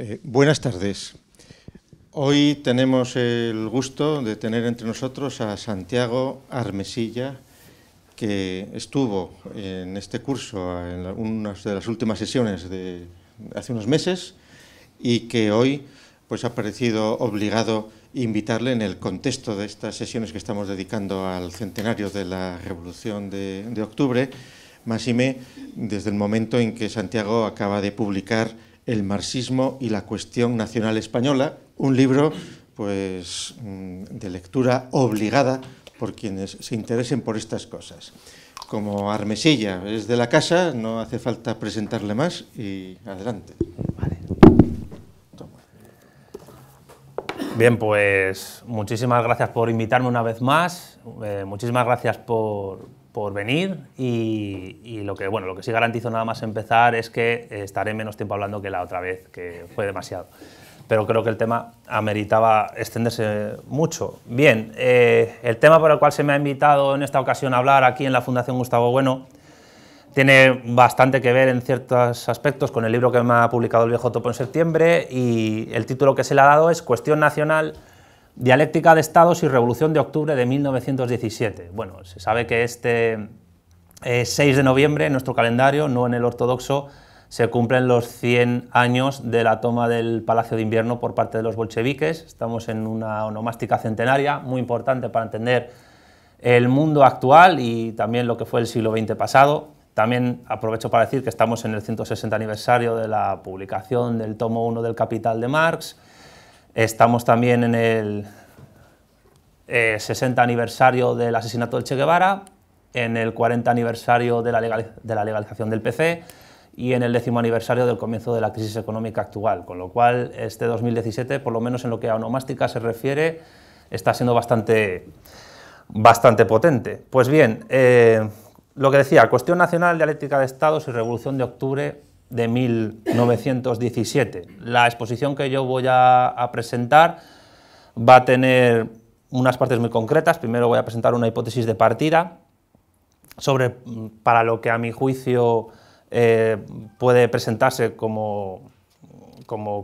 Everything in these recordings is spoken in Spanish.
Eh, buenas tardes. Hoy tenemos el gusto de tener entre nosotros a Santiago Armesilla, que estuvo en este curso en una de las últimas sesiones de hace unos meses y que hoy pues, ha parecido obligado invitarle en el contexto de estas sesiones que estamos dedicando al centenario de la Revolución de, Octubre, más y me desde el momento en que Santiago acaba de publicar el marxismo y la cuestión nacional española, un libro pues mm, de lectura obligada por quienes se interesen por estas cosas. Como Armesilla es de la casa, no hace falta presentarle más y adelante. Bien, pues muchísimas gracias por invitarme una vez más, eh, muchísimas gracias por, por venir y, lo que bueno lo que sí garantizo nada más empezar es que estaré menos tiempo hablando que la otra vez que fue demasiado pero creo que el tema ameritaba extenderse mucho bien eh, el tema por el cual se me ha invitado en esta ocasión a hablar aquí en la Fundación Gustavo Bueno tiene bastante que ver en ciertos aspectos con el libro que me ha publicado el viejo Topo en septiembre y el título que se le ha dado es Cuestión Nacional Dialéctica de Estados y Revolución de Octubre de 1917. Bueno, se sabe que este 6 eh, de noviembre, en nuestro calendario, no en el ortodoxo, se cumplen los 100 años de la toma del Palacio de Invierno por parte de los bolcheviques. Estamos en una onomástica centenaria, muy importante para entender el mundo actual y también lo que fue el siglo XX pasado. También aprovecho para decir que estamos en el 160 aniversario de la publicación del tomo 1 del Capital de Marx, Estamos también en el 60 eh, aniversario del asesinato del Che Guevara, en el 40 aniversario de la, legalización del PC y en el décimo aniversario del comienzo de la crisis económica actual, con lo cual este 2017, por lo menos en lo que a onomástica se refiere, está siendo bastante, bastante potente. Pues bien, eh, lo que decía, cuestión nacional, dialéctica de estados y revolución de octubre de 1917. La exposición que yo voy a, presentar va a tener unas partes muy concretas. Primero voy a presentar una hipótesis de partida sobre mm, para lo que a mi juicio eh, puede presentarse como,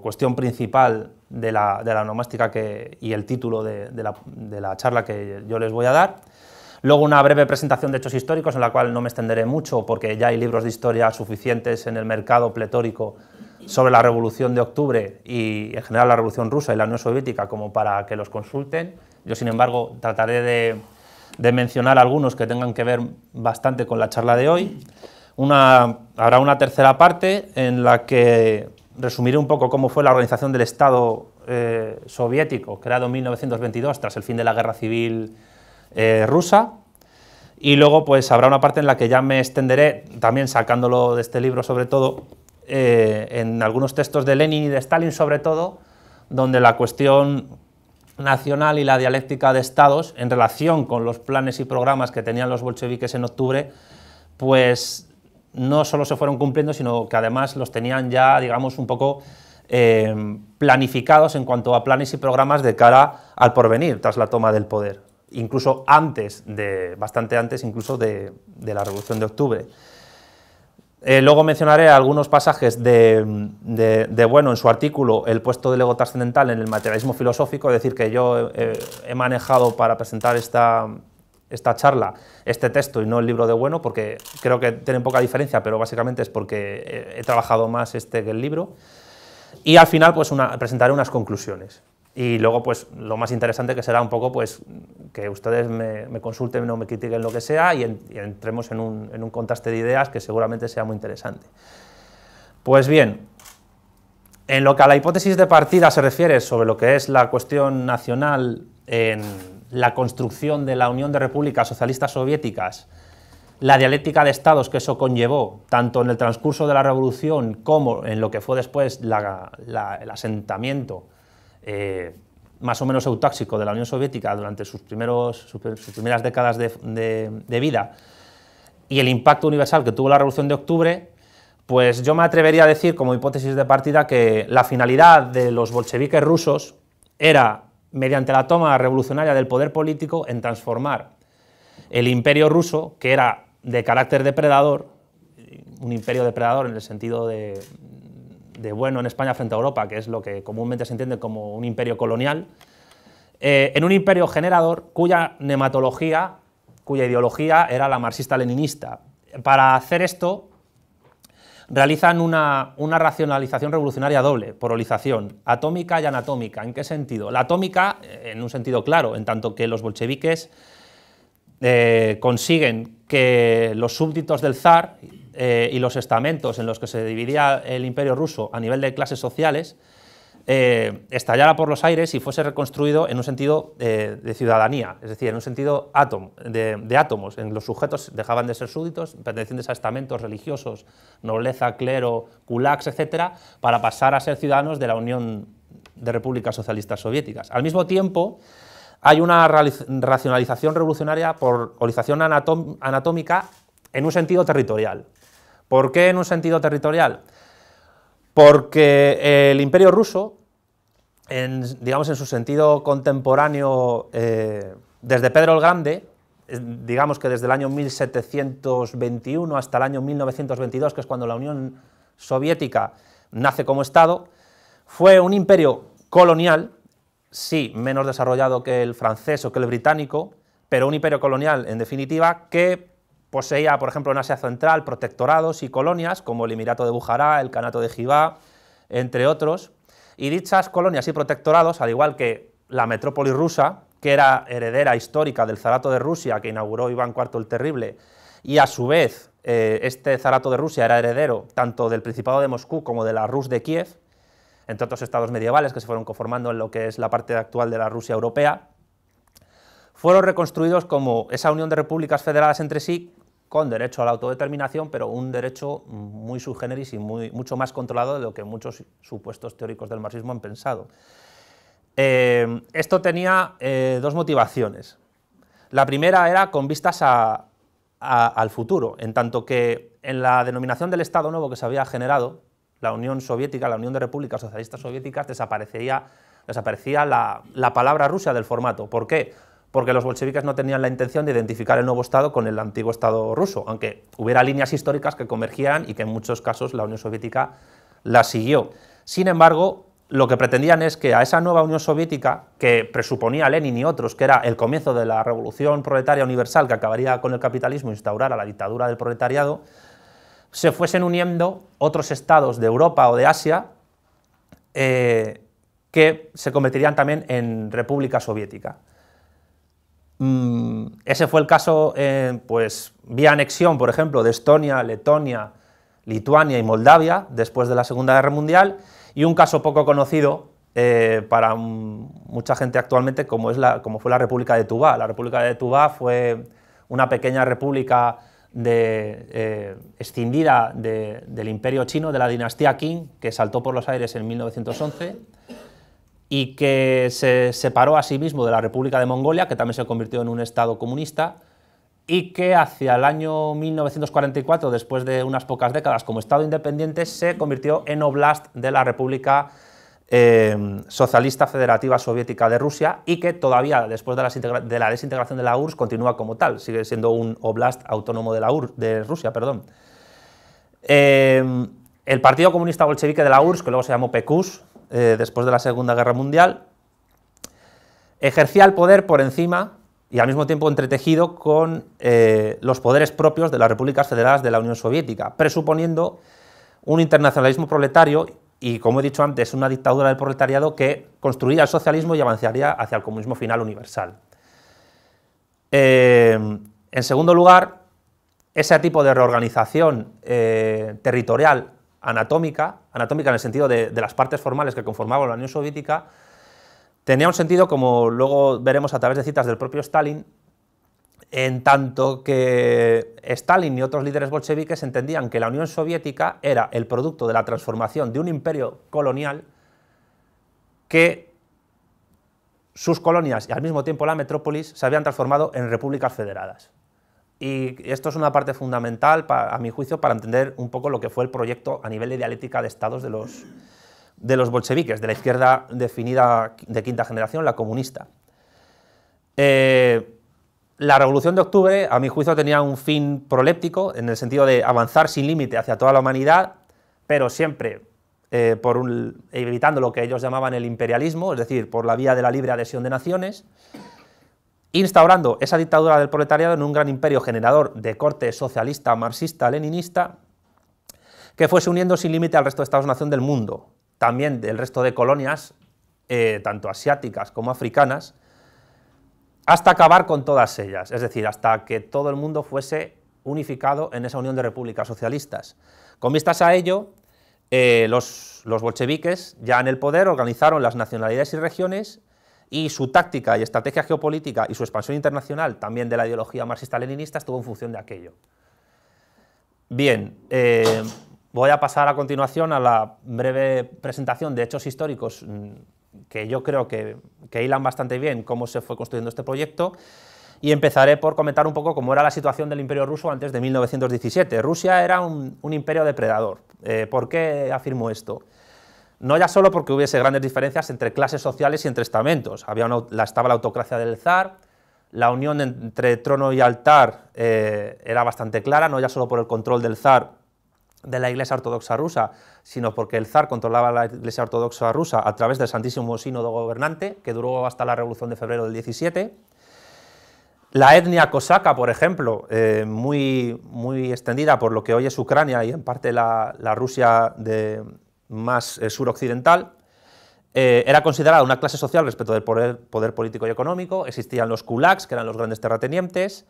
cuestión principal de la, de nomástica que, y el título la, de la charla que yo les voy a dar. Luego una breve presentación de hechos históricos en la cual no me extenderé mucho porque ya hay libros de historia suficientes en el mercado pletórico sobre la Revolución de Octubre y en general la Revolución Rusa y la Unión Soviética como para que los consulten. Yo, sin embargo, trataré de, mencionar algunos que tengan que ver bastante con la charla de hoy. habrá una tercera parte en la que resumiré un poco cómo fue la organización del Estado eh, soviético, creado en 1922 tras el fin de la Guerra Civil eh, rusa. Y luego pues habrá una parte en la que ya me extenderé, también sacándolo de este libro sobre todo, eh, en algunos textos de Lenin y de Stalin sobre todo, donde la cuestión nacional y la dialéctica de estados en relación con los planes y programas que tenían los bolcheviques en octubre, pues no solo se fueron cumpliendo, sino que además los tenían ya, digamos, un poco eh, planificados en cuanto a planes y programas de cara al porvenir tras la toma del poder incluso antes de, bastante antes incluso de, la Revolución de Octubre. Eh, luego mencionaré algunos pasajes de, bueno, en su artículo, el puesto del ego trascendental en el materialismo filosófico, es decir, que yo eh, he, manejado para presentar esta, charla este texto y no el libro de bueno, porque creo que tienen poca diferencia, pero básicamente es porque eh, he, trabajado más este que el libro. Y al final, pues presentaré unas conclusiones. Y luego, pues lo más interesante que será un poco, pues que ustedes me, consulten o me critiquen lo que sea y, entremos en un, contraste de ideas que seguramente sea muy interesante. Pues bien, en lo que a la hipótesis de partida se refiere sobre lo que es la cuestión nacional en la construcción de la Unión de Repúblicas Socialistas Soviéticas, la dialéctica de estados que eso conllevó, tanto en el transcurso de la revolución como en lo que fue después el asentamiento eh, más o menos eutóxico de la Unión Soviética durante sus, primeros, sus, primeras décadas de, vida y el impacto universal que tuvo la Revolución de Octubre, pues yo me atrevería a decir como hipótesis de partida que la finalidad de los bolcheviques rusos era, mediante la toma revolucionaria del poder político, en transformar el imperio ruso, que era de carácter depredador, un imperio depredador en el sentido de, de bueno en España frente a Europa, que es lo que comúnmente se entiende como un imperio colonial, eh, en un imperio generador cuya nematología, cuya ideología era la marxista-leninista. Para hacer esto, realizan una, racionalización revolucionaria doble, polarización, atómica y anatómica. ¿En qué sentido? La atómica, eh, en un sentido claro, en tanto que los bolcheviques eh, consiguen que los súbditos del zar eh, y los estamentos en los que se dividía el imperio ruso a nivel de clases sociales eh, estallara por los aires y fuese reconstruido en un sentido eh, de ciudadanía, es decir, en un sentido de, de, átomos. En los sujetos dejaban de ser súbditos, pertenecientes a estamentos religiosos, nobleza, clero, kulaks, etc., para pasar a ser ciudadanos de la Unión de Repúblicas Socialistas Soviéticas. Al mismo tiempo, hay una racionalización revolucionaria por olización anatómica en un sentido territorial. ¿Por qué en un sentido territorial? Porque el imperio ruso, en, digamos en su sentido contemporáneo, eh, desde Pedro el Grande, eh, digamos que desde el año 1721 hasta el año 1922, que es cuando la Unión Soviética nace como Estado, fue un imperio colonial sí, menos desarrollado que el francés o que el británico, pero un imperio colonial, en definitiva, que poseía, por ejemplo, en Asia Central protectorados y colonias, como el Emirato de Bujará, el Canato de Jibá, entre otros, y dichas colonias y protectorados, al igual que la metrópoli rusa, que era heredera histórica del zarato de Rusia que inauguró Iván IV el Terrible, y a su vez eh, este zarato de Rusia era heredero tanto del Principado de Moscú como de la Rus de Kiev, entre otros estados medievales que se fueron conformando en lo que es la parte actual de la Rusia europea, fueron reconstruidos como esa unión de repúblicas federadas entre sí con derecho a la autodeterminación, pero un derecho muy subgéneris y mucho más controlado de lo que muchos supuestos teóricos del marxismo han pensado. Eh, esto tenía eh, dos motivaciones. La primera era con vistas al futuro, en tanto que en la denominación del Estado nuevo que se había generado, la Unión Soviética, la Unión de Repúblicas Socialistas Soviéticas, desaparecía la, palabra Rusia del formato. ¿Por qué? porque los bolcheviques no tenían la intención de identificar el nuevo Estado con el antiguo Estado ruso, aunque hubiera líneas históricas que convergieran y que en muchos casos la Unión Soviética la siguió. Sin embargo, lo que pretendían es que a esa nueva Unión Soviética, que presuponía Lenin y otros, que era el comienzo de la revolución proletaria universal que acabaría con el capitalismo e instaurara la dictadura del proletariado, se fuesen uniendo otros estados de Europa o de Asia eh, que se convertirían también en República Soviética. Mm, ese fue el caso, eh, pues, vía anexión, por ejemplo, de Estonia, Letonia, Lituania y Moldavia después de la Segunda Guerra Mundial, y un caso poco conocido eh, para mucha gente actualmente como, es la, como fue la República de Tubá. La República de Tubá fue una pequeña república de, eh, escindida del imperio chino, de la dinastía Qing, que saltó por los aires en 1911 y que se separó a sí mismo de la República de Mongolia, que también se convirtió en un Estado comunista, y que hacia el año 1944, después de unas pocas décadas como Estado independiente, se convirtió en Oblast de la República Em, socialista federativa soviética de Rusia y que todavía después de la, desintegración de la URSS continúa como tal, sigue siendo un oblast autónomo de, la de Rusia. Perdón. Em, el Partido Comunista Bolchevique de la URSS, que luego se llamó PECUS, eh, después de la Segunda Guerra Mundial, ejercía el poder por encima y al mismo tiempo entretejido con eh, los poderes propios de las repúblicas federadas de la Unión Soviética, presuponiendo un internacionalismo proletario y como he dicho antes, una dictadura del proletariado que construiría el socialismo y avanzaría hacia el comunismo final universal. Eh, en segundo lugar, ese tipo de reorganización eh, territorial anatómica, anatómica en el sentido de, de, las partes formales que conformaban la Unión Soviética, tenía un sentido, como luego veremos a través de citas del propio Stalin, en tanto que Stalin y otros líderes bolcheviques entendían que la Unión Soviética era el producto de la transformación de un imperio colonial que sus colonias y al mismo tiempo la metrópolis se habían transformado en repúblicas federadas. Y esto es una parte fundamental, a mi juicio, para entender un poco lo que fue el proyecto a nivel de dialéctica de estados de los, de los bolcheviques, de la izquierda definida de quinta generación, la comunista. Eh, la Revolución de Octubre, a mi juicio, tenía un fin proléptico, en el sentido de avanzar sin límite hacia toda la humanidad, pero siempre eh, evitando lo que ellos llamaban el imperialismo, es decir, por la vía de la libre adhesión de naciones, instaurando esa dictadura del proletariado en un gran imperio generador de corte socialista, marxista, leninista, que fuese uniendo sin límite al resto de Estados-nación del mundo, también del resto de colonias, eh, tanto asiáticas como africanas, hasta acabar con todas ellas, es decir, hasta que todo el mundo fuese unificado en esa Unión de Repúblicas Socialistas. Con vistas a ello, eh, los, bolcheviques, ya en el poder, organizaron las nacionalidades y regiones y su táctica y estrategia geopolítica y su expansión internacional, también de la ideología marxista-leninista, estuvo en función de aquello. Bien, eh, voy a pasar a continuación a la breve presentación de hechos históricos mm, que yo creo que, que hilan bastante bien cómo se fue construyendo este proyecto. Y empezaré por comentar un poco cómo era la situación del imperio ruso antes de 1917. Rusia era un, imperio depredador. Eh, ¿Por qué afirmo esto? No ya solo porque hubiese grandes diferencias entre clases sociales y entre estamentos. Había la, estaba la autocracia del zar, la unión entre trono y altar eh, era bastante clara, no ya solo por el control del zar de la Iglesia Ortodoxa rusa, sino porque el zar controlaba la Iglesia Ortodoxa rusa a través del Santísimo Sínodo Gobernante, que duró hasta la Revolución de Febrero del 17. La etnia cosaca, por ejemplo, eh, muy, muy extendida por lo que hoy es Ucrania y en parte la, Rusia de, más eh, suroccidental, eh, era considerada una clase social respecto del poder político y económico, existían los kulaks, que eran los grandes terratenientes,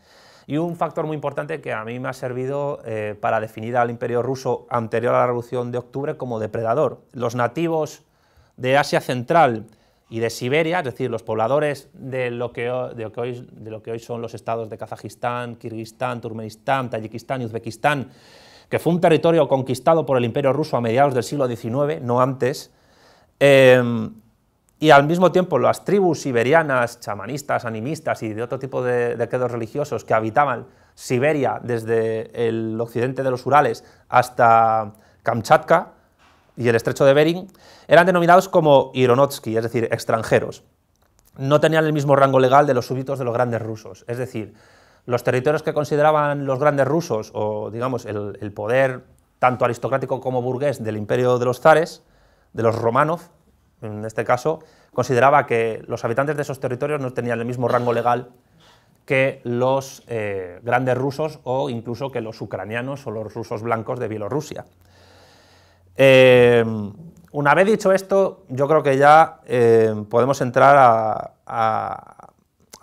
y un factor muy importante que a mí me ha servido eh, para definir al imperio ruso anterior a la Revolución de Octubre como depredador. Los nativos de Asia Central y de Siberia, es decir, los pobladores de lo que, hoy, son los estados de Kazajistán, Kirguistán, Turkmenistán, Tayikistán y Uzbekistán, que fue un territorio conquistado por el imperio ruso a mediados del siglo XIX, no antes, em, y al mismo tiempo las tribus siberianas, chamanistas, animistas y de otro tipo de, de religiosos que habitaban Siberia desde el occidente de los Urales hasta Kamchatka y el estrecho de Bering, eran denominados como ironotsky, es decir, extranjeros. No tenían el mismo rango legal de los súbditos de los grandes rusos, es decir, los territorios que consideraban los grandes rusos o, digamos, el, poder tanto aristocrático como burgués del imperio de los zares, de los Romanov, en este caso, consideraba que los habitantes de esos territorios no tenían el mismo rango legal que los eh, grandes rusos o incluso que los ucranianos o los rusos blancos de Bielorrusia. Eh, una vez dicho esto, yo creo que ya eh, podemos entrar a,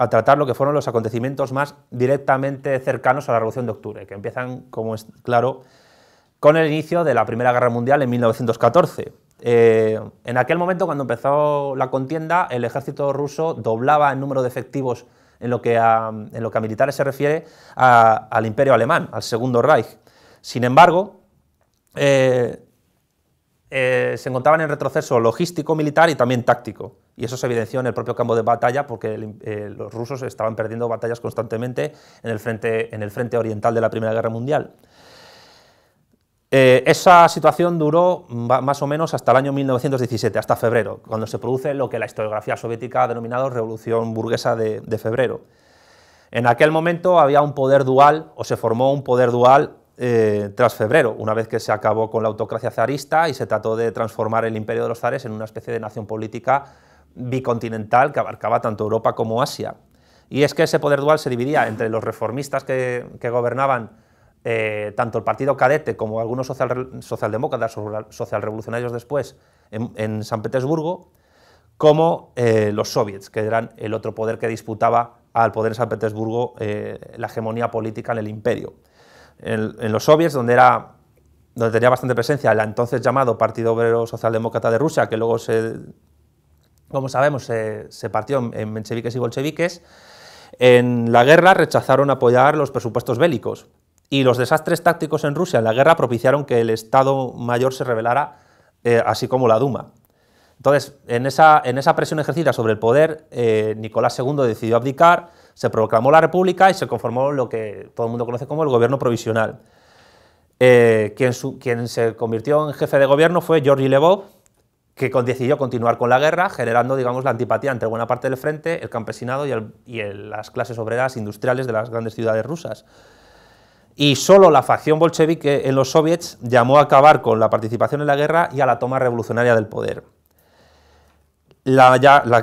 tratar lo que fueron los acontecimientos más directamente cercanos a la Revolución de Octubre, que empiezan, como es claro, con el inicio de la Primera Guerra Mundial en 1914. Eh, en aquel momento, cuando empezó la contienda, el ejército ruso doblaba el número de efectivos en lo que a, militares se refiere al imperio alemán, al Segundo Reich. Sin embargo, eh, eh, se encontraban en retroceso logístico, militar y también táctico. Y eso se evidenció en el propio campo de batalla porque los rusos estaban perdiendo batallas constantemente en el, frente, en el frente oriental de la Primera Guerra Mundial. Eh, esa situación duró más o menos hasta el año 1917, hasta febrero, cuando se produce lo que la historiografía soviética ha denominado Revolución Burguesa de, Febrero. En aquel momento había un poder dual, o se formó un poder dual eh, tras febrero, una vez que se acabó con la autocracia zarista y se trató de transformar el imperio de los zares en una especie de nación política bicontinental que abarcaba tanto Europa como Asia. Y es que ese poder dual se dividía entre los reformistas que gobernaban eh, tanto el partido cadete como algunos social, socialdemócratas o socialrevolucionarios después en, San Petersburgo, como eh, los soviets, que eran el otro poder que disputaba al poder de San Petersburgo eh, la hegemonía política en el imperio. En, los soviets, donde, era, donde tenía bastante presencia el entonces llamado Partido Obrero Socialdemócrata de Rusia, que luego, se, como sabemos, se, partió en mencheviques y bolcheviques, en la guerra rechazaron apoyar los presupuestos bélicos y los desastres tácticos en Rusia en la guerra propiciaron que el Estado Mayor se rebelara, eh, así como la Duma. Entonces, en esa, presión ejercida sobre el poder, eh, Nicolás II decidió abdicar, se proclamó la República y se conformó lo que todo el mundo conoce como el gobierno provisional. Eh, quien, se convirtió en jefe de gobierno fue Georgi Lebov, que decidió continuar con la guerra, generando digamos, la antipatía entre buena parte del frente, el campesinado y, las clases obreras industriales de las grandes ciudades rusas y solo la facción bolchevique en los soviets llamó a acabar con la participación en la guerra y a la toma revolucionaria del poder. La,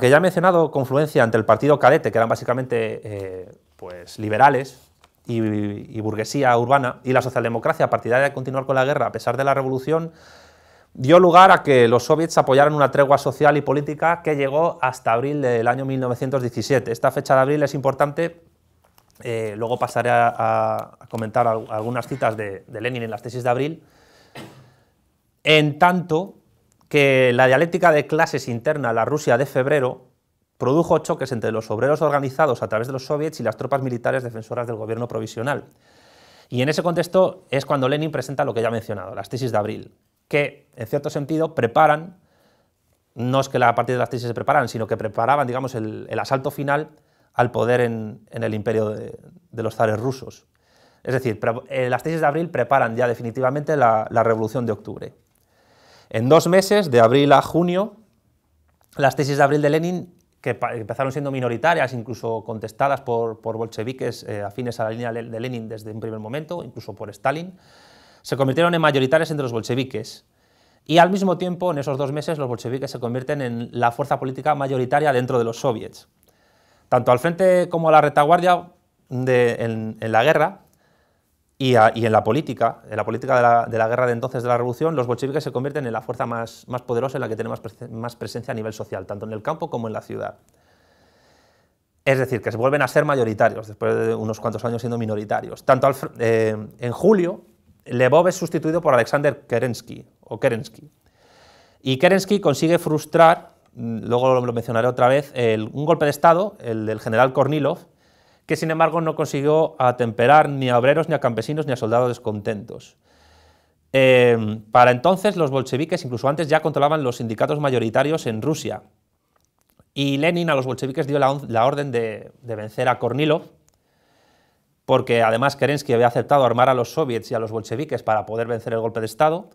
que ya he mencionado, confluencia entre el partido cadete, que eran básicamente eh, pues, liberales y, burguesía urbana, y la socialdemocracia partidaria de continuar con la guerra a pesar de la revolución, dio lugar a que los soviets apoyaran una tregua social y política que llegó hasta abril del año 1917. Esta fecha de abril es importante eh, luego pasaré a, comentar algunas citas de, Lenin en las tesis de abril. En tanto que la dialéctica de clases interna a la Rusia de febrero produjo choques entre los obreros organizados a través de los soviets y las tropas militares defensoras del gobierno provisional. Y en ese contexto es cuando Lenin presenta lo que ya he mencionado, las tesis de abril, que en cierto sentido preparan, no es que la partir de las tesis se preparan, sino que preparaban digamos, el asalto final al poder en, el imperio de, los zares rusos. Es decir, eh, las tesis de abril preparan ya definitivamente la, revolución de octubre. En dos meses, de abril a junio, las tesis de abril de Lenin, que empezaron siendo minoritarias, incluso contestadas por, bolcheviques eh, afines a la línea de Lenin desde un primer momento, incluso por Stalin, se convirtieron en mayoritarias entre los bolcheviques. Y al mismo tiempo, en esos dos meses, los bolcheviques se convierten en la fuerza política mayoritaria dentro de los soviets tanto al frente como a la retaguardia en, la guerra y, en la política, en la política de la, guerra de entonces de la revolución, los bolcheviques se convierten en la fuerza más, poderosa, en la que tiene más, presencia a nivel social, tanto en el campo como en la ciudad. Es decir, que se vuelven a ser mayoritarios después de unos cuantos años siendo minoritarios. Tanto eh, en julio, Lebov es sustituido por Alexander Kerensky, o Kerensky. Y Kerensky consigue frustrar luego lo mencionaré otra vez, un golpe de Estado, el del general Kornilov, que sin embargo no consiguió atemperar ni a obreros, ni a campesinos, ni a soldados descontentos. Em, para entonces los bolcheviques, incluso antes, ya controlaban los sindicatos mayoritarios en Rusia. Y Lenin a los bolcheviques dio la, orden de, de, vencer a Kornilov, porque además Kerensky había aceptado armar a los soviets y a los bolcheviques para poder vencer el golpe de Estado,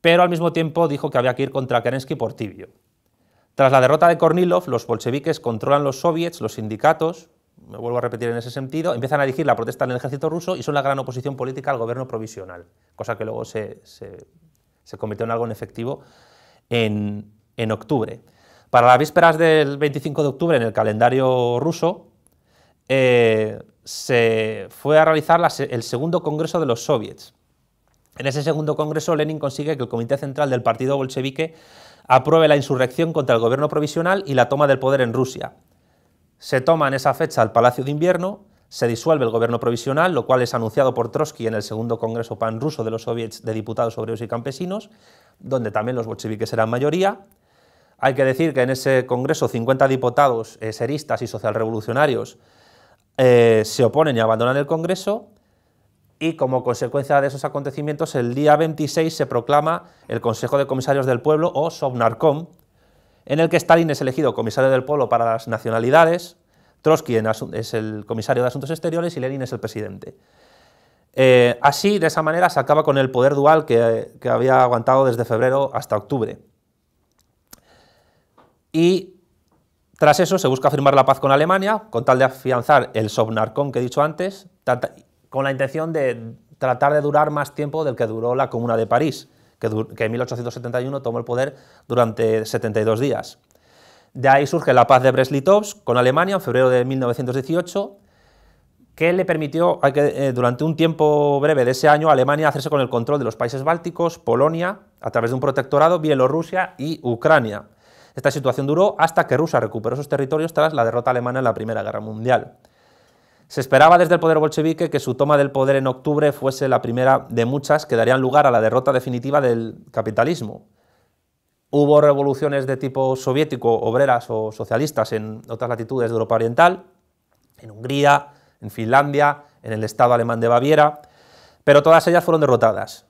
pero al mismo tiempo dijo que había que ir contra Kerensky por tibio. Tras la derrota de Kornilov, los bolcheviques controlan los soviets, los sindicatos, me vuelvo a repetir en ese sentido, empiezan a dirigir la protesta en el ejército ruso y son la gran oposición política al gobierno provisional, cosa que luego se, convirtió en algo en efectivo en, octubre. Para las vísperas del 25 de octubre en el calendario ruso, eh, se fue a realizar el segundo congreso de los soviets. En ese segundo congreso, Lenin consigue que el Comité Central del Partido Bolchevique apruebe la insurrección contra el gobierno provisional y la toma del poder en Rusia. Se toma en esa fecha el Palacio de Invierno, se disuelve el gobierno provisional, lo cual es anunciado por Trotsky en el segundo Congreso Panruso de los Soviets de Diputados Obreros y Campesinos, donde también los bolcheviques eran mayoría. Hay que decir que en ese Congreso 50 diputados eh, seristas y socialrevolucionarios eh, se oponen y abandonan el Congreso, y como consecuencia de esos acontecimientos, el día 26 se proclama el Consejo de Comisarios del Pueblo o Sovnarkom, en el que Stalin es elegido comisario del pueblo para las nacionalidades, Trotsky es el comisario de Asuntos Exteriores y Lenin es el presidente. Eh, así, de esa manera, se acaba con el poder dual que, que había aguantado desde febrero hasta octubre. Y tras eso se busca firmar la paz con Alemania, con tal de afianzar el Sovnarkom que he dicho antes, con la intención de tratar de durar más tiempo del que duró la Comuna de París, que, en 1871 tomó el poder durante 72 días. De ahí surge la paz de Brest-Litovsk con Alemania en febrero de 1918, que le permitió eh, eh, durante un tiempo breve de ese año a Alemania hacerse con el control de los países bálticos, Polonia, a través de un protectorado, Bielorrusia y Ucrania. Esta situación duró hasta que Rusia recuperó sus territorios tras la derrota alemana en la Primera Guerra Mundial. Se esperaba desde el poder bolchevique que su toma del poder en octubre fuese la primera de muchas que darían lugar a la derrota definitiva del capitalismo. Hubo revoluciones de tipo soviético, obreras o socialistas en otras latitudes de Europa Oriental, en Hungría, en Finlandia, en el Estado alemán de Baviera, pero todas ellas fueron derrotadas.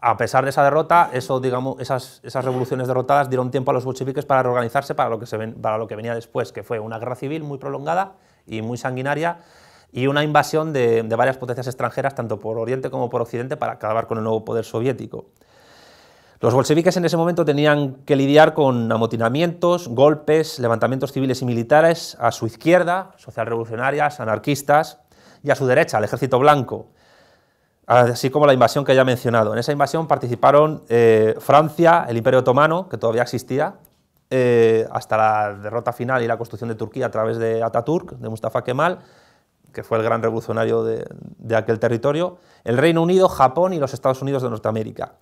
A pesar de esa derrota, eso, digamos, esas, revoluciones derrotadas dieron tiempo a los bolcheviques para reorganizarse para lo, que se ven, para lo que venía después, que fue una guerra civil muy prolongada y muy sanguinaria, y una invasión de, varias potencias extranjeras, tanto por Oriente como por Occidente, para acabar con el nuevo poder soviético. Los bolcheviques en ese momento tenían que lidiar con amotinamientos, golpes, levantamientos civiles y militares a su izquierda, social revolucionarias, anarquistas, y a su derecha, el ejército blanco, así como la invasión que ya he mencionado. En esa invasión participaron eh, Francia, el Imperio Otomano, que todavía existía, eh, hasta la derrota final y la construcción de Turquía a través de Ataturk, de Mustafa Kemal, que fue el gran revolucionario de, aquel territorio, el Reino Unido, Japón y los Estados Unidos de Norteamérica.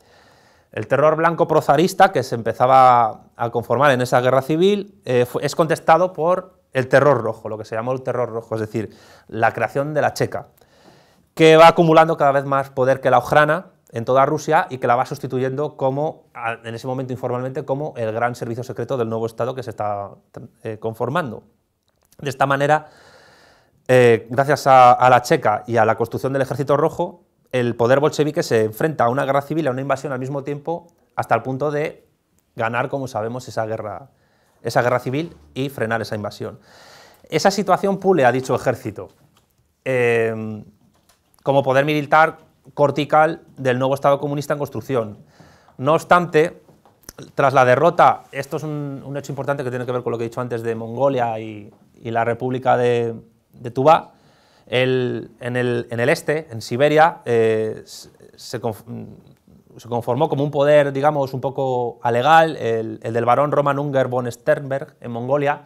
El terror blanco prozarista que se empezaba a conformar en esa guerra civil eh, es contestado por el terror rojo, lo que se llamó el terror rojo, es decir, la creación de la checa, que va acumulando cada vez más poder que la ojrana en toda Rusia y que la va sustituyendo como, en ese momento informalmente, como el gran servicio secreto del nuevo Estado que se está eh, conformando. De esta manera, eh, gracias a, la Checa y a la construcción del Ejército Rojo, el poder bolchevique se enfrenta a una guerra civil, y a una invasión al mismo tiempo, hasta el punto de ganar, como sabemos, esa guerra, esa guerra civil y frenar esa invasión. Esa situación pule a dicho ejército eh, como poder militar cortical del nuevo Estado comunista en construcción. No obstante, tras la derrota, esto es un, hecho importante que tiene que ver con lo que he dicho antes de Mongolia y la República de, de Tuba. en, el, este, en Siberia, eh, mm, se, conformó como un poder, digamos, un poco alegal, el, del barón Roman Unger von Sternberg en Mongolia,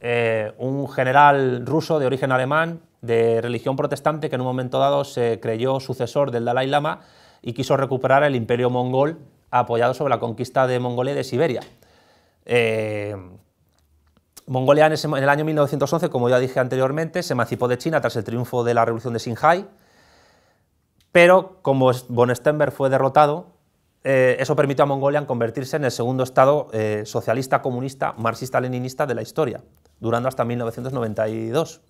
eh, un general ruso de origen alemán, de religión protestante, que en un momento dado se creyó sucesor del Dalai Lama y quiso recuperar el imperio mongol apoyado sobre la conquista de Mongolia y de Siberia. Eh, Mongolia en, el año 1911, como ya dije anteriormente, se emancipó de China tras el triunfo de la revolución de Xinhai, pero como von Stenberg fue derrotado, eh, eso permitió a Mongolia convertirse en el segundo estado eh, socialista, comunista, marxista-leninista de la historia, durando hasta 1992.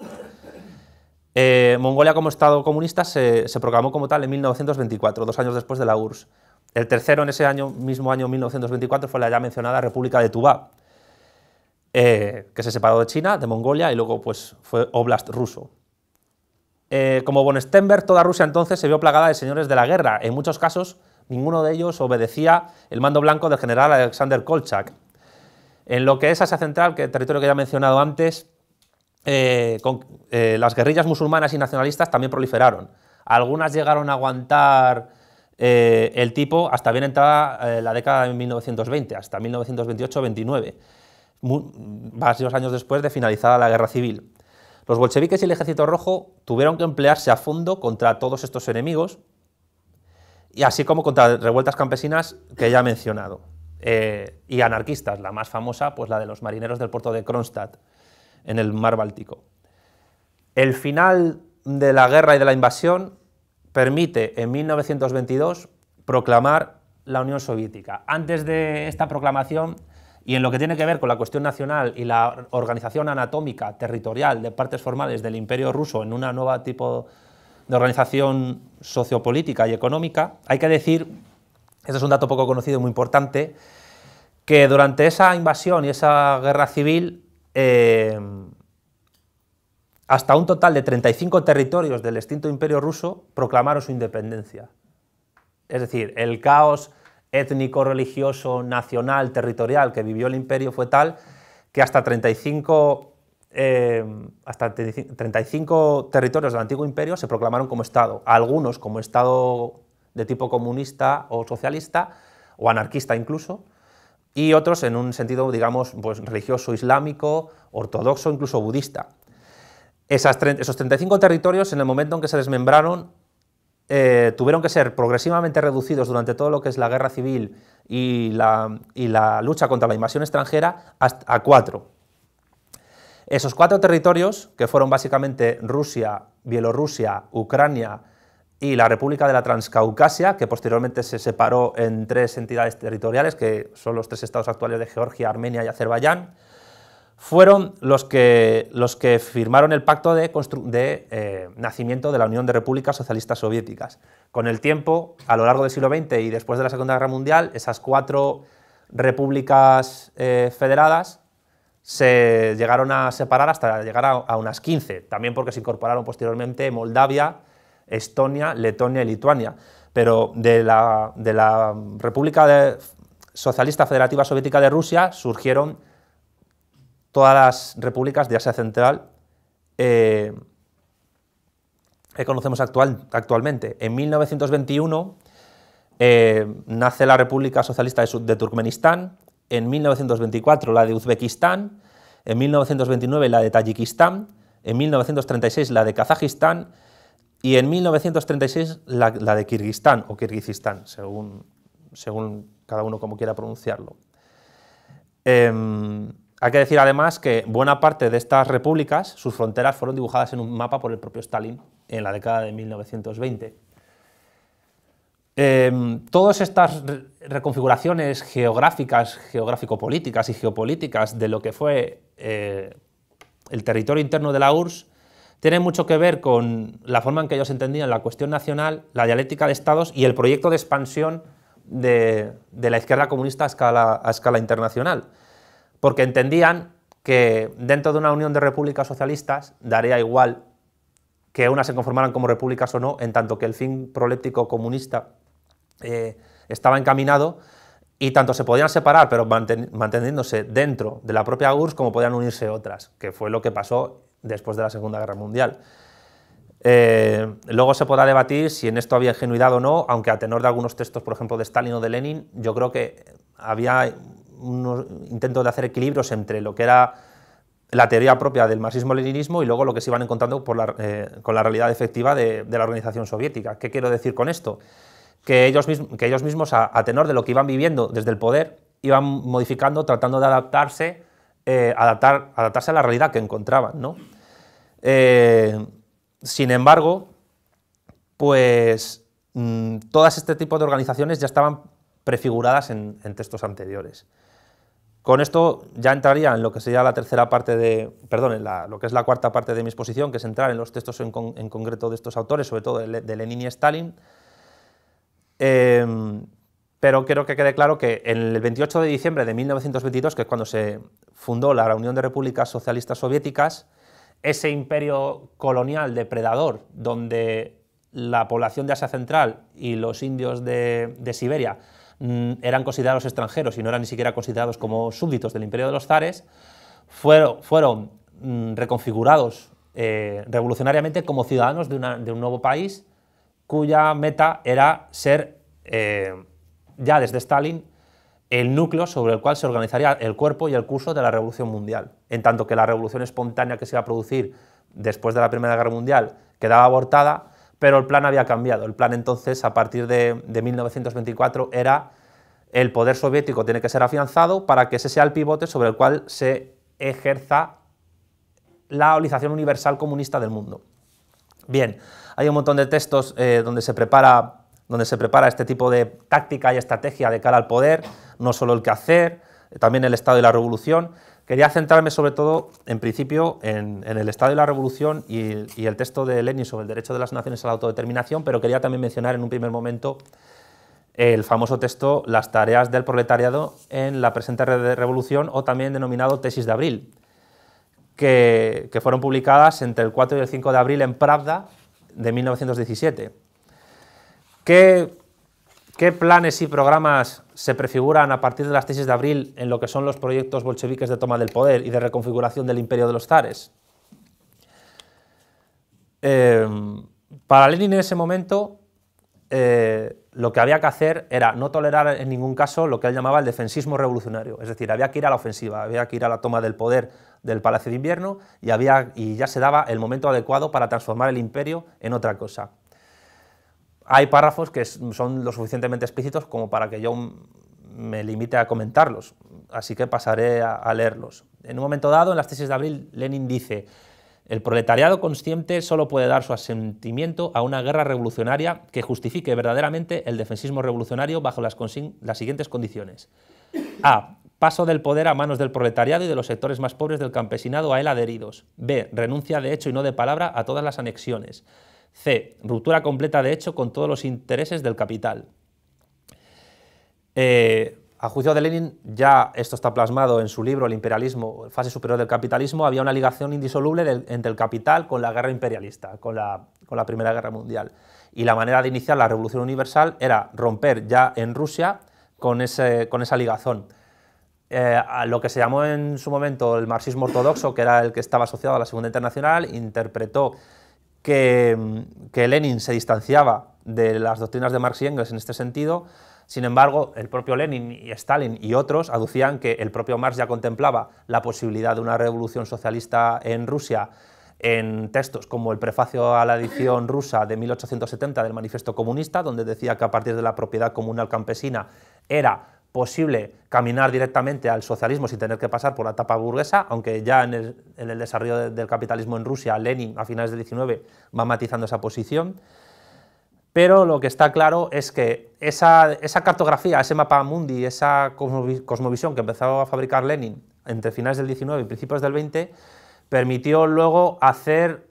Eh, Mongolia como Estado comunista se, proclamó como tal en 1924, dos años después de la URSS. El tercero en ese año, mismo año 1924 fue la ya mencionada República de Tubá, eh, que se separó de China, de Mongolia, y luego pues, fue Oblast ruso. Eh, como von toda Rusia entonces se vio plagada de señores de la guerra. En muchos casos, ninguno de ellos obedecía el mando blanco del general Alexander Kolchak. En lo que es Asia Central, que el territorio que ya he mencionado antes, eh, con, las guerrillas musulmanas y nacionalistas también proliferaron. Algunas llegaron a aguantar el tipo hasta bien entrada la década de 1920, hasta 1928-29 varios años después de finalizada la guerra civil. Los bolcheviques y el ejército rojo tuvieron que emplearse a fondo contra todos estos enemigos, y así como contra revueltas campesinas que ya he mencionado, eh, y anarquistas, la más famosa, pues la de los marineros del puerto de Kronstadt, en el mar Báltico. El final de la guerra y de la invasión permite en 1922 proclamar la Unión Soviética. Antes de esta proclamación, y en lo que tiene que ver con la cuestión nacional y la organización anatómica territorial de partes formales del imperio ruso en una nueva tipo de organización sociopolítica y económica, hay que decir, este es un dato poco conocido, muy importante, que durante esa invasión y esa guerra civil, eh, hasta un total de 35 territorios del extinto imperio ruso proclamaron su independencia. Es decir, el caos étnico, religioso, nacional, territorial que vivió el imperio fue tal que hasta 35, eh, hasta 35 territorios del antiguo imperio se proclamaron como Estado, algunos como Estado de tipo comunista o socialista o anarquista incluso, y otros en un sentido, digamos, pues, religioso, islámico, ortodoxo, incluso budista. esos 35 territorios, en el momento en que se desmembraron, eh, tuvieron que ser progresivamente reducidos durante todo lo que es la guerra civil y la, lucha contra la invasión extranjera a cuatro. Esos cuatro territorios, que fueron básicamente Rusia, Bielorrusia, Ucrania y la República de la Transcaucasia, que posteriormente se separó en tres entidades territoriales, que son los tres estados actuales de Georgia, Armenia y Azerbaiyán, fueron los que, los que firmaron el pacto de, eh, nacimiento de la Unión de Repúblicas Socialistas Soviéticas. Con el tiempo, a lo largo del siglo XX y después de la Segunda Guerra Mundial, esas cuatro repúblicas eh, federadas se llegaron a separar hasta llegar a, unas 15, también porque se incorporaron posteriormente Moldavia, Estonia, Letonia y Lituania. Pero de la, República Socialista Federativa Soviética de Rusia surgieron todas las repúblicas de Asia Central eh, que conocemos actual, actualmente. En 1921 eh, nace la República Socialista de, Turkmenistán, en 1924 la de Uzbekistán, en 1929 la de Tayikistán, en 1936 la de Kazajistán y en 1936 la, de Kirguistán o Kirguistán, según, según, cada uno como quiera pronunciarlo. Em, hay que decir además que buena parte de estas repúblicas, sus fronteras fueron dibujadas en un mapa por el propio Stalin en la década de 1920. Em, todas estas reconfiguraciones geográficas, geográfico-políticas y geopolíticas de lo que fue eh, el territorio interno de la URSS tienen mucho que ver con la forma en que ellos entendían la cuestión nacional, la dialéctica de estados y el proyecto de expansión de, la izquierda comunista a escala internacional porque entendían que dentro de una unión de repúblicas socialistas daría igual que unas se conformaran como repúblicas o no, en tanto que el fin proléptico comunista eh, estaba encaminado y tanto se podían separar, pero manteniéndose dentro de la propia URSS, como podían unirse otras, que fue lo que pasó después de la Segunda Guerra Mundial. Eh, luego se podrá debatir si en esto había ingenuidad o no, aunque a tenor de algunos textos, por ejemplo, de Stalin o de Lenin, yo creo que había un intento de hacer equilibrios entre lo que era la teoría propia del marxismo-leninismo y luego lo que se iban encontrando eh, con la realidad efectiva de, la organización soviética. ¿Qué quiero decir con esto? Que ellos, mismos, a, tenor de lo que iban viviendo desde el poder, iban modificando, tratando de adaptarse, eh, adaptarse a la realidad que encontraban. Eh, sin embargo, pues mm, todas este tipo de organizaciones ya estaban prefiguradas en textos anteriores. Con esto ya entraría en lo que sería la tercera parte de, perdón, en lo que es la cuarta parte de mi exposición, que es entrar en los textos en, concreto de estos autores, sobre todo de, Lenin y Stalin. Em, pero quiero que quede claro que en el 28 de diciembre de 1922, que es cuando se fundó la Unión de Repúblicas Socialistas Soviéticas, ese imperio colonial depredador donde la población de Asia Central y los indios de Siberia Mm, eran considerados extranjeros y no eran ni siquiera considerados como súbditos del imperio de los zares, fueron, mm, reconfigurados eh, revolucionariamente como ciudadanos de, un nuevo país cuya meta era ser, eh, ya desde Stalin, el núcleo sobre el cual se organizaría el cuerpo y el curso de la Revolución Mundial, en tanto que la revolución espontánea que se iba a producir después de la Primera Guerra Mundial quedaba abortada, pero el plan había cambiado. El plan entonces, a partir de, 1924, era el poder soviético tiene que ser afianzado para que ese sea el pivote sobre el cual se ejerza la organización universal comunista del mundo. Bien, hay un montón de textos eh, donde, se prepara, donde se prepara este tipo de táctica y estrategia de cara al poder, no solo el quehacer, eh, también el Estado y la Revolución, Quería centrarme sobre todo, en principio, en, el Estado y la Revolución y, el texto de Lenin sobre el derecho de las naciones a la autodeterminación, pero quería también mencionar en un primer momento el famoso texto Las tareas del proletariado en la presente revolución o también denominado Tesis de Abril, que, fueron publicadas entre el 4 y el 5 de abril en Pravda de 1917. ¿Qué, qué planes y programas se prefiguran a partir de las tesis de abril en lo que son los proyectos bolcheviques de toma del poder y de reconfiguración del imperio de los zares. Em, para Lenin en ese momento eh, lo que había que hacer era no tolerar en ningún caso lo que él llamaba el defensismo revolucionario, es decir, había que ir a la ofensiva, había que ir a la toma del poder del Palacio de Invierno y, había, y ya se daba el momento adecuado para transformar el imperio en otra cosa hay párrafos que son lo suficientemente explícitos como para que yo me limite a comentarlos, así que pasaré a, leerlos. En un momento dado, en las tesis de abril, Lenin dice, el proletariado consciente solo puede dar su asentimiento a una guerra revolucionaria que justifique verdaderamente el defensismo revolucionario bajo las, las siguientes condiciones. A. Paso del poder a manos del proletariado y de los sectores más pobres del campesinado a él adheridos. B. Renuncia de hecho y no de palabra a todas las anexiones. C. Ruptura completa de hecho con todos los intereses del capital. Eh, a juicio de Lenin, ya esto está plasmado en su libro El imperialismo, fase superior del capitalismo, había una ligación indisoluble entre el capital con la guerra imperialista, con la, con la Primera Guerra Mundial. Y la manera de iniciar la revolución universal era romper ya en Rusia con, con esa ligazón. Eh, lo que se llamó en su momento el marxismo ortodoxo, que era el que estaba asociado a la Segunda Internacional, interpretó Mm, que, Lenin se distanciaba de las doctrinas de Marx y Engels en este sentido, sin embargo, el propio Lenin y Stalin y otros aducían que el propio Marx ya contemplaba la posibilidad de una revolución socialista en Rusia en textos como el prefacio a la edición rusa de 1870 del Manifiesto Comunista, donde decía que a partir de la propiedad comunal campesina era posible caminar directamente al socialismo sin tener que pasar por la etapa burguesa, aunque ya en el, desarrollo del capitalismo en Rusia, Lenin a finales del 19 va matizando esa posición. Pero lo que está claro es que esa, esa cartografía, ese mapa mundi, esa cosmovisión que empezó a fabricar Lenin entre finales del 19 y principios del 20, permitió luego hacer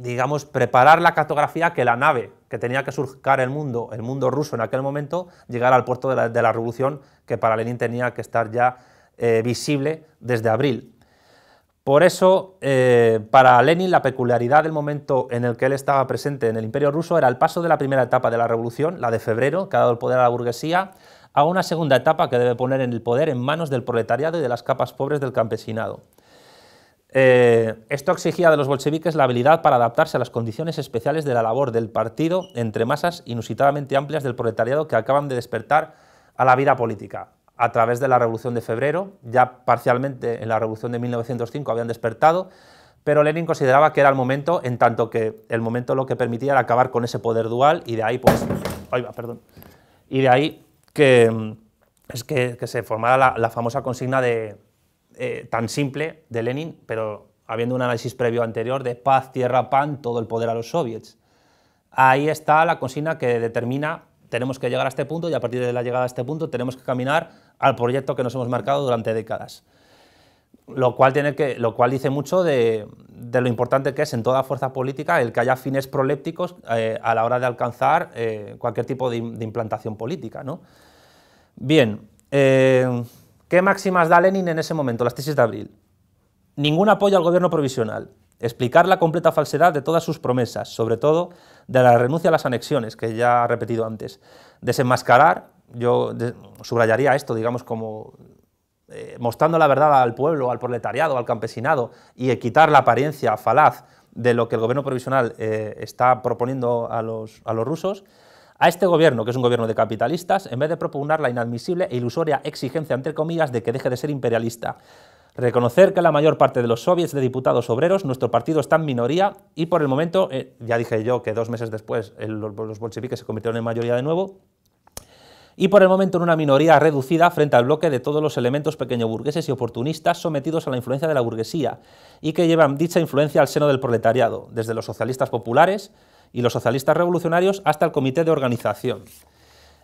digamos, preparar la cartografía que la nave que tenía que surcar el mundo, el mundo ruso en aquel momento, llegara al puerto de la, revolución que para Lenin tenía que estar ya eh, visible desde abril. Por eso, eh, para Lenin, la peculiaridad del momento en el que él estaba presente en el Imperio Ruso era el paso de la primera etapa de la revolución, la de febrero, que ha dado el poder a la burguesía, a una segunda etapa que debe poner en el poder en manos del proletariado y de las capas pobres del campesinado. Eh, esto exigía de los bolcheviques la habilidad para adaptarse a las condiciones especiales de la labor del partido entre masas inusitadamente amplias del proletariado que acaban de despertar a la vida política. A través de la Revolución de Febrero, ya parcialmente en la Revolución de 1905 habían despertado, pero Lenin consideraba que era el momento, en tanto que el momento lo que permitía era acabar con ese poder dual y de ahí pues, perdón, y de ahí que, mm, es que, se formara la famosa consigna de eh, tan simple de Lenin, pero habiendo un análisis previo anterior de paz, tierra, pan, todo el poder a los soviets. Ahí está la consigna que determina tenemos que llegar a este punto y a partir de la llegada a este punto tenemos que caminar al proyecto que nos hemos marcado durante décadas. Lo cual, tiene que, lo cual dice mucho de, lo importante que es en toda fuerza política el que haya fines prolépticos eh, a la hora de alcanzar eh, cualquier tipo de, implantación política. Bien, ¿Qué máximas da Lenin en ese momento, las tesis de abril? Ningún apoyo al gobierno provisional, explicar la completa falsedad de todas sus promesas, sobre todo de la renuncia a las anexiones, que ya ha repetido antes, desenmascarar, yo subrayaría esto, digamos, como eh, mostrando la verdad al pueblo, al proletariado, al campesinado, y quitar la apariencia falaz de lo que el gobierno provisional eh, está proponiendo a los rusos, a este gobierno, que es un gobierno de capitalistas, en vez de propugnar la inadmisible e ilusoria exigencia, entre comillas, de que deje de ser imperialista, reconocer que la mayor parte de los soviets de diputados obreros, nuestro partido está en minoría y por el momento, eh, ya dije yo que dos meses después los bolcheviques se convirtieron en mayoría de nuevo, y por el momento en una minoría reducida frente al bloque de todos los elementos pequeñoburgueses y oportunistas sometidos a la influencia de la burguesía y que llevan dicha influencia al seno del proletariado, desde los socialistas populares, y los socialistas revolucionarios hasta el comité de organización.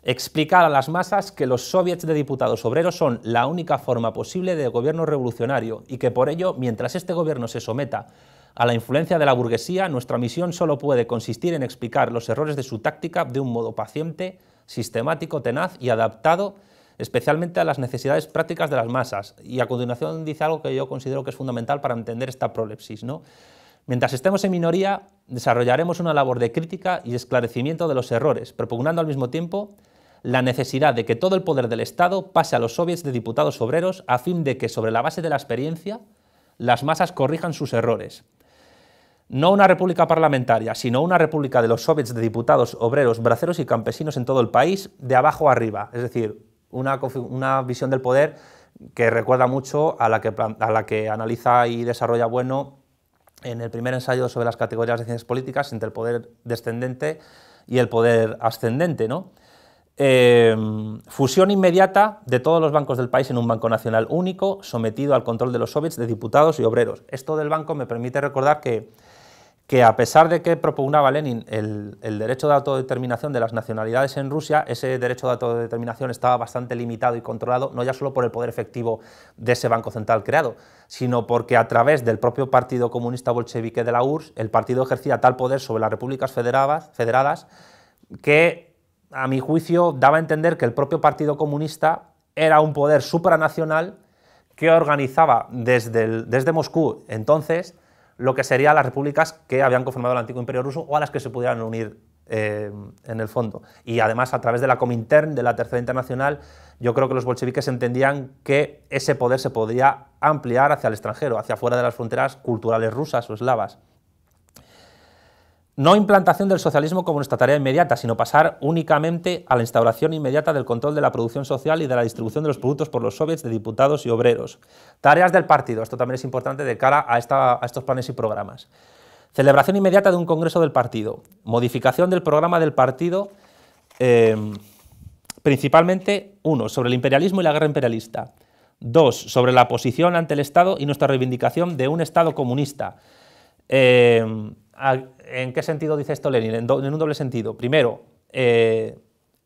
Explicar a las masas que los soviets de diputados obreros son la única forma posible de gobierno revolucionario y que por ello, mientras este gobierno se someta a la influencia de la burguesía, nuestra misión solo puede consistir en explicar los errores de su táctica de un modo paciente, sistemático, tenaz y adaptado especialmente a las necesidades prácticas de las masas. Y a continuación dice algo que yo considero que es fundamental para entender esta prolepsis, ¿no? Mientras estemos en minoría, desarrollaremos una labor de crítica y esclarecimiento de los errores, propugnando al mismo tiempo la necesidad de que todo el poder del Estado pase a los soviets de diputados obreros a fin de que, sobre la base de la experiencia, las masas corrijan sus errores. No una república parlamentaria, sino una república de los soviets de diputados obreros, braceros y campesinos en todo el país, de abajo a arriba. Es decir, una, visión del poder que recuerda mucho a la que, a la que analiza y desarrolla Bueno en el primer ensayo sobre las categorías de ciencias políticas entre el poder descendente y el poder ascendente. ¿no? Em, fusión inmediata de todos los bancos del país en un banco nacional único, sometido al control de los soviets, de diputados y obreros. Esto del banco me permite recordar que que a pesar de que propugnaba Lenin el, derecho de autodeterminación de las nacionalidades en Rusia, ese derecho de autodeterminación estaba bastante limitado y controlado, no ya solo por el poder efectivo de ese Banco Central creado, sino porque a través del propio Partido Comunista Bolchevique de la URSS, el partido ejercía tal poder sobre las repúblicas federadas, federadas que, a mi juicio, daba a entender que el propio Partido Comunista era un poder supranacional que organizaba desde, desde Moscú entonces lo que serían las repúblicas que habían conformado el antiguo imperio ruso o a las que se pudieran unir eh, en el fondo. Y además, a través de la Comintern, de la Tercera Internacional, yo creo que los bolcheviques entendían que ese poder se podría ampliar hacia el extranjero, hacia fuera de las fronteras culturales rusas o eslavas. No implantación del socialismo como nuestra tarea inmediata, sino pasar únicamente a la instauración inmediata del control de la producción social y de la distribución de los productos por los soviets de diputados y obreros. Tareas del partido, esto también es importante de cara a, estos planes y programas. Celebración inmediata de un congreso del partido. Modificación del programa del partido, eh, principalmente, uno, sobre el imperialismo y la guerra imperialista. Dos, sobre la posición ante el Estado y nuestra reivindicación de un Estado comunista. Eh, ¿En qué sentido dice esto Lenin? En, un doble sentido. Primero, eh,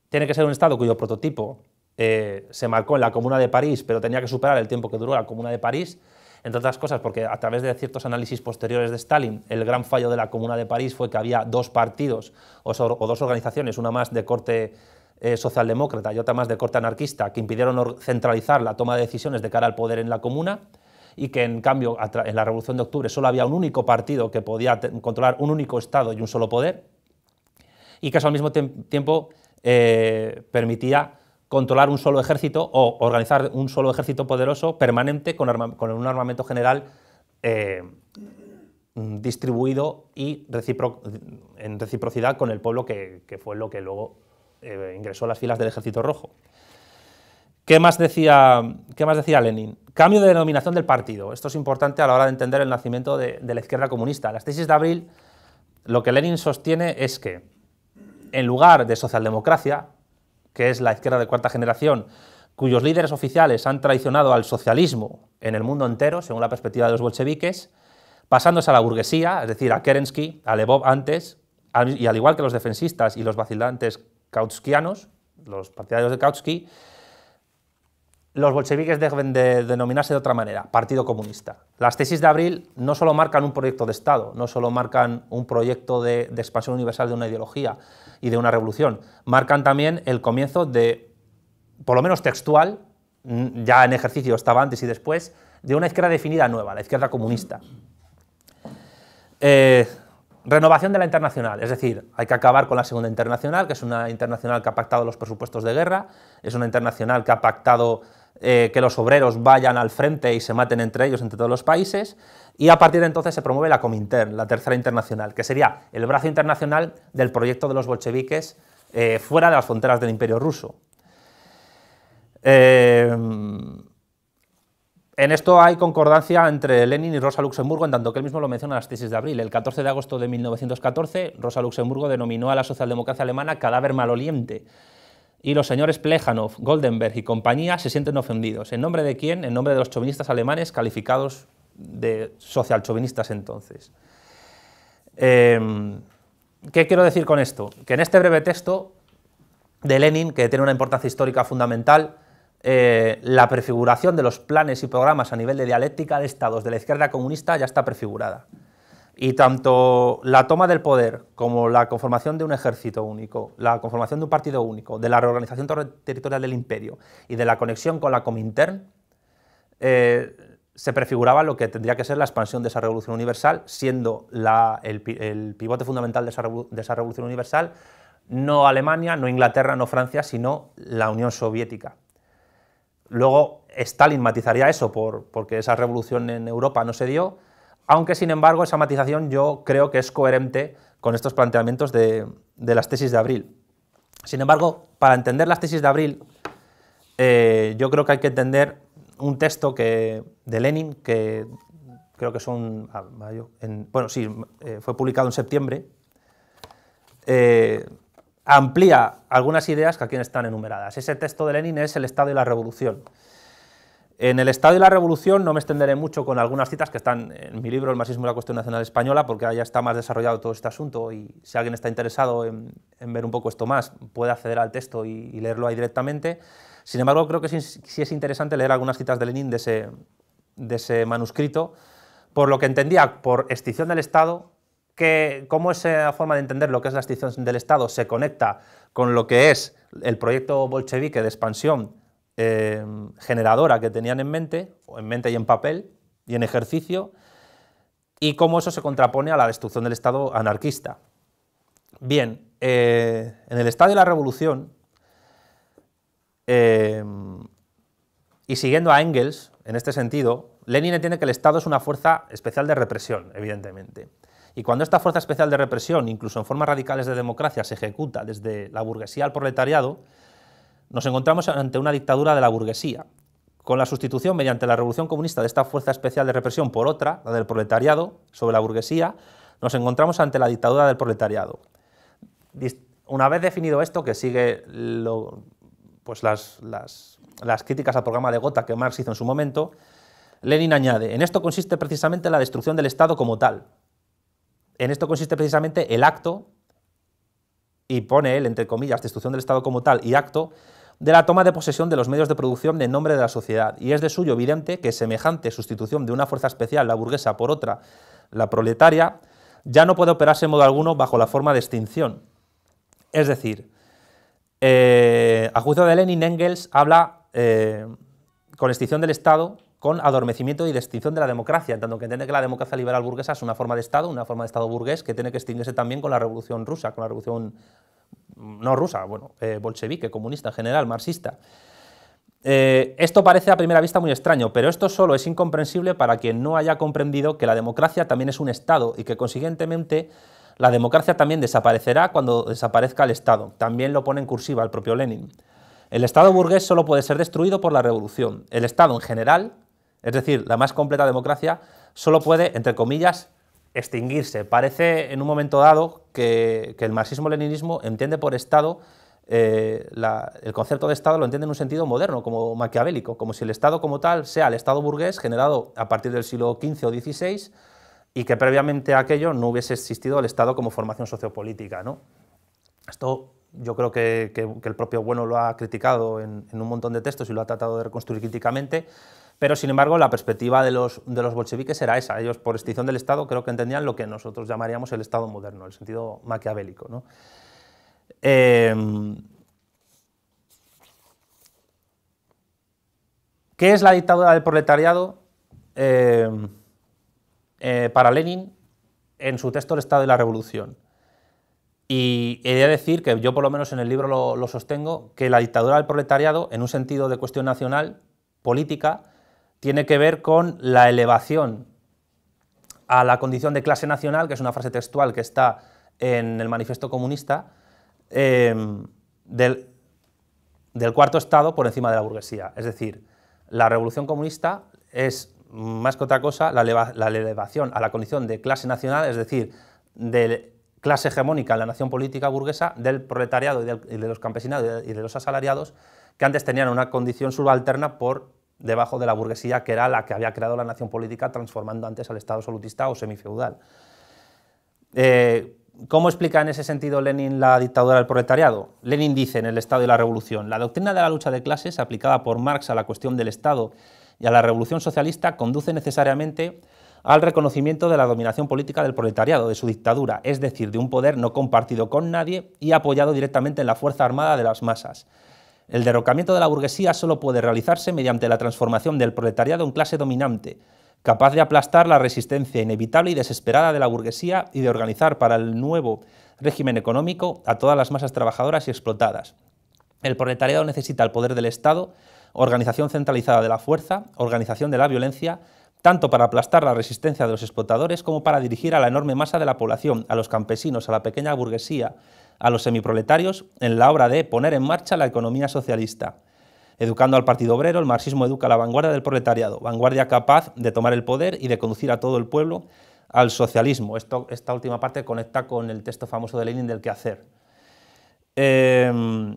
tiene que ser un Estado cuyo prototipo eh, se marcó en la Comuna de París, pero tenía que superar el tiempo que duró la Comuna de París, entre otras cosas porque a través de ciertos análisis posteriores de Stalin, el gran fallo de la Comuna de París fue que había dos partidos o, dos organizaciones, una más de corte eh, socialdemócrata y otra más de corte anarquista, que impidieron centralizar la toma de decisiones de cara al poder en la Comuna y que en cambio en la Revolución de Octubre solo había un único partido que podía controlar un único Estado y un solo poder, y que eso al mismo tiempo eh, permitía controlar un solo ejército o organizar un solo ejército poderoso permanente con, un armamento general eh, distribuido y en reciprocidad con el pueblo que, fue lo que luego eh, ingresó a las filas del ejército rojo. ¿Qué más, decía, ¿Qué más decía Lenin? Cambio de denominación del partido. Esto es importante a la hora de entender el nacimiento de, la izquierda comunista. Las tesis de abril, lo que Lenin sostiene es que, en lugar de socialdemocracia, que es la izquierda de cuarta generación, cuyos líderes oficiales han traicionado al socialismo en el mundo entero, según la perspectiva de los bolcheviques, pasándose a la burguesía, es decir, a Kerensky, a Lebov antes, y al igual que los defensistas y los vacilantes kautskianos, los partidarios de Kautsky, los bolcheviques deben de denominarse de otra manera, Partido Comunista. Las tesis de abril no solo marcan un proyecto de Estado, no solo marcan un proyecto de, expansión universal de una ideología y de una revolución, marcan también el comienzo de, por lo menos textual, mm, ya en ejercicio estaba antes y después, de una izquierda definida nueva, la izquierda comunista. Eh, renovación de la internacional, es decir, hay que acabar con la segunda internacional, que es una internacional que ha pactado los presupuestos de guerra, es una internacional que ha pactado eh, que los obreros vayan al frente y se maten entre ellos, entre todos los países, y a partir de entonces se promueve la Comintern, la Tercera Internacional, que sería el brazo internacional del proyecto de los bolcheviques eh, fuera de las fronteras del Imperio Ruso. Eh, en esto hay concordancia entre Lenin y Rosa Luxemburgo, en tanto que él mismo lo menciona en las tesis de abril. El 14 de agosto de 1914, Rosa Luxemburgo denominó a la socialdemocracia alemana cadáver maloliente, y los señores Plejanov, Goldenberg y compañía se sienten ofendidos. ¿En nombre de quién? En nombre de los chauvinistas alemanes calificados de socialchauvinistas entonces. Em, ¿Qué quiero decir con esto? Que en este breve texto de Lenin, que tiene una importancia histórica fundamental, eh, la prefiguración de los planes y programas a nivel de dialéctica de estados de la izquierda comunista ya está prefigurada. Y tanto la toma del poder como la conformación de un ejército único, la conformación de un partido único, de la reorganización territorial del imperio y de la conexión con la Comintern, eh, se prefiguraba lo que tendría que ser la expansión de esa revolución universal, siendo el, pivote fundamental de esa, revolución universal no Alemania, no Inglaterra, no Francia, sino la Unión Soviética. Luego Stalin matizaría eso por, porque esa revolución en Europa no se dio, aunque sin embargo esa matización yo creo que es coherente con estos planteamientos de, las tesis de abril. Sin embargo, para entender las tesis de abril, eh, yo creo que hay que entender un texto que, de Lenin que creo que son, ah, bueno, sí, eh, fue publicado en septiembre, eh, amplía algunas ideas que aquí están enumeradas. Ese texto de Lenin es El Estado y la Revolución. En el Estado y la Revolución no me extenderé mucho con algunas citas que están en mi libro El marxismo y la cuestión nacional española, porque ya está más desarrollado todo este asunto y si alguien está interesado en, ver un poco esto más, puede acceder al texto y, leerlo ahí directamente. Sin embargo, creo que sí, es interesante leer algunas citas de Lenin de ese, de ese manuscrito, por lo que entendía por extinción del Estado, que cómo esa forma de entender lo que es la extinción del Estado se conecta con lo que es el proyecto bolchevique de expansión Em, generadora que tenían en mente, en mente y en papel y en ejercicio, y cómo eso se contrapone a la destrucción del Estado anarquista. Bien, eh, en el Estado de la Revolución, em, y siguiendo a Engels en este sentido, Lenin entiende que el Estado es una fuerza especial de represión, evidentemente. Y cuando esta fuerza especial de represión, incluso en formas radicales de democracia, se ejecuta desde la burguesía al proletariado, nos encontramos ante una dictadura de la burguesía, con la sustitución mediante la revolución comunista de esta fuerza especial de represión por otra, la del proletariado, sobre la burguesía, nos encontramos ante la dictadura del proletariado. Una vez definido esto, que sigue pues las, las críticas al programa de Gotha que Marx hizo en su momento, Lenin añade, en esto consiste precisamente la destrucción del Estado como tal. En esto consiste precisamente el acto, y pone él, entre comillas, destrucción del Estado como tal y acto, de la toma de posesión de los medios de producción en nombre de la sociedad, y es de suyo evidente que semejante sustitución de una fuerza especial, la burguesa, por otra, la proletaria, ya no puede operarse en modo alguno bajo la forma de extinción. Es decir, eh, a juicio de Lenin, Engels habla eh, con extinción del Estado, con adormecimiento y extinción de la democracia, en tanto que entiende que la democracia liberal burguesa es una forma de Estado, una forma de Estado burgués que tiene que extinguirse también con la revolución rusa, con la revolución no rusa, bueno, eh, bolchevique, comunista en general, marxista. Eh, esto parece a primera vista muy extraño, pero esto solo es incomprensible para quien no haya comprendido que la democracia también es un Estado y que consiguientemente la democracia también desaparecerá cuando desaparezca el Estado. También lo pone en cursiva el propio Lenin. El Estado burgués solo puede ser destruido por la revolución. El Estado en general, es decir, la más completa democracia, solo puede, entre comillas, extinguirse. Parece en un momento dado que, que el marxismo-leninismo entiende por Estado eh, el concepto de Estado lo entiende en un sentido moderno, como maquiavélico, como si el Estado como tal sea el Estado burgués generado a partir del siglo XV o XVI y que previamente a aquello no hubiese existido el Estado como formación sociopolítica. ¿no? Esto yo creo que, que, el propio Bueno lo ha criticado en, en un montón de textos y lo ha tratado de reconstruir críticamente. Pero, sin embargo, la perspectiva de los, bolcheviques era esa. Ellos, por extinción del Estado, creo que entendían lo que nosotros llamaríamos el Estado moderno, el sentido maquiavélico. Em, ¿Qué es la dictadura del proletariado? Em, eh, para Lenin, en su texto El Estado y la Revolución. Y he de decir que yo por lo menos en el libro lo sostengo, que la dictadura del proletariado, en un sentido de cuestión nacional, política, tiene que ver con la elevación a la condición de clase nacional, que es una frase textual que está en el manifiesto comunista, em, del, cuarto Estado por encima de la burguesía. Es decir, la revolución comunista es, más que otra cosa, la, elevación a la condición de clase nacional, es decir, de clase hegemónica en la nación política burguesa, del proletariado y, de los campesinados y de los asalariados, que antes tenían una condición subalterna por debajo de la burguesía que era la que había creado la nación política transformando antes al Estado absolutista o semifeudal. Eh, ¿Cómo explica en ese sentido Lenin la dictadura del proletariado? Lenin dice en El Estado y la Revolución, la doctrina de la lucha de clases aplicada por Marx a la cuestión del Estado y a la revolución socialista conduce necesariamente al reconocimiento de la dominación política del proletariado, de su dictadura, es decir, de un poder no compartido con nadie y apoyado directamente en la fuerza armada de las masas. El derrocamiento de la burguesía solo puede realizarse mediante la transformación del proletariado en clase dominante, capaz de aplastar la resistencia inevitable y desesperada de la burguesía y de organizar para el nuevo régimen económico a todas las masas trabajadoras y explotadas. El proletariado necesita el poder del Estado, organización centralizada de la fuerza, organización de la violencia, tanto para aplastar la resistencia de los explotadores como para dirigir a la enorme masa de la población, a los campesinos, a la pequeña burguesía, a los semiproletarios en la obra de poner en marcha la economía socialista. Educando al Partido Obrero, el marxismo educa a la vanguardia del proletariado, vanguardia capaz de tomar el poder y de conducir a todo el pueblo al socialismo. esta última parte conecta con el texto famoso de Lenin del quehacer. Em,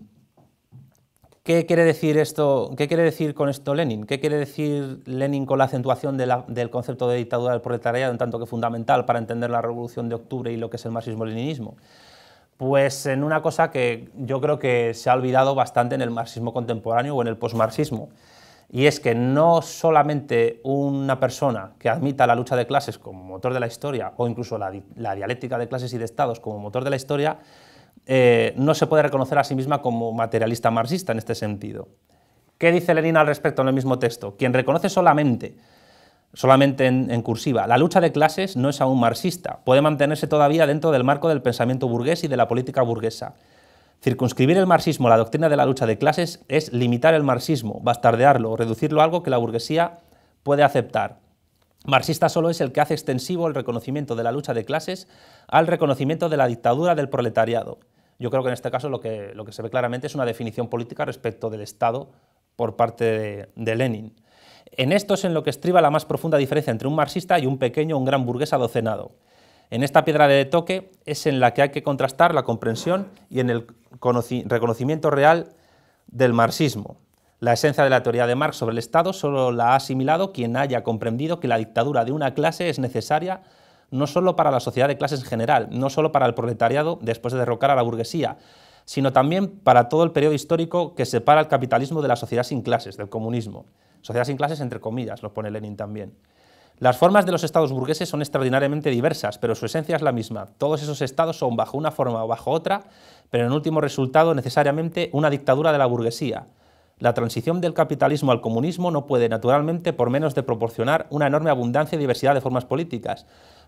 ¿Qué quiere decir esto? ¿Qué quiere decir con esto Lenin? ¿Qué quiere decir Lenin con la acentuación del concepto de dictadura del proletariado, en tanto que fundamental para entender la revolución de octubre y lo que es el marxismo-leninismo? Pues en una cosa que yo creo que se ha olvidado bastante en el marxismo contemporáneo o en el posmarxismo, y es que no solamente una persona que admita la lucha de clases como motor de la historia, o incluso la, dialéctica de clases y de estados como motor de la historia, eh, no se puede reconocer a sí misma como materialista marxista en este sentido. ¿Qué dice Lenin al respecto en el mismo texto? Quien reconoce solamente solamente en, cursiva. La lucha de clases no es aún marxista, puede mantenerse todavía dentro del marco del pensamiento burgués y de la política burguesa. Circunscribir el marxismo a la doctrina de la lucha de clases es limitar el marxismo, bastardearlo, reducirlo a algo que la burguesía puede aceptar. Marxista solo es el que hace extensivo el reconocimiento de la lucha de clases al reconocimiento de la dictadura del proletariado. Yo creo que en este caso lo que, se ve claramente es una definición política respecto del Estado por parte de Lenin. En esto es en lo que estriba la más profunda diferencia entre un marxista y un pequeño un gran burgués adocenado. En esta piedra de toque es en la que hay que contrastar la comprensión y en el reconocimiento real del marxismo. La esencia de la teoría de Marx sobre el Estado solo la ha asimilado quien haya comprendido que la dictadura de una clase es necesaria no solo para la sociedad de clases en general, no solo para el proletariado después de derrocar a la burguesía, sino también para todo el periodo histórico que separa el capitalismo de la sociedad sin clases, del comunismo. Sociedad sin clases, entre comillas, lo pone Lenin también. Las formas de los estados burgueses son extraordinariamente diversas, pero su esencia es la misma. Todos esos estados son, bajo una forma o bajo otra, pero en último resultado necesariamente una dictadura de la burguesía. La transición del capitalismo al comunismo no puede, naturalmente, por menos de proporcionar una enorme abundancia y diversidad de formas políticas,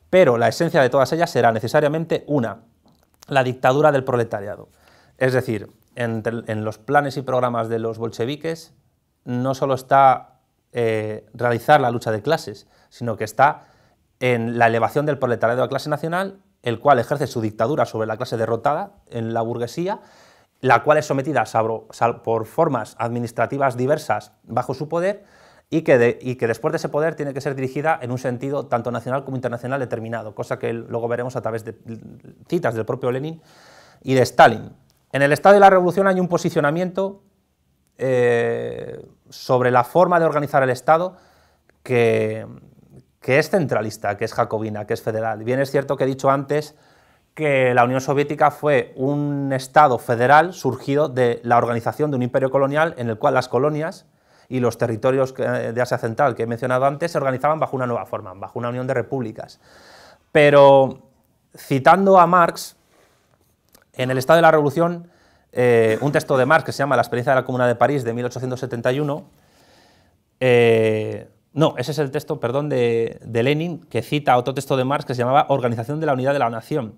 pero la esencia de todas ellas será necesariamente una, la dictadura del proletariado. Es decir, en los planes y programas de los bolcheviques, no solo está eh, realizar la lucha de clases, sino que está en la elevación del proletariado a clase nacional, el cual ejerce su dictadura sobre la clase derrotada en la burguesía, la cual es sometida por formas administrativas diversas bajo su poder y que, y que después de ese poder tiene que ser dirigida en un sentido tanto nacional como internacional determinado, cosa que luego veremos a través de citas del propio Lenin y de Stalin. En el estado de la revolución hay un posicionamiento eh, sobre la forma de organizar el Estado que, que es centralista, que es jacobina, que es federal. Bien es cierto que he dicho antes que la Unión Soviética fue un Estado federal surgido de la organización de un imperio colonial en el cual las colonias y los territorios de Asia Central que he mencionado antes se organizaban bajo una nueva forma, bajo una unión de repúblicas. Pero citando a Marx, en el Estado de la Revolución eh, un texto de Marx que se llama La experiencia de la Comuna de París de 1871. Eh, no, ese es el texto, perdón, de, de, Lenin, que cita otro texto de Marx que se llamaba Organización de la Unidad de la Nación.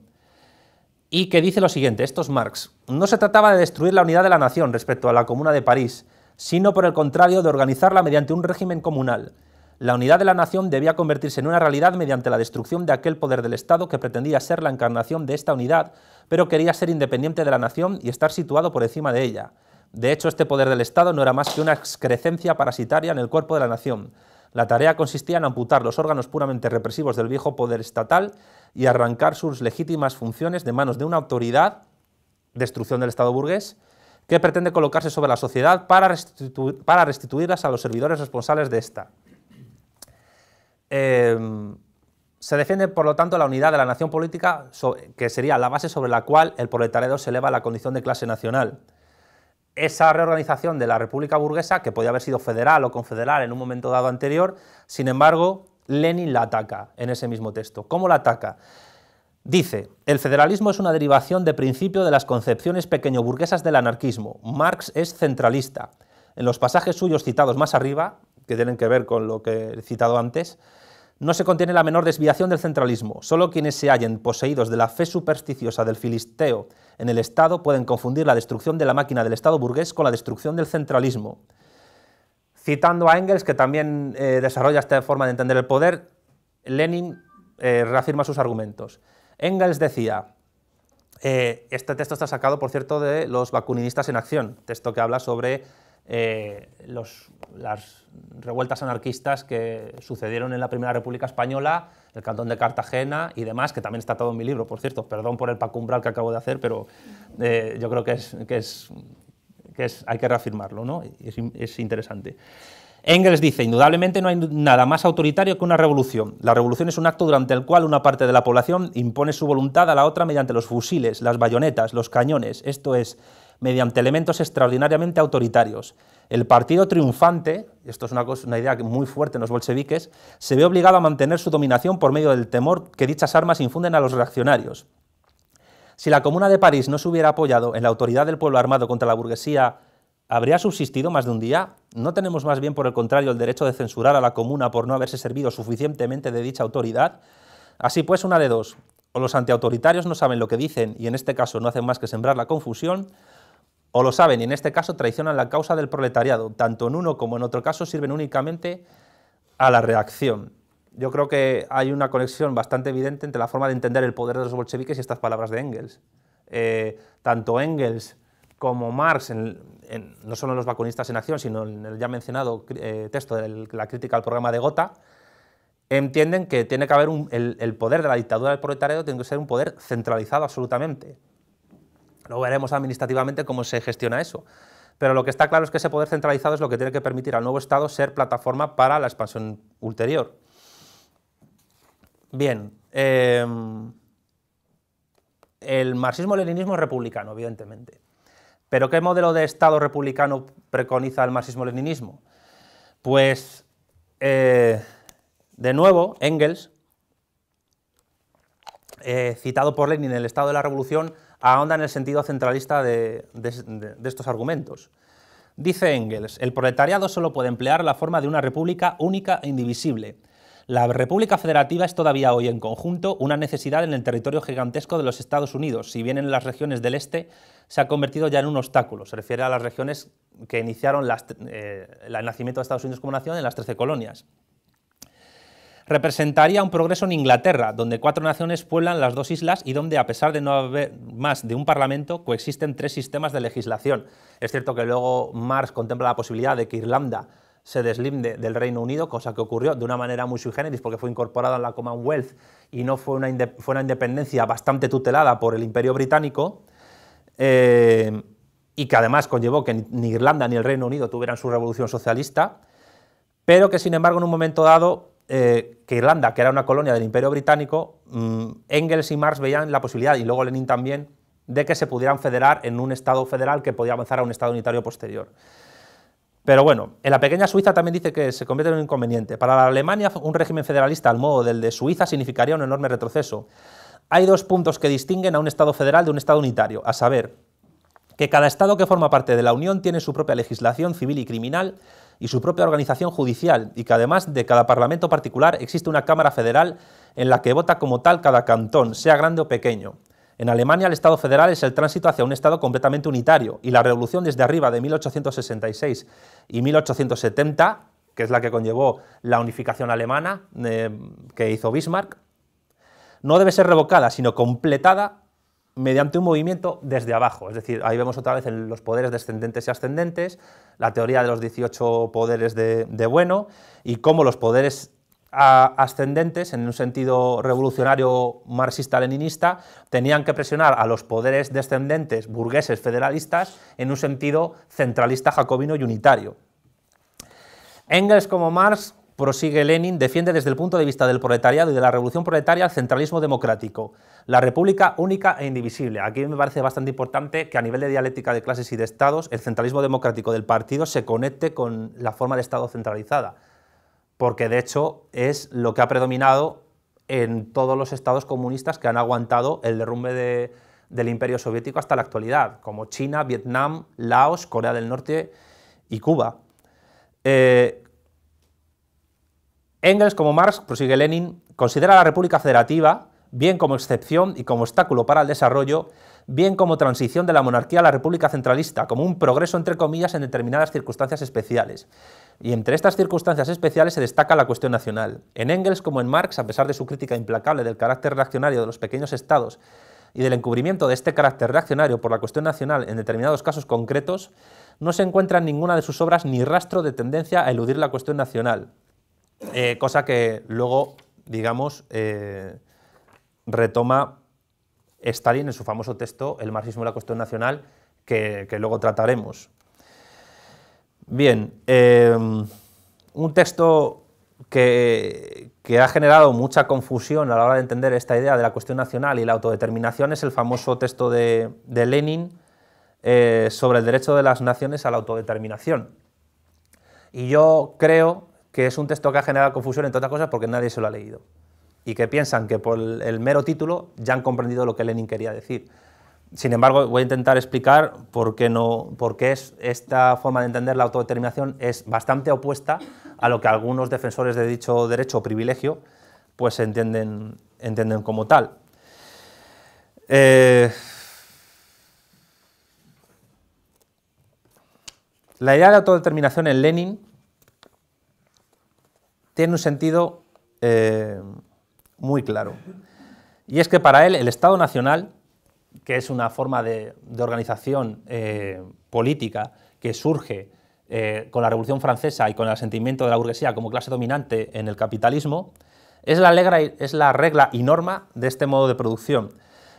Y que dice lo siguiente, esto es Marx, no se trataba de destruir la unidad de la nación respecto a la Comuna de París, sino por el contrario de organizarla mediante un régimen comunal. La unidad de la nación debía convertirse en una realidad mediante la destrucción de aquel poder del Estado que pretendía ser la encarnación de esta unidad pero quería ser independiente de la nación y estar situado por encima de ella. De hecho, este poder del Estado no era más que una excrecencia parasitaria en el cuerpo de la nación. La tarea consistía en amputar los órganos puramente represivos del viejo poder estatal y arrancar sus legítimas funciones de manos de una autoridad, destrucción del Estado burgués, que pretende colocarse sobre la sociedad para, para restituirlas a los servidores responsables de esta. Em, se defiende, por lo tanto, la unidad de la nación política, que sería la base sobre la cual el proletariado se eleva a la condición de clase nacional. Esa reorganización de la República Burguesa, que podía haber sido federal o confederal en un momento dado anterior, sin embargo, Lenin la ataca en ese mismo texto. ¿Cómo la ataca? Dice, el federalismo es una derivación de principio de las concepciones pequeño burguesas del anarquismo. Marx es centralista. En los pasajes suyos citados más arriba, que tienen que ver con lo que he citado antes, no se contiene la menor desviación del centralismo. Solo quienes se hallen poseídos de la fe supersticiosa del filisteo en el Estado pueden confundir la destrucción de la máquina del Estado burgués con la destrucción del centralismo. Citando a Engels, que también eh, desarrolla esta forma de entender el poder, Lenin eh, reafirma sus argumentos. Engels decía, eh, este texto está sacado, por cierto, de Los vacuninistas en Acción, texto que habla sobre los, las revueltas anarquistas que sucedieron en la Primera República Española, el Cantón de Cartagena y demás, que también está todo en mi libro, por cierto. Perdón por el pacumbral que acabo de hacer, pero eh, yo creo que es, que es, que es, hay que reafirmarlo, ¿no? es, es interesante. Engels dice, indudablemente no hay nada más autoritario que una revolución. La revolución es un acto durante el cual una parte de la población impone su voluntad a la otra mediante los fusiles, las bayonetas, los cañones, esto es, mediante elementos extraordinariamente autoritarios. El partido triunfante, esto es una, idea muy fuerte en los bolcheviques, se ve obligado a mantener su dominación por medio del temor que dichas armas infunden a los reaccionarios. Si la Comuna de París no se hubiera apoyado en la autoridad del pueblo armado contra la burguesía, ¿habría subsistido más de un día? ¿No tenemos más bien, por el contrario, el derecho de censurar a la Comuna por no haberse servido suficientemente de dicha autoridad? Así pues, una de dos. O los antiautoritarios no saben lo que dicen y en este caso no hacen más que sembrar la confusión, o lo saben y en este caso traicionan la causa del proletariado. Tanto en uno como en otro caso sirven únicamente a la reacción. Yo creo que hay una conexión bastante evidente entre la forma de entender el poder de los bolcheviques y estas palabras de Engels. Eh, tanto Engels como Marx, no solo en los vacunistas en acción, sino en el ya mencionado eh, texto de la crítica al programa de Gotha, entienden que tiene que haber el, poder de la dictadura del proletariado tiene que ser un poder centralizado absolutamente. Lo veremos administrativamente cómo se gestiona eso. Pero lo que está claro es que ese poder centralizado es lo que tiene que permitir al nuevo Estado ser plataforma para la expansión ulterior. Bien, em, el marxismo-leninismo es republicano, evidentemente. ¿Pero qué modelo de Estado republicano preconiza el marxismo-leninismo? Pues, eh, de nuevo, Engels, eh, citado por Lenin en el Estado de la Revolución, ahonda en el sentido centralista de, estos argumentos. Dice Engels, el proletariado solo puede emplear la forma de una república única e indivisible. La república federativa es todavía hoy en conjunto una necesidad en el territorio gigantesco de los Estados Unidos, si bien en las regiones del este se ha convertido ya en un obstáculo. Se refiere a las regiones que iniciaron eh, el nacimiento de Estados Unidos como nación en las 13 colonias representaría un progreso en Inglaterra, donde cuatro naciones pueblan las dos islas y donde, a pesar de no haber más de un parlamento, coexisten tres sistemas de legislación. Es cierto que luego Marx contempla la posibilidad de que Irlanda se deslinde del Reino Unido, cosa que ocurrió de una manera muy sui generis porque fue incorporada en la Commonwealth y no fue una, independencia bastante tutelada por el Imperio Británico. Eh, y que además conllevó que ni Irlanda ni el Reino Unido tuvieran su revolución socialista, pero que sin embargo en un momento dado eh, que Irlanda, que era una colonia del Imperio Británico, mm, Engels y Marx veían la posibilidad, y luego Lenin también, de que se pudieran federar en un Estado federal que podía avanzar a un Estado unitario posterior. Pero bueno, en la pequeña Suiza también dice que se convierte en un inconveniente. Para la Alemania, un régimen federalista al modo del de Suiza significaría un enorme retroceso. Hay dos puntos que distinguen a un Estado federal de un Estado unitario, a saber, que cada Estado que forma parte de la Unión tiene su propia legislación civil y criminal, y su propia organización judicial, y que además de cada parlamento particular existe una Cámara Federal en la que vota como tal cada cantón, sea grande o pequeño. En Alemania el Estado federal es el tránsito hacia un Estado completamente unitario, y la revolución desde arriba de 1866 y 1870, que es la que conllevó la unificación alemana eh, que hizo Bismarck, no debe ser revocada, sino completada mediante un movimiento desde abajo. Es decir, ahí vemos otra vez los poderes descendentes y ascendentes, la teoría de los 18 poderes de, Bueno y cómo los poderes ascendentes, en un sentido revolucionario marxista-leninista, tenían que presionar a los poderes descendentes burgueses federalistas en un sentido centralista jacobino y unitario. Engels como Marx prosigue Lenin, defiende desde el punto de vista del proletariado y de la revolución proletaria el centralismo democrático, la República única e indivisible. Aquí me parece bastante importante que a nivel de dialéctica de clases y de estados, el centralismo democrático del partido se conecte con la forma de estado centralizada, porque de hecho es lo que ha predominado en todos los estados comunistas que han aguantado el derrumbe del imperio soviético hasta la actualidad, como China, Vietnam, Laos, Corea del Norte y Cuba. Eh, Engels, como Marx, prosigue Lenin, considera la República Federativa bien como excepción y como obstáculo para el desarrollo, bien como transición de la monarquía a la república centralista, como un progreso entre comillas en determinadas circunstancias especiales. Y entre estas circunstancias especiales se destaca la cuestión nacional. En Engels como en Marx, a pesar de su crítica implacable del carácter reaccionario de los pequeños estados y del encubrimiento de este carácter reaccionario por la cuestión nacional en determinados casos concretos, no se encuentra en ninguna de sus obras ni rastro de tendencia a eludir la cuestión nacional, eh, cosa que luego, digamos, eh, retoma Stalin en su famoso texto El marxismo y la cuestión nacional, que, luego trataremos. Bien, eh, un texto que, ha generado mucha confusión a la hora de entender esta idea de la cuestión nacional y la autodeterminación es el famoso texto de, Lenin eh, sobre el derecho de las naciones a la autodeterminación. Y yo creo que es un texto que ha generado confusión, entre otras cosas, porque nadie se lo ha leído y que piensan que por el mero título ya han comprendido lo que Lenin quería decir. Sin embargo, voy a intentar explicar por qué, no, porque esta forma de entender la autodeterminación es bastante opuesta a lo que algunos defensores de dicho derecho o privilegio pues entienden, como tal. Eh, la idea de autodeterminación en Lenin tiene un sentido eh, muy claro. Y es que para él el Estado Nacional, que es una forma de, organización eh, política que surge eh, con la Revolución Francesa y con el asentimiento de la burguesía como clase dominante en el capitalismo, es la, regla y norma de este modo de producción.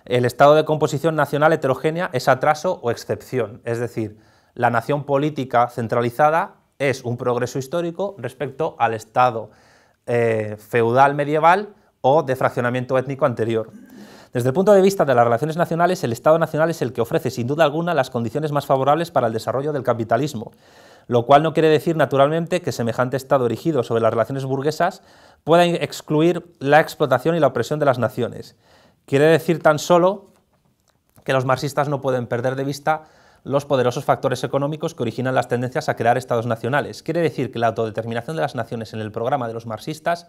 El estado de composición nacional heterogénea es atraso o excepción, es decir, la nación política centralizada es un progreso histórico respecto al estado eh, feudal medieval o de fraccionamiento étnico anterior. Desde el punto de vista de las relaciones nacionales, el Estado nacional es el que ofrece sin duda alguna las condiciones más favorables para el desarrollo del capitalismo, lo cual no quiere decir naturalmente que semejante Estado erigido sobre las relaciones burguesas pueda excluir la explotación y la opresión de las naciones. Quiere decir tan solo que los marxistas no pueden perder de vista los poderosos factores económicos que originan las tendencias a crear estados nacionales. Quiere decir que la autodeterminación de las naciones en el programa de los marxistas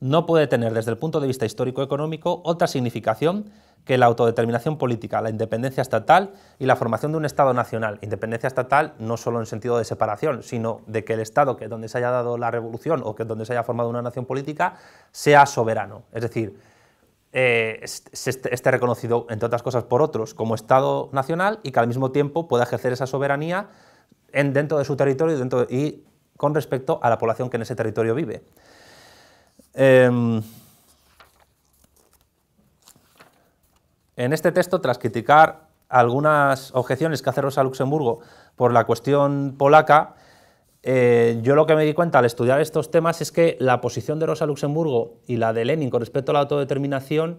no puede tener desde el punto de vista histórico-económico otra significación que la autodeterminación política, la independencia estatal y la formación de un Estado nacional. Independencia estatal no solo en sentido de separación, sino de que el Estado que donde se haya dado la revolución o que donde se haya formado una nación política sea soberano. Es decir, eh, esté reconocido, entre otras cosas, por otros como Estado nacional y que al mismo tiempo pueda ejercer esa soberanía dentro de su territorio y con respecto a la población que en ese territorio vive. Em, en este texto, tras criticar algunas objeciones que hace Rosa Luxemburgo por la cuestión polaca, eh, yo lo que me di cuenta al estudiar estos temas es que la posición de Rosa Luxemburgo y la de Lenin con respecto a la autodeterminación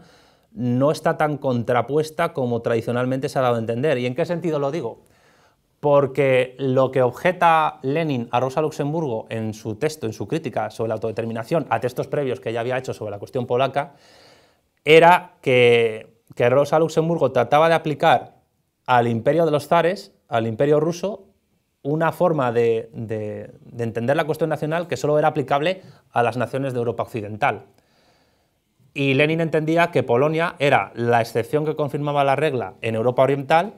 no está tan contrapuesta como tradicionalmente se ha dado a entender. ¿Y en qué sentido lo digo? porque lo que objeta Lenin a Rosa Luxemburgo en su texto, en su crítica sobre la autodeterminación, a textos previos que ya había hecho sobre la cuestión polaca, era que, Rosa Luxemburgo trataba de aplicar al imperio de los zares, al imperio ruso, una forma de, de entender la cuestión nacional que solo era aplicable a las naciones de Europa Occidental. Y Lenin entendía que Polonia era la excepción que confirmaba la regla en Europa Oriental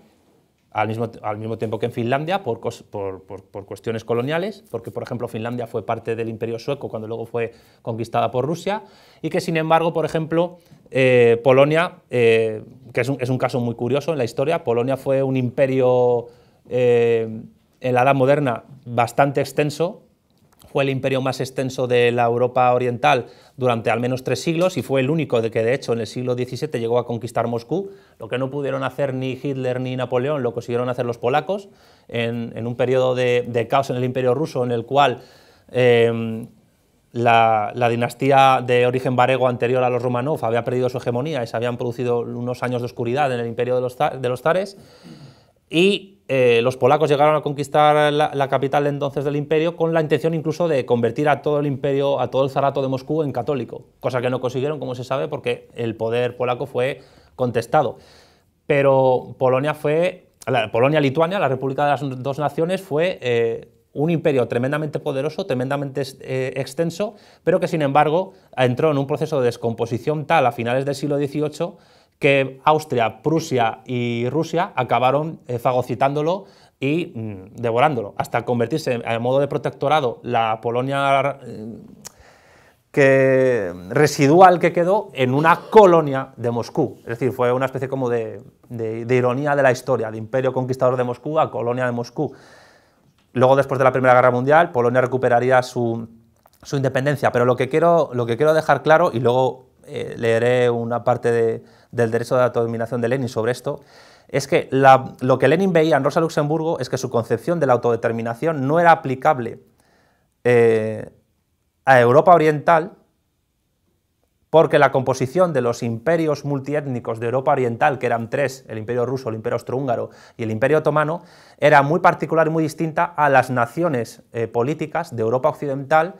al mismo, tiempo que en Finlandia, por, cuestiones coloniales, porque por ejemplo Finlandia fue parte del imperio sueco cuando luego fue conquistada por Rusia, y que sin embargo, por ejemplo, eh, Polonia, eh, que es un, caso muy curioso en la historia, Polonia fue un imperio eh, en la Edad Moderna bastante extenso, fue el imperio más extenso de la Europa Oriental durante al menos tres siglos y fue el único de que de hecho en el siglo XVII llegó a conquistar Moscú, lo que no pudieron hacer ni Hitler ni Napoleón, lo consiguieron hacer los polacos en, un periodo de, caos en el imperio ruso en el cual em, la, dinastía de origen varego anterior a los Romanov había perdido su hegemonía y se habían producido unos años de oscuridad en el imperio de los, de los y eh, los polacos llegaron a conquistar la, capital entonces del imperio con la intención incluso de convertir a todo el imperio, a todo el zarato de Moscú en católico, cosa que no consiguieron, como se sabe, porque el poder polaco fue contestado. Pero Polonia fue, Polonia-Lituania, la República de las Dos Naciones, fue eh, un imperio tremendamente poderoso, tremendamente eh, extenso, pero que sin embargo entró en un proceso de descomposición tal a finales del siglo XVIII que Austria, Prusia y Rusia acabaron eh, fagocitándolo y mm, devorándolo, hasta convertirse en modo de protectorado la Polonia mm, que residual que quedó en una colonia de Moscú. Es decir, fue una especie como de, ironía de la historia, de imperio conquistador de Moscú a colonia de Moscú. Luego, después de la Primera Guerra Mundial, Polonia recuperaría su, independencia. Pero lo que, quiero, lo que quiero dejar claro, y luego eh, leeré una parte de, del derecho de autodeterminación de Lenin sobre esto, es que lo que Lenin veía en Rosa Luxemburgo es que su concepción de la autodeterminación no era aplicable eh, a Europa Oriental porque la composición de los imperios multiétnicos de Europa Oriental, que eran tres, el imperio ruso, el imperio austrohúngaro y el imperio otomano, era muy particular y muy distinta a las naciones eh, políticas de Europa Occidental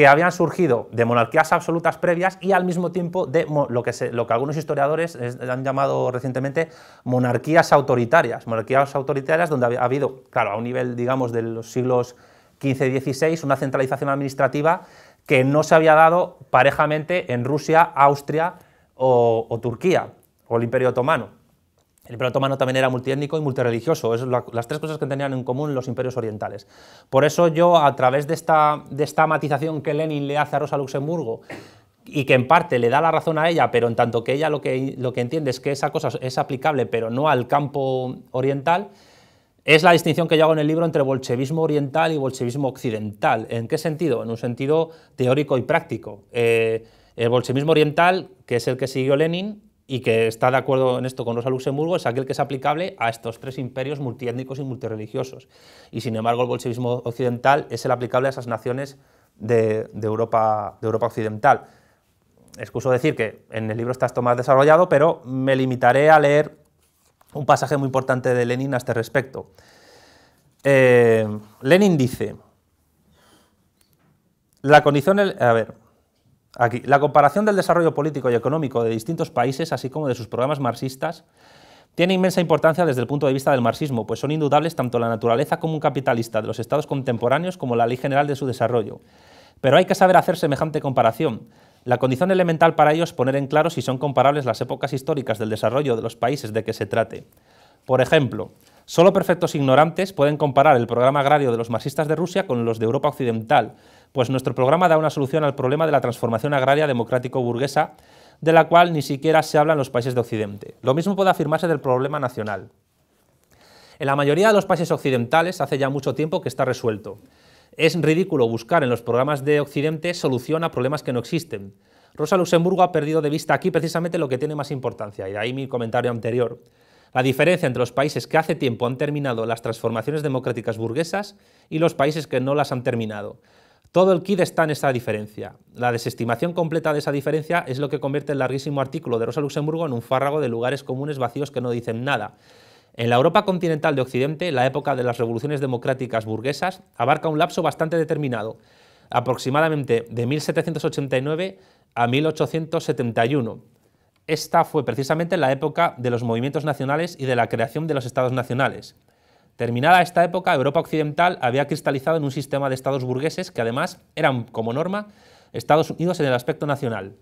que habían surgido de monarquías absolutas previas y al mismo tiempo de lo que, algunos historiadores han llamado recientemente monarquías autoritarias, monarquías autoritarias donde ha habido, claro, a un nivel, digamos, de los siglos XV y XVI, una centralización administrativa que no se había dado parejamente en Rusia, Austria o Turquía o el Imperio Otomano. El Imperio Otomano también era multiétnico y multireligioso, es las tres cosas que tenían en común los imperios orientales. Por eso yo, a través de esta, de esta matización que Lenin le hace a Rosa Luxemburgo, y que en parte le da la razón a ella, pero en tanto que ella lo que, lo que entiende es que esa cosa es aplicable, pero no al campo oriental, es la distinción que yo hago en el libro entre bolchevismo oriental y bolchevismo occidental. ¿En qué sentido? En un sentido teórico y práctico. Eh, el bolchevismo oriental, que es el que siguió Lenin, y que está de acuerdo en esto con Rosa Luxemburgo es aquel que es aplicable a estos tres imperios multiétnicos y multireligiosos. Y sin embargo el bolchevismo occidental es el aplicable a esas naciones de, Europa, de Europa occidental. Excuso decir que en el libro está esto más desarrollado, pero me limitaré a leer un pasaje muy importante de Lenin a este respecto. Eh, Lenin dice, la condición, a ver, la comparación del desarrollo político y económico de distintos países, así como de sus programas marxistas, tiene inmensa importancia desde el punto de vista del marxismo, pues son indudables tanto la naturaleza común capitalista de los estados contemporáneos como la ley general de su desarrollo. Pero hay que saber hacer semejante comparación. La condición elemental para ello es poner en claro si son comparables las épocas históricas del desarrollo de los países de que se trate. Por ejemplo, solo perfectos ignorantes pueden comparar el programa agrario de los marxistas de Rusia con los de Europa Occidental, pues nuestro programa da una solución al problema de la transformación agraria democrático-burguesa, de la cual ni siquiera se habla en los países de Occidente. Lo mismo puede afirmarse del problema nacional. En la mayoría de los países occidentales hace ya mucho tiempo que está resuelto. Es ridículo buscar en los programas de Occidente solución a problemas que no existen. Rosa Luxemburgo ha perdido de vista aquí precisamente lo que tiene más importancia, y ahí mi comentario anterior. La diferencia entre los países que hace tiempo han terminado las transformaciones democráticas burguesas y los países que no las han terminado. Todo el kit está en esa diferencia. La desestimación completa de esa diferencia es lo que convierte el larguísimo artículo de Rosa Luxemburgo en un fárrago de lugares comunes vacíos que no dicen nada. En la Europa continental de Occidente, la época de las revoluciones democráticas burguesas abarca un lapso bastante determinado, aproximadamente de 1789 a 1871. Esta fue precisamente la época de los movimientos nacionales y de la creación de los estados nacionales. Terminada esta época, Europa Occidental había cristalizado en un sistema de estados burgueses que además eran, como norma, Estados Unidos en el aspecto nacional.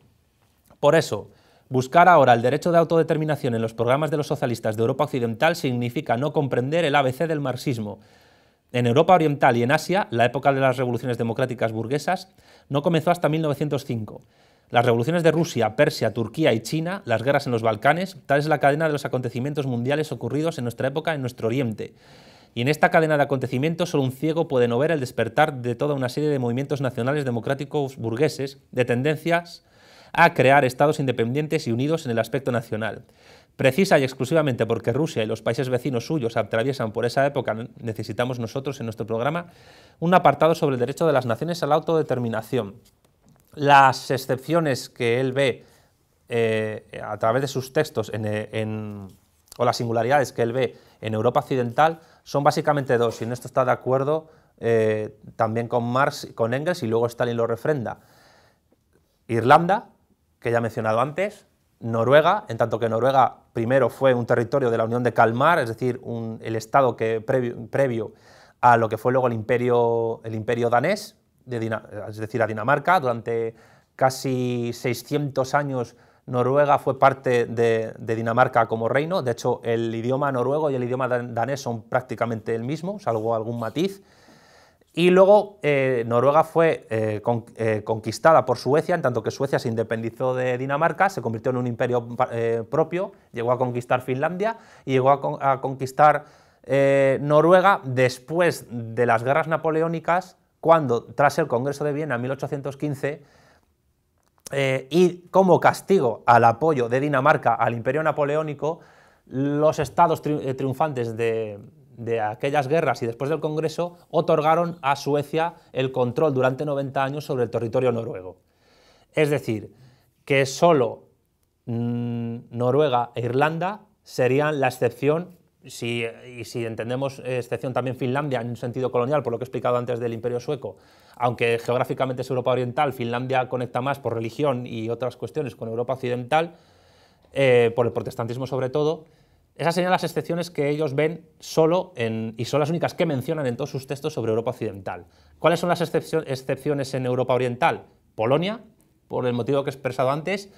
Por eso, buscar ahora el derecho de autodeterminación en los programas de los socialistas de Europa Occidental significa no comprender el ABC del marxismo. En Europa Oriental y en Asia, la época de las revoluciones democráticas burguesas no comenzó hasta 1905. Las revoluciones de Rusia, Persia, Turquía y China, las guerras en los Balcanes, tal es la cadena de los acontecimientos mundiales ocurridos en nuestra época en nuestro Oriente y en esta cadena de acontecimientos solo un ciego puede no ver el despertar de toda una serie de movimientos nacionales democráticos burgueses de tendencias a crear estados independientes y unidos en el aspecto nacional. Precisa y exclusivamente porque Rusia y los países vecinos suyos atraviesan por esa época, necesitamos nosotros en nuestro programa un apartado sobre el derecho de las naciones a la autodeterminación. Las excepciones que él ve eh, a través de sus textos o las singularidades que él ve en Europa occidental son básicamente dos, y en esto está de acuerdo eh, también con Marx, con Engels, y luego Stalin lo refrenda. Irlanda, que ya he mencionado antes, Noruega, en tanto que Noruega primero fue un territorio de la Unión de Kalmar, es decir, el estado que previo, a lo que fue luego el imperio, el imperio danés, es decir, a Dinamarca, durante casi 600 años Noruega fue parte de, Dinamarca como reino, de hecho el idioma noruego y el idioma danés son prácticamente el mismo, salvo algún matiz. Y luego eh, Noruega fue eh, eh, conquistada por Suecia, en tanto que Suecia se independizó de Dinamarca, se convirtió en un imperio propio, llegó a conquistar Finlandia y llegó a, a conquistar Noruega después de las guerras napoleónicas, cuando, tras el Congreso de Viena en 1815, eh, y como castigo al apoyo de Dinamarca al imperio napoleónico, los estados eh, triunfantes de, aquellas guerras y después del Congreso otorgaron a Suecia el control durante 90 años sobre el territorio noruego. Es decir, que solo mm, Noruega e Irlanda serían la excepción, y si entendemos eh, excepción también Finlandia en un sentido colonial, por lo que he explicado antes del imperio sueco, aunque geográficamente es Europa Oriental, Finlandia conecta más por religión y otras cuestiones con Europa Occidental, eh, por el protestantismo sobre todo, esas serían las excepciones que ellos ven solo y son las únicas que mencionan en todos sus textos sobre Europa Occidental. ¿Cuáles son las excepciones en Europa Oriental? Polonia, por el motivo que he expresado antes,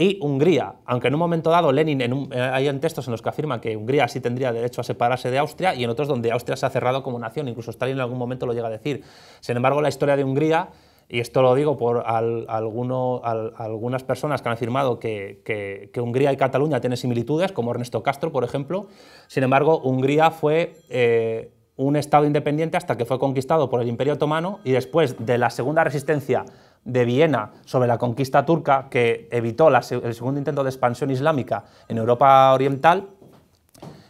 y Hungría, aunque en un momento dado Lenin, en eh, hay en textos en los que afirma que Hungría sí tendría derecho a separarse de Austria y en otros donde Austria se ha cerrado como nación, incluso Stalin en algún momento lo llega a decir. Sin embargo, la historia de Hungría, y esto lo digo por algunas personas que han afirmado que, Hungría y Cataluña tienen similitudes, como Ernesto Castro, por ejemplo, sin embargo, Hungría fue... Eh, un Estado independiente hasta que fue conquistado por el Imperio Otomano y después de la Segunda Resistencia de Viena sobre la conquista turca que evitó el segundo intento de expansión islámica en Europa Oriental,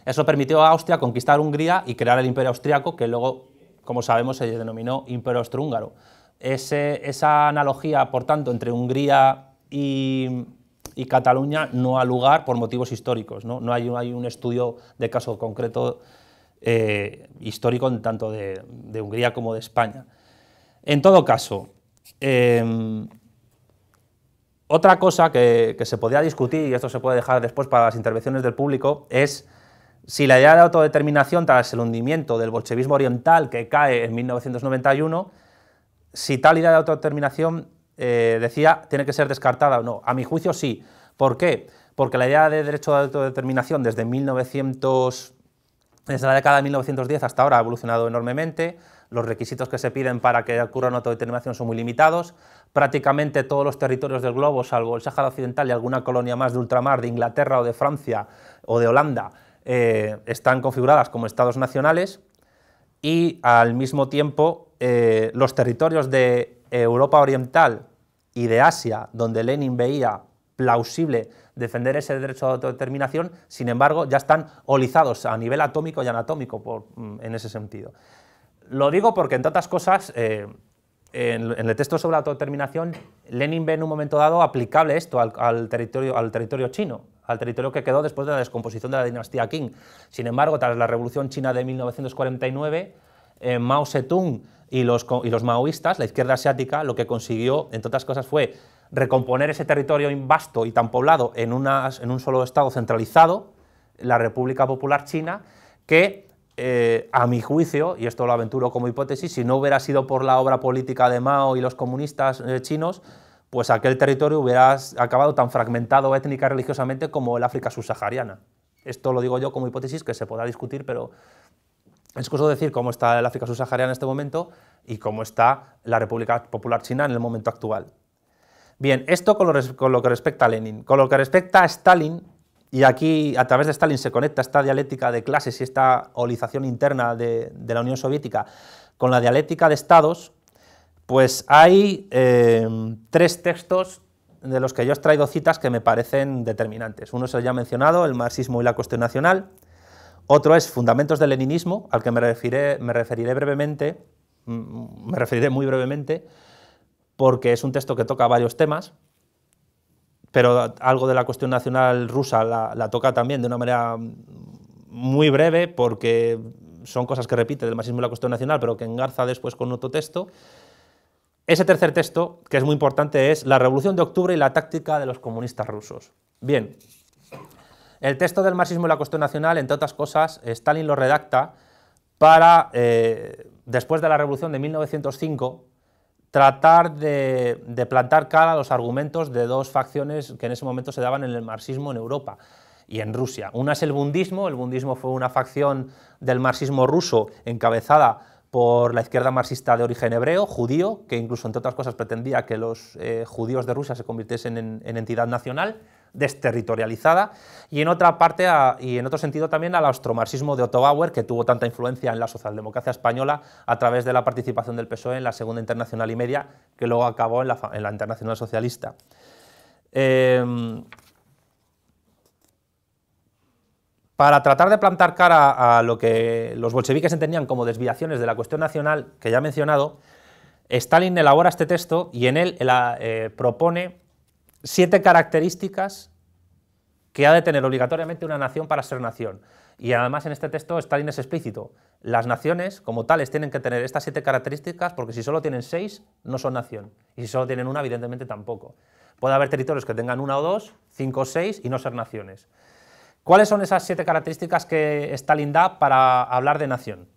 eso permitió a Austria conquistar Hungría y crear el imperio austriaco que luego, como sabemos, se denominó imperio austrohúngaro. esa analogía, por tanto, entre Hungría y, Cataluña no ha lugar por motivos históricos. No, no hay, un estudio de caso concreto eh, histórico tanto de, de Hungría como de España. En todo caso, Em, otra cosa que, se podría discutir, y esto se puede dejar después para las intervenciones del público, es si la idea de autodeterminación tras el hundimiento del bolchevismo oriental que cae en 1991, si tal idea de autodeterminación, eh, decía, tiene que ser descartada o no. A mi juicio sí. ¿Por qué? Porque la idea de derecho de autodeterminación desde la década de 1910 hasta ahora ha evolucionado enormemente los requisitos que se piden para que ocurra una autodeterminación son muy limitados. Prácticamente todos los territorios del globo, salvo el Sáhara Occidental y alguna colonia más de ultramar de Inglaterra o de Francia o de Holanda, eh, están configuradas como estados nacionales y al mismo tiempo eh, los territorios de Europa Oriental y de Asia, donde Lenin veía plausible defender ese derecho de autodeterminación, sin embargo, ya están olizados a nivel atómico y anatómico mm, en ese sentido. Lo digo porque, entre otras cosas, eh, en, el texto sobre la autodeterminación, Lenin ve en un momento dado aplicable esto al, territorio, al territorio chino, al territorio que quedó después de la descomposición de la dinastía Qing. Sin embargo, tras la Revolución China de 1949, eh, Mao Zedong y los, y los maoístas, la izquierda asiática, lo que consiguió, entre otras cosas, fue recomponer ese territorio vasto y tan poblado en, en un solo Estado centralizado, la República Popular China, que eh, a mi juicio, y esto lo aventuro como hipótesis, si no hubiera sido por la obra política de Mao y los comunistas eh, chinos, pues aquel territorio hubiera acabado tan fragmentado étnica religiosamente como el África subsahariana. Esto lo digo yo como hipótesis que se podrá discutir, pero es curioso decir cómo está el África subsahariana en este momento y cómo está la República Popular China en el momento actual. Bien, esto lo, con lo que respecta a Lenin. Con lo que respecta a Stalin, y aquí, a través de Stalin, se conecta esta dialéctica de clases y esta holización interna de, la Unión Soviética con la dialéctica de estados, pues hay eh, tres textos de los que yo he traído citas que me parecen determinantes. Uno es el ya mencionado, el marxismo y la cuestión nacional. Otro es Fundamentos del Leninismo, al que me me referiré brevemente, mm, me referiré muy brevemente, porque es un texto que toca varios temas pero algo de la cuestión nacional rusa la, toca también de una manera muy breve porque son cosas que repite del marxismo y la cuestión nacional, pero que engarza después con otro texto. Ese tercer texto, que es muy importante, es La Revolución de Octubre y la táctica de los comunistas rusos. Bien, el texto del marxismo y la cuestión nacional, entre otras cosas, Stalin lo redacta para, eh, después de la Revolución de 1905, tratar de, plantar cara a los argumentos de dos facciones que en ese momento se daban en el marxismo en Europa y en Rusia. Una es el bundismo, el bundismo fue una facción del marxismo ruso encabezada por la izquierda marxista de origen hebreo, judío, que incluso entre otras cosas pretendía que los eh, judíos de Rusia se convirtiesen en entidad nacional desterritorializada, y en otra parte y en otro sentido también al austromarxismo de Otto Bauer, que tuvo tanta influencia en la socialdemocracia española a través de la participación del PSOE en la Segunda Internacional y Media, que luego acabó en la, Internacional Socialista. Em, para tratar de plantar cara a lo que los bolcheviques entendían como desviaciones de la cuestión nacional que ya he mencionado, Stalin elabora este texto y en él eh, eh, propone siete características que ha de tener obligatoriamente una nación para ser nación. Y además en este texto Stalin es explícito. Las naciones como tales tienen que tener estas siete características porque si solo tienen seis no son nación. Y si solo tienen una evidentemente tampoco. Puede haber territorios que tengan una o dos, cinco o seis y no ser naciones. ¿Cuáles son esas siete características que Stalin da para hablar de nación?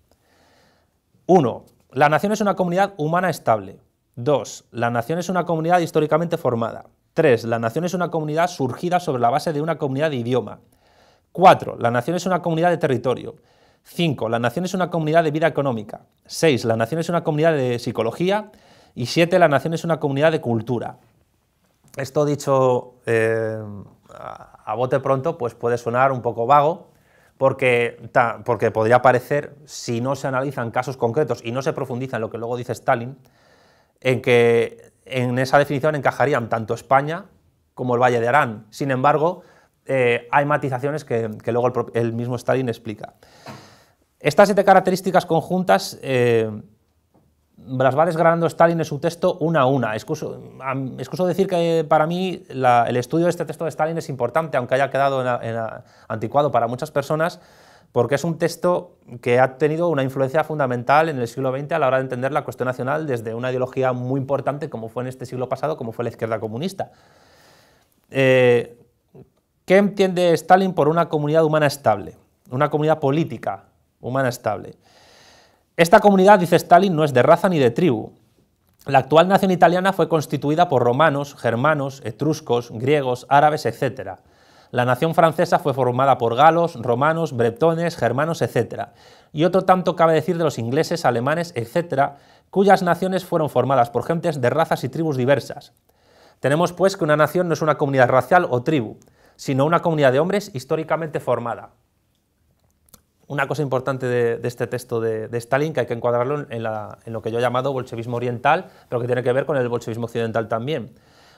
Uno, la nación es una comunidad humana estable. Dos, la nación es una comunidad históricamente formada. 3. La nación es una comunidad surgida sobre la base de una comunidad de idioma. 4. La nación es una comunidad de territorio. 5. La nación es una comunidad de vida económica. 6. La nación es una comunidad de psicología. Y 7. La nación es una comunidad de cultura. Esto dicho eh, a bote pronto, pues puede sonar un poco vago, porque, porque podría parecer, si no se analizan casos concretos y no se profundiza en lo que luego dice Stalin, en que en esa definición encajarían tanto España como el Valle de Arán. Sin embargo, eh, hay matizaciones que, luego el, mismo Stalin explica. Estas siete características conjuntas las eh, va desgranando Stalin en su texto una a una. Excuso, decir que para mí el estudio de este texto de Stalin es importante, aunque haya quedado anticuado para muchas personas, porque es un texto que ha tenido una influencia fundamental en el siglo XX a la hora de entender la cuestión nacional desde una ideología muy importante como fue en este siglo pasado, como fue la izquierda comunista. Eh, ¿Qué entiende Stalin por una comunidad humana estable? Una comunidad política humana estable. Esta comunidad, dice Stalin, no es de raza ni de tribu. La actual nación italiana fue constituida por romanos, germanos, etruscos, griegos, árabes, etc. La nación francesa fue formada por galos, romanos, bretones, germanos, etc. Y otro tanto cabe decir de los ingleses, alemanes, etc., cuyas naciones fueron formadas por gentes de razas y tribus diversas. Tenemos pues que una nación no es una comunidad racial o tribu, sino una comunidad de hombres históricamente formada. Una cosa importante de, este texto de, Stalin, que hay que encuadrarlo en, en lo que yo he llamado bolchevismo oriental, pero que tiene que ver con el bolchevismo occidental también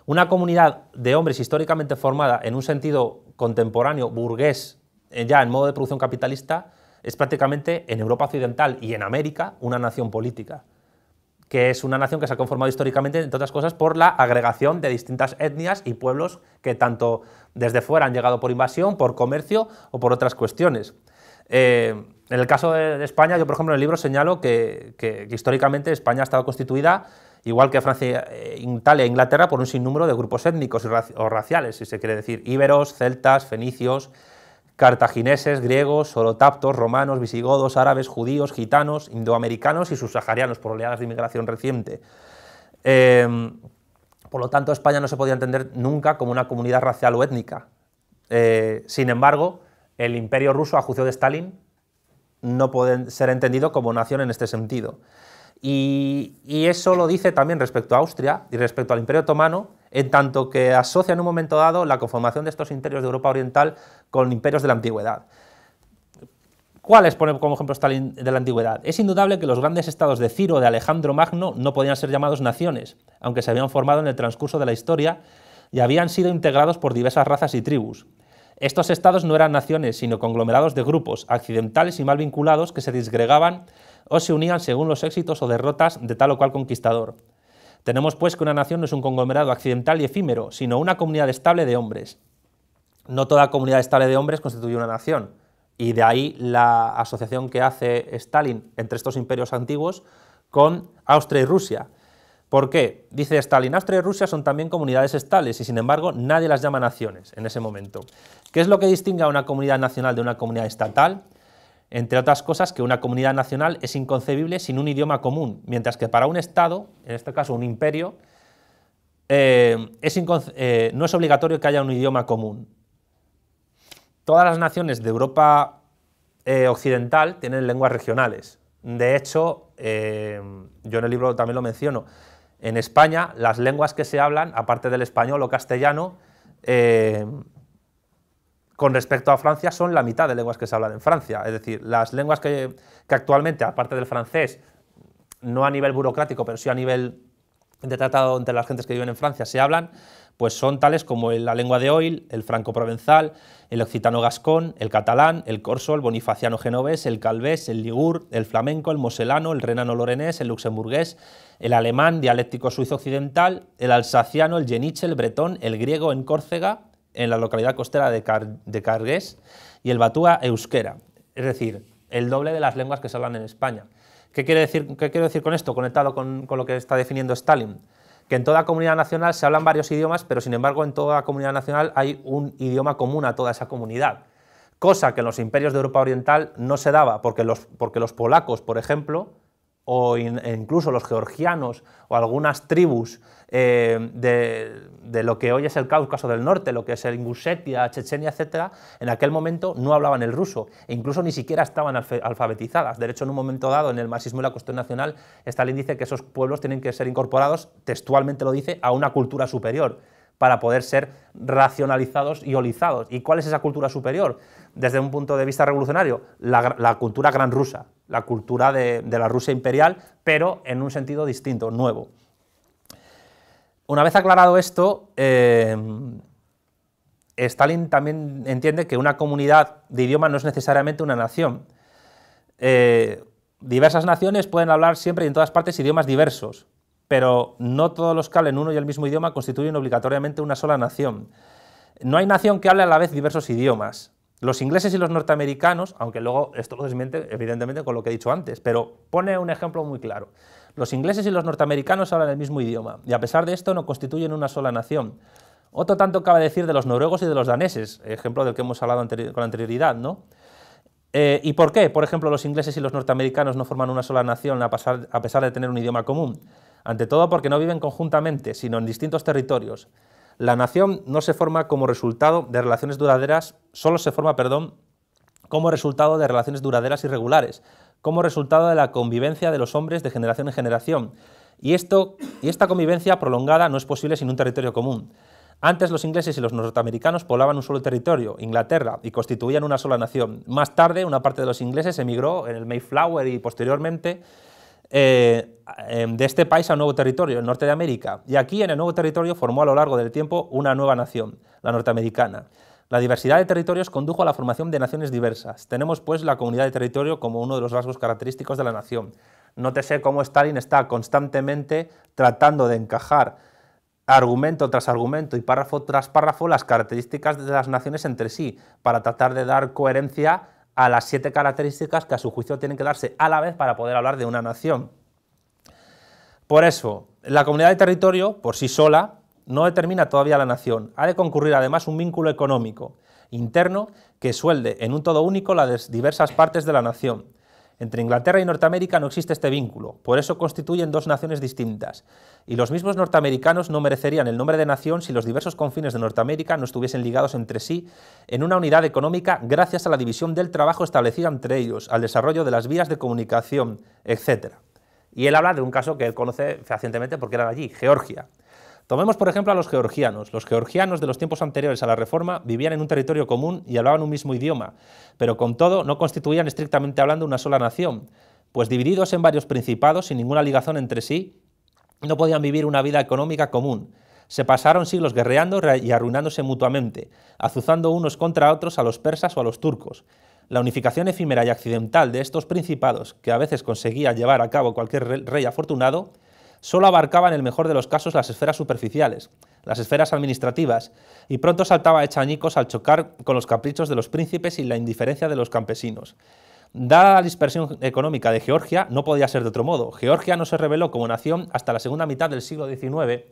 una comunidad de hombres históricamente formada en un sentido contemporáneo, burgués, eh, ya en modo de producción capitalista, es prácticamente en Europa Occidental y en América una nación política, que es una nación que se ha conformado históricamente, entre otras cosas, por la agregación de distintas etnias y pueblos que tanto desde fuera han llegado por invasión, por comercio o por otras cuestiones. Eh, en el caso de España, yo por ejemplo en el libro señalo que, que históricamente España ha estado constituida igual que Francia, eh, Italia e Inglaterra, por un sinnúmero de grupos étnicos o raciales, si se quiere decir, íberos, celtas, fenicios, cartagineses, griegos, sorotaptos, romanos, visigodos, árabes, judíos, gitanos, indoamericanos y subsaharianos por oleadas de inmigración reciente. Em, por lo tanto, España no se podía entender nunca como una comunidad racial o étnica. Eh, sin embargo, el imperio ruso, a juicio de Stalin, no puede ser entendido como nación en este sentido. Y, eso lo dice también respecto a Austria y respecto al Imperio Otomano, en tanto que asocia en un momento dado la conformación de estos imperios de Europa Oriental con imperios de la antigüedad. ¿Cuáles pone como ejemplo Stalin de la antigüedad? Es indudable que los grandes estados de Ciro de Alejandro Magno no podían ser llamados naciones, aunque se habían formado en el transcurso de la historia y habían sido integrados por diversas razas y tribus. Estos estados no eran naciones, sino conglomerados de grupos accidentales y mal vinculados que se disgregaban o se unían según los éxitos o derrotas de tal o cual conquistador. Tenemos pues que una nación no es un conglomerado accidental y efímero, sino una comunidad estable de hombres. No toda comunidad estable de hombres constituye una nación, y de ahí la asociación que hace Stalin entre estos imperios antiguos con Austria y Rusia. ¿Por qué? Dice Stalin, Austria y Rusia son también comunidades estables y sin embargo nadie las llama naciones en ese momento. ¿Qué es lo que distingue a una comunidad nacional de una comunidad estatal? entre otras cosas, que una comunidad nacional es inconcebible sin un idioma común, mientras que para un Estado, en este caso un imperio, eh, eh, no es obligatorio que haya un idioma común. Todas las naciones de Europa eh, Occidental tienen lenguas regionales. De hecho, yo en el libro también lo menciono, en España las lenguas que se hablan, aparte del español o castellano, con respecto a Francia son la mitad de lenguas que se hablan en Francia. Es decir, las lenguas que, actualmente, aparte del francés, no a nivel burocrático, pero sí a nivel de tratado entre las gentes que viven en Francia, se hablan, pues son tales como la lengua de Oil, el franco-provenzal, el occitano-gascón, el catalán, el corso, el bonifaciano-genovés, el calvés, el ligur, el flamenco, el moselano, el renano-lorenés, el luxemburgués, el alemán dialéctico suizo-occidental, el alsaciano, el yeniche, el bretón, el griego en Córcega, en la localidad costera de, de Cargués y el Batúa euskera, es decir, el doble de las lenguas que se hablan en España. ¿Qué, quiere decir, qué quiero decir con esto, conectado con, lo que está definiendo Stalin? Que en toda comunidad nacional se hablan varios idiomas, pero sin embargo en toda comunidad nacional hay un idioma común a toda esa comunidad cosa que en los imperios de Europa Oriental no se daba, porque los, porque los polacos, por ejemplo, o e incluso los georgianos o algunas tribus eh, de, de, lo que hoy es el Cáucaso del Norte, lo que es el Ingushetia, Chechenia, etc., en aquel momento no hablaban el ruso, e incluso ni siquiera estaban alfabetizadas. De hecho, en un momento dado, en el marxismo y la cuestión nacional, Stalin dice que esos pueblos tienen que ser incorporados, textualmente lo dice, a una cultura superior para poder ser racionalizados y olizados. ¿Y cuál es esa cultura superior? Desde un punto de vista revolucionario, la, cultura gran rusa, la cultura de, la Rusia imperial, pero en un sentido distinto, nuevo. Una vez aclarado esto, eh, Stalin también entiende que una comunidad de idioma no es necesariamente una nación. Eh, diversas naciones pueden hablar siempre y en todas partes idiomas diversos, pero no todos los que hablen uno y el mismo idioma constituyen obligatoriamente una sola nación. No hay nación que hable a la vez diversos idiomas. Los ingleses y los norteamericanos, aunque luego esto lo desmiente evidentemente con lo que he dicho antes, pero pone un ejemplo muy claro. Los ingleses y los norteamericanos hablan el mismo idioma y a pesar de esto no constituyen una sola nación. Otro tanto cabe decir de los noruegos y de los daneses, ejemplo del que hemos hablado con anterioridad, ¿no? Eh, ¿Y por qué, por ejemplo, los ingleses y los norteamericanos no forman una sola nación a pesar de tener un idioma común? ante todo porque no viven conjuntamente, sino en distintos territorios. La nación no se forma como resultado de relaciones duraderas, solo se forma, perdón, como resultado de relaciones duraderas y regulares, como resultado de la convivencia de los hombres de generación en generación. Y, esto, y esta convivencia prolongada no es posible sin un territorio común. Antes los ingleses y los norteamericanos poblaban un solo territorio, Inglaterra, y constituían una sola nación. Más tarde, una parte de los ingleses emigró en el Mayflower y posteriormente eh, em, de este país a un nuevo territorio, el norte de América. Y aquí, en el nuevo territorio, formó a lo largo del tiempo una nueva nación, la norteamericana. La diversidad de territorios condujo a la formación de naciones diversas. Tenemos, pues, la comunidad de territorio como uno de los rasgos característicos de la nación. Nótese cómo Stalin está constantemente tratando de encajar argumento tras argumento y párrafo tras párrafo las características de las naciones entre sí, para tratar de dar coherencia a las siete características que a su juicio tienen que darse a la vez para poder hablar de una nación. Por eso, la comunidad de territorio, por sí sola, no determina todavía la nación. Ha de concurrir además un vínculo económico interno que suelde en un todo único las diversas partes de la nación. Entre Inglaterra y Norteamérica no existe este vínculo, por eso constituyen dos naciones distintas, y los mismos norteamericanos no merecerían el nombre de nación si los diversos confines de Norteamérica no estuviesen ligados entre sí en una unidad económica gracias a la división del trabajo establecida entre ellos, al desarrollo de las vías de comunicación, etc. Y él habla de un caso que él conoce fehacientemente porque era de allí, Georgia. Tomemos, por ejemplo, a los georgianos. Los georgianos de los tiempos anteriores a la Reforma vivían en un territorio común y hablaban un mismo idioma, pero con todo no constituían estrictamente hablando una sola nación, pues divididos en varios principados sin ninguna ligazón entre sí, no podían vivir una vida económica común. Se pasaron siglos guerreando y arruinándose mutuamente, azuzando unos contra otros a los persas o a los turcos. La unificación efímera y accidental de estos principados, que a veces conseguía llevar a cabo cualquier rey afortunado, solo abarcaba en el mejor de los casos las esferas superficiales, las esferas administrativas, y pronto saltaba hecha añicos al chocar con los caprichos de los príncipes y la indiferencia de los campesinos. Dada la dispersión económica de Georgia, no podía ser de otro modo. Georgia no se reveló como nación hasta la segunda mitad del siglo XIX,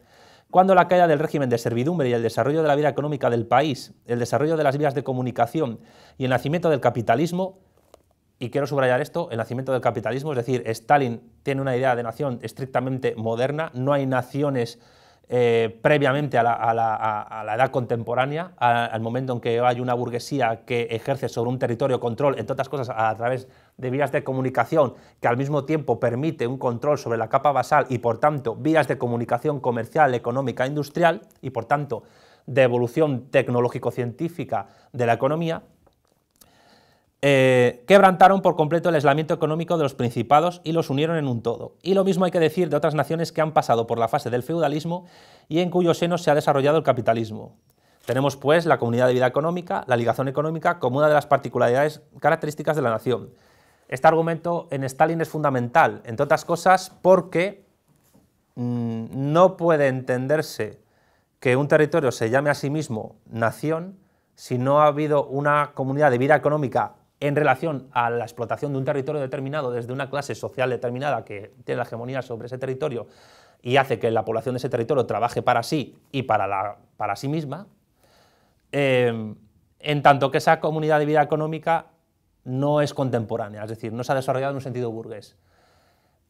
cuando la caída del régimen de servidumbre y el desarrollo de la vida económica del país, el desarrollo de las vías de comunicación y el nacimiento del capitalismo y quiero subrayar esto, el nacimiento del capitalismo, es decir, Stalin tiene una idea de nación estrictamente moderna, no hay naciones eh, previamente a la, edad contemporánea, al momento en que hay una burguesía que ejerce sobre un territorio control, en otras cosas, a través de vías de comunicación, que al mismo tiempo permite un control sobre la capa basal y, por tanto, vías de comunicación comercial, económica, industrial y, por tanto, de evolución tecnológico-científica de la economía, eh, quebrantaron por completo el aislamiento económico de los principados y los unieron en un todo. Y lo mismo hay que decir de otras naciones que han pasado por la fase del feudalismo y en cuyo seno se ha desarrollado el capitalismo. Tenemos pues la comunidad de vida económica, la ligación económica, como una de las particularidades características de la nación. Este argumento en Stalin es fundamental, entre otras cosas porque mm, no puede entenderse que un territorio se llame a sí mismo nación si no ha habido una comunidad de vida económica en relación a la explotación de un territorio determinado desde una clase social determinada que tiene la hegemonía sobre ese territorio y hace que la población de ese territorio trabaje para sí y para, la, para sí misma, em, en tanto que esa comunidad de vida económica no es contemporánea, es decir, no se ha desarrollado en un sentido burgués.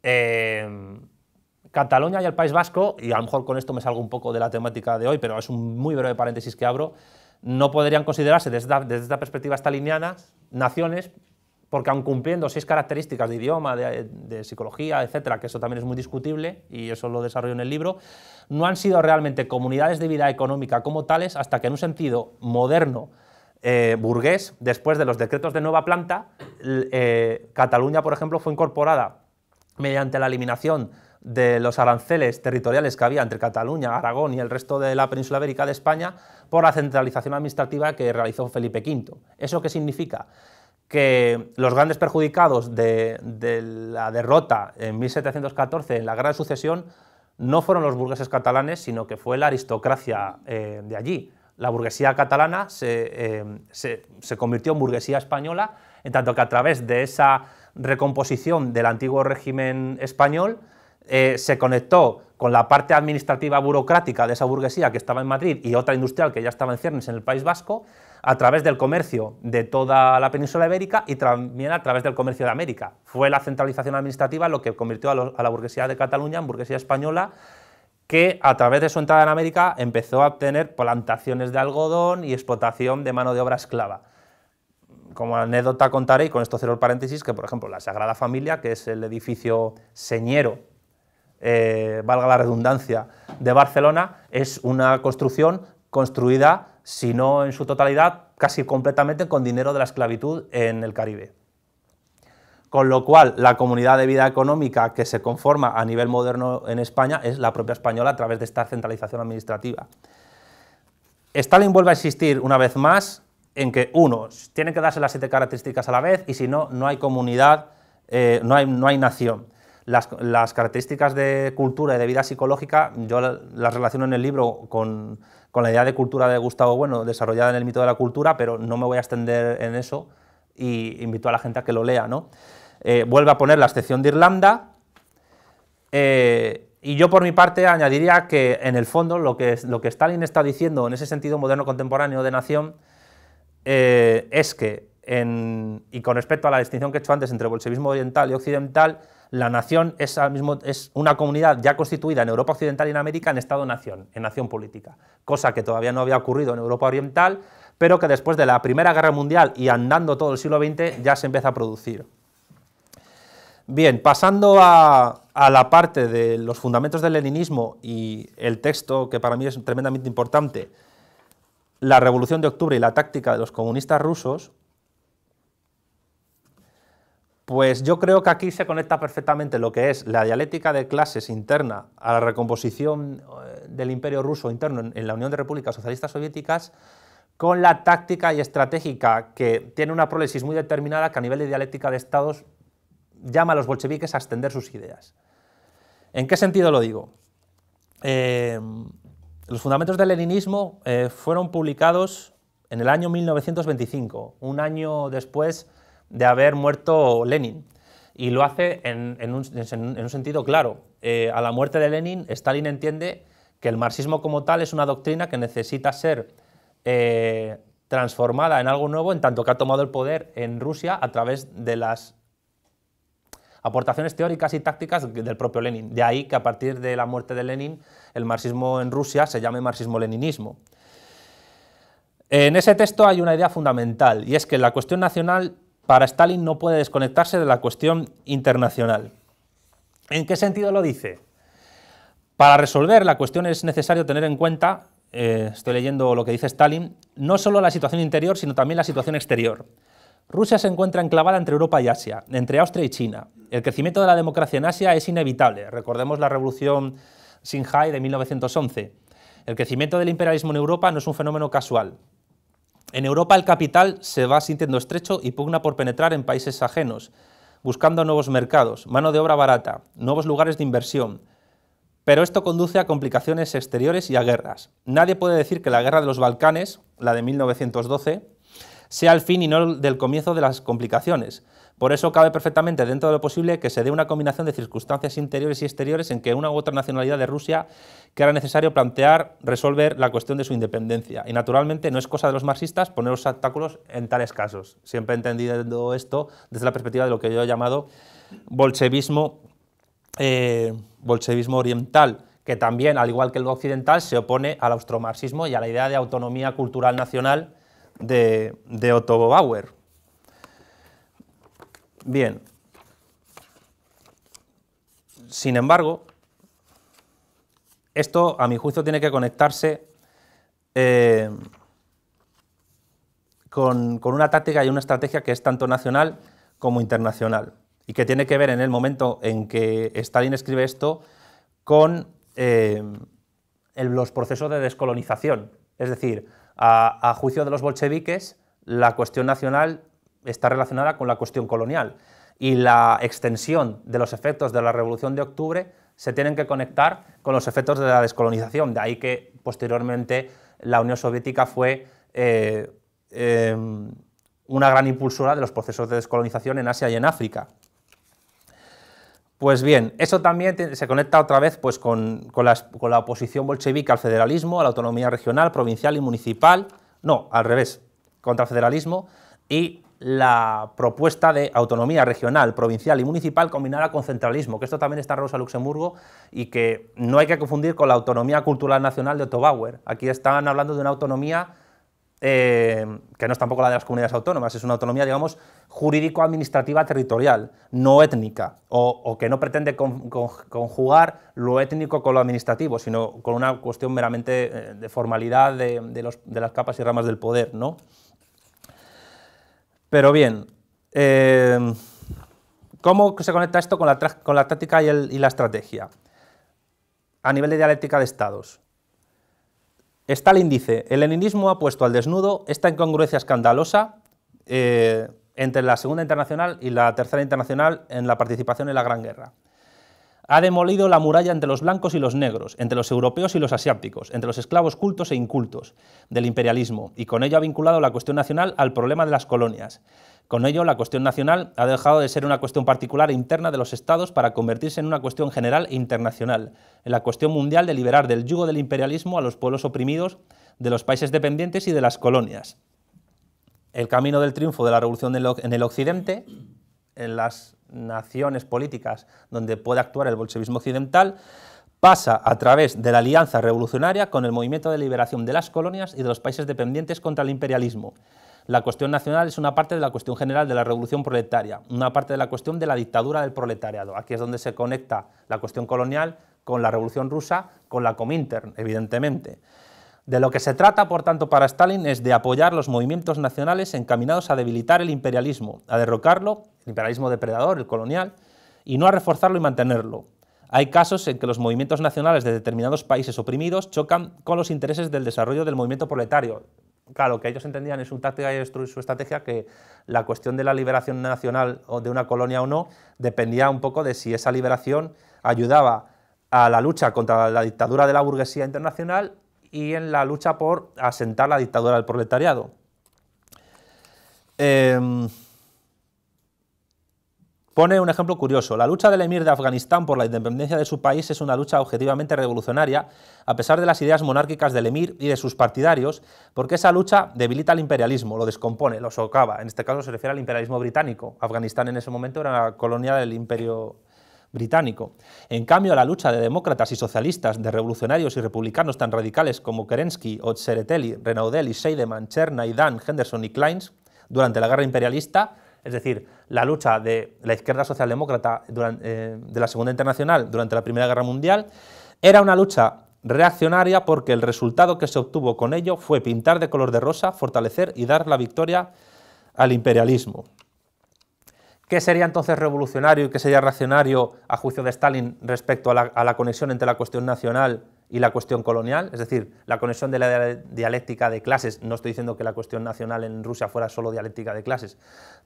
Em, Cataluña y el País Vasco, y a lo mejor con esto me salgo un poco de la temática de hoy, pero es un muy breve paréntesis que abro, no podrían considerarse desde desde esta perspectiva staliniana, naciones, porque aun cumpliendo seis características de idioma, de, psicología, etcétera, que eso también es muy discutible y eso lo desarrollo en el libro, no han sido realmente comunidades de vida económica como tales hasta que en un sentido moderno eh, burgués, después de los decretos de nueva planta, eh, Cataluña, por ejemplo, fue incorporada mediante la eliminación de los aranceles territoriales que había entre Cataluña, Aragón y el resto de la península ibérica de España por la centralización administrativa que realizó Felipe V. ¿Eso qué significa? que los grandes perjudicados de, la derrota en 1714 en la Gran Sucesión no fueron los burgueses catalanes, sino que fue la aristocracia eh, de allí. La burguesía catalana eh, se, convirtió en burguesía española, en tanto que a través de esa recomposición del antiguo régimen español eh, se conectó con la parte administrativa burocrática de esa burguesía que estaba en Madrid y otra industrial que ya estaba en ciernes en el País Vasco, a través del comercio de toda la península ibérica y también a través del comercio de América. Fue la centralización administrativa lo que convirtió a, la burguesía de Cataluña en burguesía española, que a través de su entrada en América empezó a obtener plantaciones de algodón y explotación de mano de obra esclava. Como anécdota contaré, y con esto cero el paréntesis, que por ejemplo la Sagrada Familia, que es el edificio señero eh, valga la redundancia, de Barcelona, es una construcción construida, si no en su totalidad, casi completamente con dinero de la esclavitud en el Caribe. Con lo cual, la comunidad de vida económica que se conforma a nivel moderno en España es la propia española a través de esta centralización administrativa. Stalin vuelve a insistir una vez más en que, uno, tienen que darse las siete características a la vez y si no, no hay comunidad, eh, no hay nación. Las, características de cultura y de vida psicológica yo las relaciono en el libro con, la idea de cultura de Gustavo Bueno, desarrollada en el mito de la cultura, pero no me voy a extender en eso y invito a la gente a que lo lea. ¿no? Eh, a poner la excepción de Irlanda eh, y yo por mi parte añadiría que en el fondo lo que, Stalin está diciendo en ese sentido moderno contemporáneo de nación eh, es que, y con respecto a la distinción que he hecho antes entre bolchevismo oriental y occidental, la nación es, mismo, es una comunidad ya constituida en Europa Occidental y en América en Estado-nación, en nación política, cosa que todavía no había ocurrido en Europa Oriental, pero que después de la Primera Guerra Mundial y andando todo el siglo XX ya se empieza a producir. Bien, pasando a, a la parte de los fundamentos del leninismo y el texto que para mí es tremendamente importante, La Revolución de Octubre y la táctica de los comunistas rusos, pues yo creo que aquí se conecta perfectamente lo que es la dialéctica de clases interna a la recomposición eh, del imperio ruso interno en la Unión de Repúblicas Socialistas Soviéticas con la táctica y estratégica que tiene una prólesis muy determinada que a nivel de dialéctica de estados llama a los bolcheviques a extender sus ideas. ¿En qué sentido lo digo? Eh, los fundamentos del leninismo eh, fueron publicados en el año 1925, un año después de haber muerto Lenin. Y lo hace en, un, sentido claro. Eh, a la muerte de Lenin, Stalin entiende que el marxismo como tal es una doctrina que necesita ser eh, transformada en algo nuevo en tanto que ha tomado el poder en Rusia a través de las aportaciones teóricas y tácticas del propio Lenin. De ahí que a partir de la muerte de Lenin el marxismo en Rusia se llame marxismo-leninismo. En ese texto hay una idea fundamental y es que la cuestión nacional para Stalin no puede desconectarse de la cuestión internacional. ¿En qué sentido lo dice? Para resolver la cuestión es necesario tener en cuenta, eh, estoy leyendo lo que dice Stalin, no solo la situación interior, sino también la situación exterior. Rusia se encuentra enclavada entre Europa y Asia, entre Austria y China. El crecimiento de la democracia en Asia es inevitable. Recordemos la revolución Xinhai de 1911. El crecimiento del imperialismo en Europa no es un fenómeno casual. En Europa el capital se va sintiendo estrecho y pugna por penetrar en países ajenos, buscando nuevos mercados, mano de obra barata, nuevos lugares de inversión. Pero esto conduce a complicaciones exteriores y a guerras. Nadie puede decir que la guerra de los Balcanes, la de 1912, sea el fin y no el del comienzo de las complicaciones, por eso cabe perfectamente, dentro de lo posible, que se dé una combinación de circunstancias interiores y exteriores en que una u otra nacionalidad de Rusia que era necesario plantear resolver la cuestión de su independencia. Y naturalmente no es cosa de los marxistas poner los obstáculos en tales casos. Siempre he entendido esto desde la perspectiva de lo que yo he llamado bolchevismo, eh, bolchevismo oriental que también, al igual que el occidental, se opone al austromarxismo y a la idea de autonomía cultural nacional de, de Otto Bauer. Bien. Sin embargo, esto a mi juicio tiene que conectarse eh, con, una táctica y una estrategia que es tanto nacional como internacional y que tiene que ver en el momento en que Stalin escribe esto con eh, los procesos de descolonización. Es decir, a, juicio de los bolcheviques, la cuestión nacional está relacionada con la cuestión colonial y la extensión de los efectos de la Revolución de Octubre se tienen que conectar con los efectos de la descolonización, de ahí que posteriormente la Unión Soviética fue eh, em, una gran impulsora de los procesos de descolonización en Asia y en África. Pues bien, eso también se conecta otra vez pues, con, la oposición bolchevique al federalismo, a la autonomía regional, provincial y municipal, no, al revés, contra el federalismo la propuesta de autonomía regional, provincial y municipal combinada con centralismo, que esto también está en Rosa Luxemburgo y que no hay que confundir con la autonomía cultural nacional de Otto Aquí están hablando de una autonomía eh, que no es tampoco la de las comunidades autónomas, es una autonomía, digamos, jurídico-administrativa territorial, no étnica, o, que no pretende conjugar lo étnico con lo administrativo, sino con una cuestión meramente eh, de formalidad de, de las capas y ramas del poder, ¿no? Pero bien, eh, ¿cómo se conecta esto con la, táctica y, la estrategia? A nivel de dialéctica de estados. el índice, el leninismo ha puesto al desnudo esta incongruencia escandalosa eh, entre la Segunda Internacional y la Tercera Internacional en la participación en la Gran Guerra. Ha demolido la muralla entre los blancos y los negros, entre los europeos y los asiáticos, entre los esclavos cultos e incultos del imperialismo, y con ello ha vinculado la cuestión nacional al problema de las colonias. Con ello, la cuestión nacional ha dejado de ser una cuestión particular e interna de los estados para convertirse en una cuestión general e internacional, en la cuestión mundial de liberar del yugo del imperialismo a los pueblos oprimidos, de los países dependientes y de las colonias. El camino del triunfo de la revolución en el occidente, en las naciones políticas donde puede actuar el bolchevismo occidental, pasa a través de la alianza revolucionaria con el movimiento de liberación de las colonias y de los países dependientes contra el imperialismo. La cuestión nacional es una parte de la cuestión general de la revolución proletaria, una parte de la cuestión de la dictadura del proletariado. Aquí es donde se conecta la cuestión colonial con la revolución rusa, con la Comintern, evidentemente. De lo que se trata, por tanto, para Stalin es de apoyar los movimientos nacionales encaminados a debilitar el imperialismo, a derrocarlo, el imperialismo depredador, el colonial, y no a reforzarlo y mantenerlo. Hay casos en que los movimientos nacionales de determinados países oprimidos chocan con los intereses del desarrollo del movimiento proletario. Claro, que ellos entendían en su táctica y su estrategia que la cuestión de la liberación nacional o de una colonia o no dependía un poco de si esa liberación ayudaba a la lucha contra la dictadura de la burguesía internacional y en la lucha por asentar la dictadura del proletariado. Em, pone un ejemplo curioso. La lucha del emir de Afganistán por la independencia de su país es una lucha objetivamente revolucionaria, a pesar de las ideas monárquicas del emir y de sus partidarios, porque esa lucha debilita el imperialismo, lo descompone, lo socava. En este caso se refiere al imperialismo británico. Afganistán en ese momento era la colonia del imperio británico. En cambio, la lucha de demócratas y socialistas, de revolucionarios y republicanos tan radicales como Kerensky, Otsereteli, Renaudelli, Seidemann, Cherna, Dan, Henderson y Kleins, durante la guerra imperialista, es decir, la lucha de la izquierda socialdemócrata eh, de la Segunda Internacional durante la Primera Guerra Mundial, era una lucha reaccionaria porque el resultado que se obtuvo con ello fue pintar de color de rosa, fortalecer y dar la victoria al imperialismo. ¿Qué sería entonces revolucionario y qué sería racionario a juicio de Stalin respecto a la, a la, conexión entre la cuestión nacional y la cuestión colonial? Es decir, la conexión de la dialéctica de clases, no estoy diciendo que la cuestión nacional en Rusia fuera solo dialéctica de clases,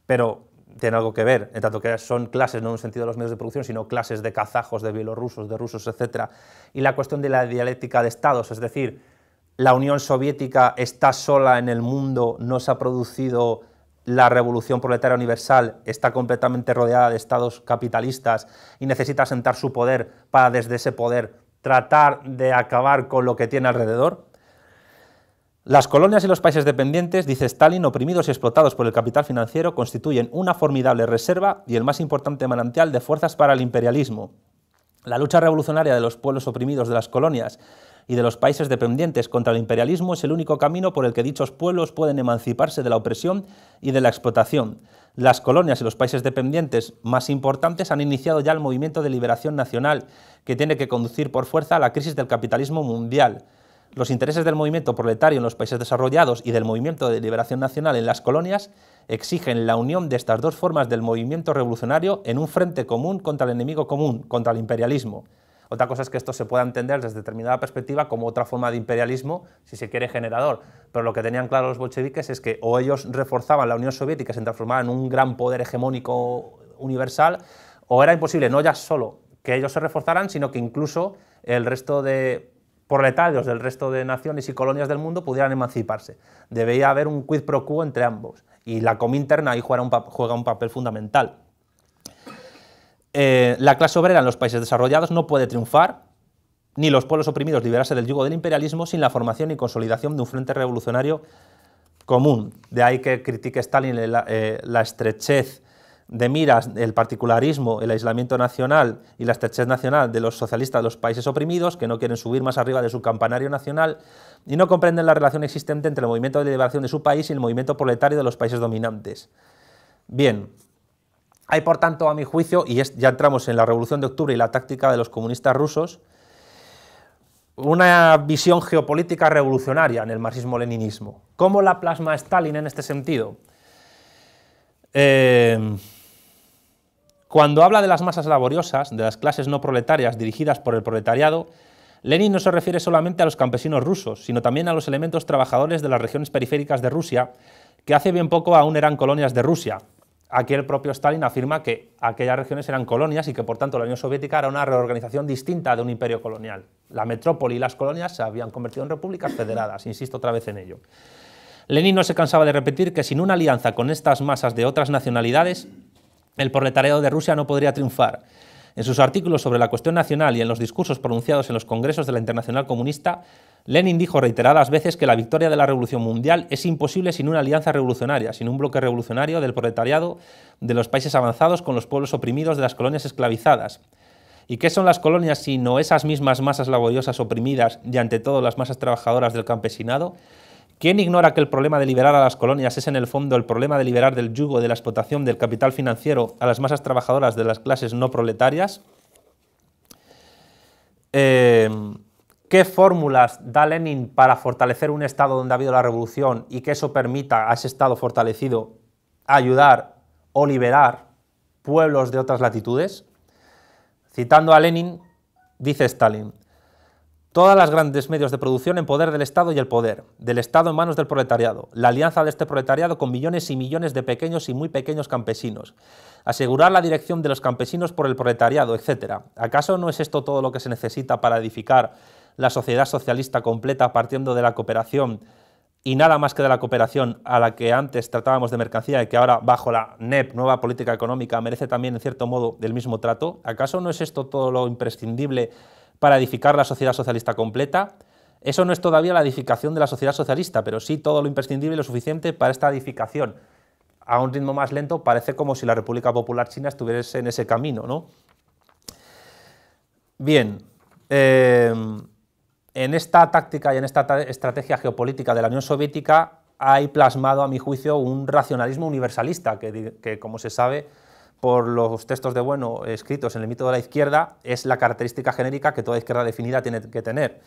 pero tiene algo que ver, en tanto que son clases, no en un sentido de los medios de producción, sino clases de kazajos, de bielorrusos, de rusos, etc. Y la cuestión de la dialéctica de estados, es decir, la Unión Soviética está sola en el mundo, no se ha producido la revolución proletaria universal está completamente rodeada de estados capitalistas y necesita asentar su poder para desde ese poder tratar de acabar con lo que tiene alrededor? Las colonias y los países dependientes, dice Stalin, oprimidos y explotados por el capital financiero, constituyen una formidable reserva y el más importante manantial de fuerzas para el imperialismo. La lucha revolucionaria de los pueblos oprimidos de las colonias y de los países dependientes contra el imperialismo es el único camino por el que dichos pueblos pueden emanciparse de la opresión y de la explotación. Las colonias y los países dependientes más importantes han iniciado ya el movimiento de liberación nacional, que tiene que conducir por fuerza a la crisis del capitalismo mundial. Los intereses del movimiento proletario en los países desarrollados y del movimiento de liberación nacional en las colonias exigen la unión de estas dos formas del movimiento revolucionario en un frente común contra el enemigo común, contra el imperialismo. Otra cosa es que esto se pueda entender desde determinada perspectiva como otra forma de imperialismo, si se quiere, generador. Pero lo que tenían claro los bolcheviques es que o ellos reforzaban la Unión Soviética, y se transformaban en un gran poder hegemónico universal, o era imposible, no ya solo que ellos se reforzaran, sino que incluso el resto de proletarios del resto de naciones y colonias del mundo pudieran emanciparse. Debía haber un quid pro quo entre ambos. Y la Cominterna ahí juega un papel fundamental. Eh, la clase obrera en los países desarrollados no puede triunfar, ni los pueblos oprimidos liberarse del yugo del imperialismo sin la formación y consolidación de un frente revolucionario común. De ahí que critique Stalin la, eh, la estrechez de miras, el particularismo, el aislamiento nacional y la estrechez nacional de los socialistas de los países oprimidos, que no quieren subir más arriba de su campanario nacional y no comprenden la relación existente entre el movimiento de liberación de su país y el movimiento proletario de los países dominantes. Bien, hay, por tanto, a mi juicio, y ya entramos en la Revolución de Octubre y la táctica de los comunistas rusos, una visión geopolítica revolucionaria en el marxismo-leninismo. ¿Cómo la plasma Stalin en este sentido? Eh, cuando habla de las masas laboriosas, de las clases no proletarias dirigidas por el proletariado, Lenin no se refiere solamente a los campesinos rusos, sino también a los elementos trabajadores de las regiones periféricas de Rusia, que hace bien poco aún eran colonias de Rusia, Aquí el propio Stalin afirma que aquellas regiones eran colonias y que por tanto la Unión Soviética era una reorganización distinta de un imperio colonial. La metrópoli y las colonias se habían convertido en repúblicas federadas, insisto otra vez en ello. Lenin no se cansaba de repetir que sin una alianza con estas masas de otras nacionalidades, el proletariado de Rusia no podría triunfar. En sus artículos sobre la cuestión nacional y en los discursos pronunciados en los congresos de la Internacional Comunista, Lenin dijo reiteradas veces que la victoria de la revolución mundial es imposible sin una alianza revolucionaria, sin un bloque revolucionario del proletariado de los países avanzados con los pueblos oprimidos de las colonias esclavizadas. ¿Y qué son las colonias sino esas mismas masas laboriosas oprimidas y ante todo las masas trabajadoras del campesinado? ¿Quién ignora que el problema de liberar a las colonias es en el fondo el problema de liberar del yugo de la explotación del capital financiero a las masas trabajadoras de las clases no proletarias? Eh, ¿Qué fórmulas da Lenin para fortalecer un Estado donde ha habido la revolución y que eso permita a ese Estado fortalecido ayudar o liberar pueblos de otras latitudes? Citando a Lenin, dice Stalin, Todas las grandes medios de producción en poder del Estado y el poder, del Estado en manos del proletariado, la alianza de este proletariado con millones y millones de pequeños y muy pequeños campesinos, asegurar la dirección de los campesinos por el proletariado, etc. ¿Acaso no es esto todo lo que se necesita para edificar la sociedad socialista completa partiendo de la cooperación y nada más que de la cooperación a la que antes tratábamos de mercancía y que ahora bajo la NEP, nueva política económica, merece también en cierto modo del mismo trato? ¿Acaso no es esto todo lo imprescindible para edificar la sociedad socialista completa? Eso no es todavía la edificación de la sociedad socialista, pero sí todo lo imprescindible y lo suficiente para esta edificación. A un ritmo más lento parece como si la República Popular China estuviese en ese camino, ¿no? Bien. Eh, en esta táctica y en esta estrategia geopolítica de la Unión Soviética hay plasmado, a mi juicio, un racionalismo universalista que, como se sabe, por los textos de Bueno escritos en el mito de la izquierda, es la característica genérica que toda izquierda definida tiene que tener.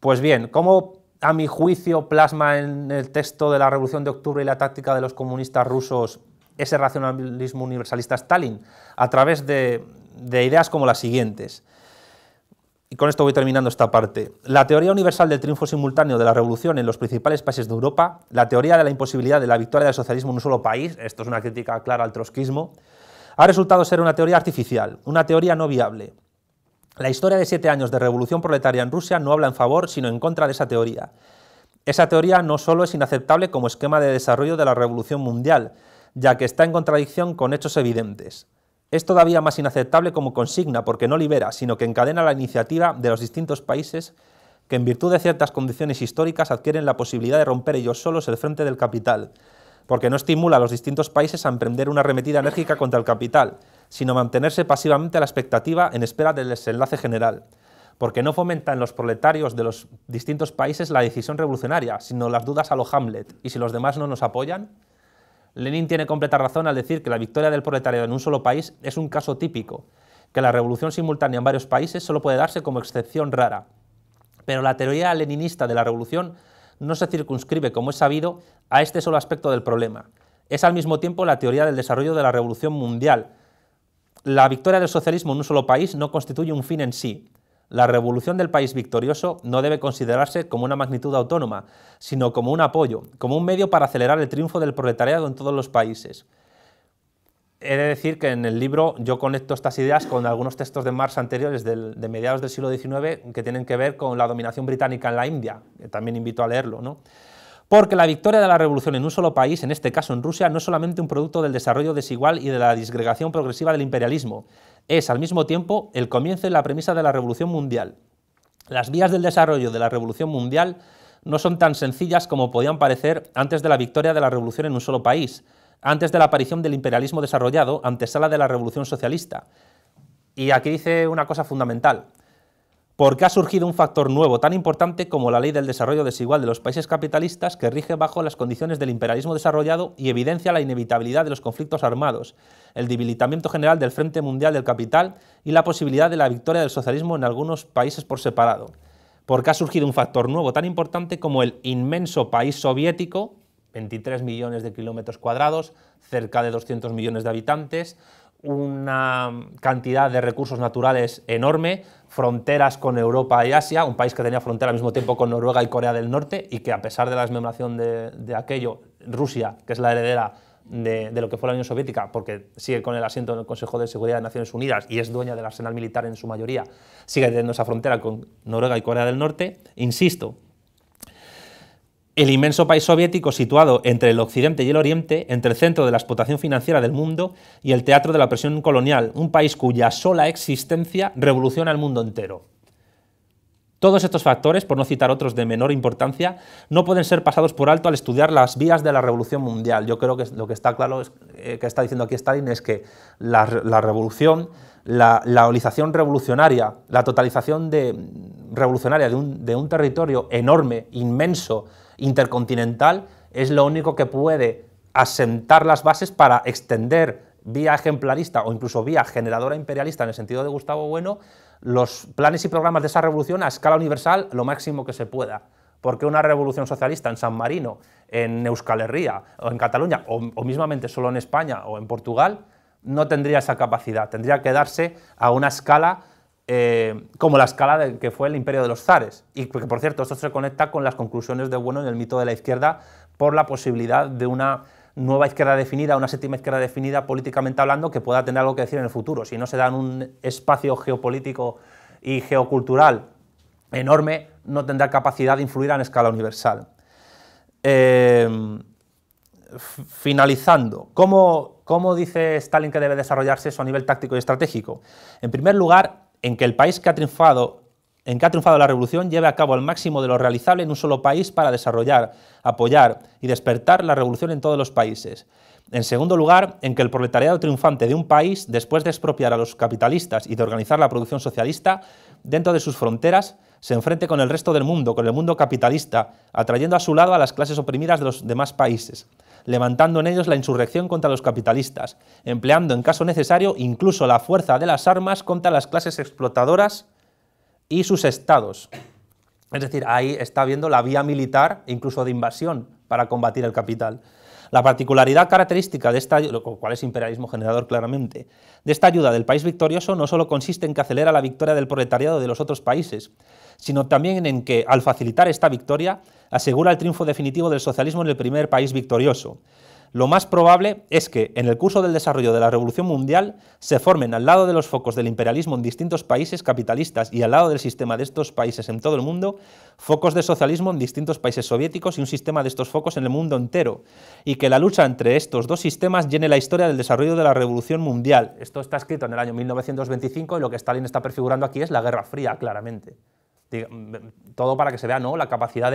Pues bien, ¿cómo a mi juicio plasma en el texto de la Revolución de Octubre y la táctica de los comunistas rusos ese racionalismo universalista Stalin? A través de ideas como las siguientes y con esto voy terminando esta parte, la teoría universal del triunfo simultáneo de la revolución en los principales países de Europa, la teoría de la imposibilidad de la victoria del socialismo en un solo país, esto es una crítica clara al trotskismo, ha resultado ser una teoría artificial, una teoría no viable. La historia de siete años de revolución proletaria en Rusia no habla en favor, sino en contra de esa teoría. Esa teoría no solo es inaceptable como esquema de desarrollo de la revolución mundial, ya que está en contradicción con hechos evidentes. Es todavía más inaceptable como consigna porque no libera, sino que encadena la iniciativa de los distintos países que en virtud de ciertas condiciones históricas adquieren la posibilidad de romper ellos solos el frente del capital, porque no estimula a los distintos países a emprender una arremetida enérgica contra el capital, sino mantenerse pasivamente a la expectativa en espera del desenlace general, porque no fomenta en los proletarios de los distintos países la decisión revolucionaria, sino las dudas a lo Hamlet, y si los demás no nos apoyan, Lenin tiene completa razón al decir que la victoria del proletariado en un solo país es un caso típico, que la revolución simultánea en varios países solo puede darse como excepción rara. Pero la teoría leninista de la revolución no se circunscribe, como es sabido, a este solo aspecto del problema. Es al mismo tiempo la teoría del desarrollo de la revolución mundial. La victoria del socialismo en un solo país no constituye un fin en sí, la revolución del país victorioso no debe considerarse como una magnitud autónoma, sino como un apoyo, como un medio para acelerar el triunfo del proletariado en todos los países. He de decir que en el libro yo conecto estas ideas con algunos textos de Marx anteriores de mediados del siglo XIX que tienen que ver con la dominación británica en la India. También invito a leerlo. ¿no? Porque la victoria de la revolución en un solo país, en este caso en Rusia, no es solamente un producto del desarrollo desigual y de la disgregación progresiva del imperialismo, es al mismo tiempo el comienzo y la premisa de la revolución mundial. Las vías del desarrollo de la revolución mundial no son tan sencillas como podían parecer antes de la victoria de la revolución en un solo país, antes de la aparición del imperialismo desarrollado, antesala de la revolución socialista. Y aquí dice una cosa fundamental porque ha surgido un factor nuevo tan importante como la ley del desarrollo desigual de los países capitalistas que rige bajo las condiciones del imperialismo desarrollado y evidencia la inevitabilidad de los conflictos armados, el debilitamiento general del Frente Mundial del Capital y la posibilidad de la victoria del socialismo en algunos países por separado, porque ha surgido un factor nuevo tan importante como el inmenso país soviético, 23 millones de kilómetros cuadrados, cerca de 200 millones de habitantes, una cantidad de recursos naturales enorme, fronteras con Europa y Asia, un país que tenía frontera al mismo tiempo con Noruega y Corea del Norte, y que a pesar de la desmembración de, aquello, Rusia, que es la heredera de, de, lo que fue la Unión Soviética, porque sigue con el asiento en el Consejo de Seguridad de Naciones Unidas y es dueña del arsenal militar en su mayoría, sigue teniendo esa frontera con Noruega y Corea del Norte, insisto, el inmenso país soviético situado entre el occidente y el oriente, entre el centro de la explotación financiera del mundo y el teatro de la opresión colonial, un país cuya sola existencia revoluciona el mundo entero. Todos estos factores, por no citar otros de menor importancia, no pueden ser pasados por alto al estudiar las vías de la revolución mundial. Yo creo que lo que está claro eh, que está diciendo aquí Stalin es que la, revolución, la, olización revolucionaria, la totalización revolucionaria de un territorio enorme, inmenso, intercontinental es lo único que puede asentar las bases para extender vía ejemplarista o incluso vía generadora imperialista en el sentido de Gustavo Bueno, los planes y programas de esa revolución a escala universal lo máximo que se pueda. Porque una revolución socialista en San Marino, en Euskal Herria o en Cataluña, o, mismamente solo en España o en Portugal, no tendría esa capacidad, tendría que darse a una escala eh, como la escala del que fue el imperio de los zares. Y que, por cierto, esto se conecta con las conclusiones de Bueno en el mito de la izquierda por la posibilidad de una nueva izquierda definida, una séptima izquierda definida políticamente hablando que pueda tener algo que decir en el futuro. Si no se da en un espacio geopolítico y geocultural enorme, no tendrá capacidad de influir en escala universal. Eh, finalizando, ¿cómo, ¿cómo, dice Stalin que debe desarrollarse eso a nivel táctico y estratégico? En primer lugar, en que el país que ha triunfado en que ha triunfado la revolución lleve a cabo el máximo de lo realizable en un solo país para desarrollar, apoyar y despertar la revolución en todos los países. En segundo lugar, en que el proletariado triunfante de un país, después de expropiar a los capitalistas y de organizar la producción socialista, dentro de sus fronteras, se enfrente con el resto del mundo, con el mundo capitalista, atrayendo a su lado a las clases oprimidas de los demás países levantando en ellos la insurrección contra los capitalistas, empleando en caso necesario incluso la fuerza de las armas contra las clases explotadoras y sus estados. Es decir, ahí está viendo la vía militar, incluso de invasión, para combatir el capital. La particularidad característica de esta, lo cual es imperialismo generador claramente, de esta ayuda del país victorioso no solo consiste en que acelera la victoria del proletariado de los otros países, sino también en que, al facilitar esta victoria, asegura el triunfo definitivo del socialismo en el primer país victorioso. Lo más probable es que, en el curso del desarrollo de la Revolución Mundial, se formen al lado de los focos del imperialismo en distintos países capitalistas y al lado del sistema de estos países en todo el mundo, focos de socialismo en distintos países soviéticos y un sistema de estos focos en el mundo entero, y que la lucha entre estos dos sistemas llene la historia del desarrollo de la Revolución Mundial. Esto está escrito en el año 1925 y lo que Stalin está prefigurando aquí es la Guerra Fría, claramente. Mm, todo para que se vea ¿no? la capacidad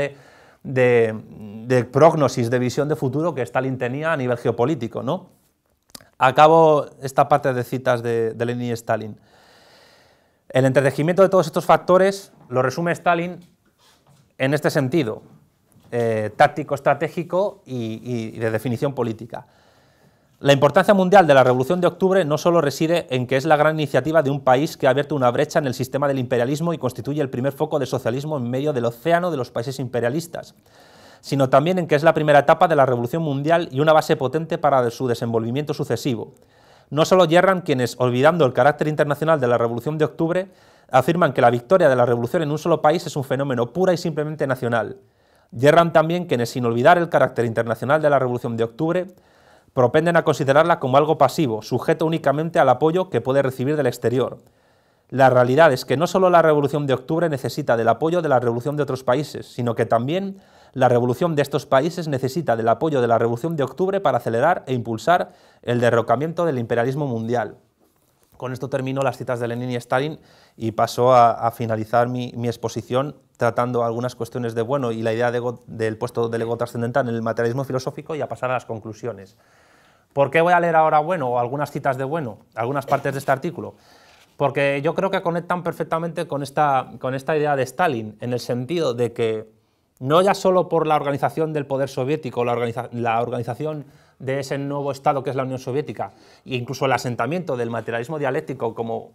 de, prognosis, de visión de futuro que Stalin tenía a nivel geopolítico. ¿no? Acabo esta parte de citas de, Lenin y Stalin. El entretejimiento de todos estos factores lo resume Stalin en este sentido, eh, táctico, estratégico y de definición política. La importancia mundial de la Revolución de Octubre no solo reside en que es la gran iniciativa de un país que ha abierto una brecha en el sistema del imperialismo y constituye el primer foco de socialismo en medio del océano de los países imperialistas, sino también en que es la primera etapa de la Revolución Mundial y una base potente para su desenvolvimiento sucesivo. No solo yerran quienes, olvidando el carácter internacional de la Revolución de Octubre, afirman que la victoria de la revolución en un solo país es un fenómeno pura y simplemente nacional. Yerran también quienes, sin olvidar el carácter internacional de la Revolución de Octubre, propenden a considerarla como algo pasivo, sujeto únicamente al apoyo que puede recibir del exterior. La realidad es que no solo la Revolución de Octubre necesita del apoyo de la Revolución de otros países, sino que también la Revolución de estos países necesita del apoyo de la Revolución de Octubre para acelerar e impulsar el derrocamiento del imperialismo mundial. Con esto termino las citas de Lenin y Stalin y paso a, finalizar mi, exposición tratando algunas cuestiones de bueno y la idea del puesto del ego trascendental en el materialismo filosófico y a pasar a las conclusiones. ¿Por qué voy a leer ahora Bueno o algunas citas de Bueno, algunas partes de este artículo? Porque yo creo que conectan perfectamente con esta, con esta idea de Stalin, en el sentido de que no ya solo por la organización del poder soviético, la, la organización de ese nuevo Estado que es la Unión Soviética, e incluso el asentamiento del materialismo dialéctico como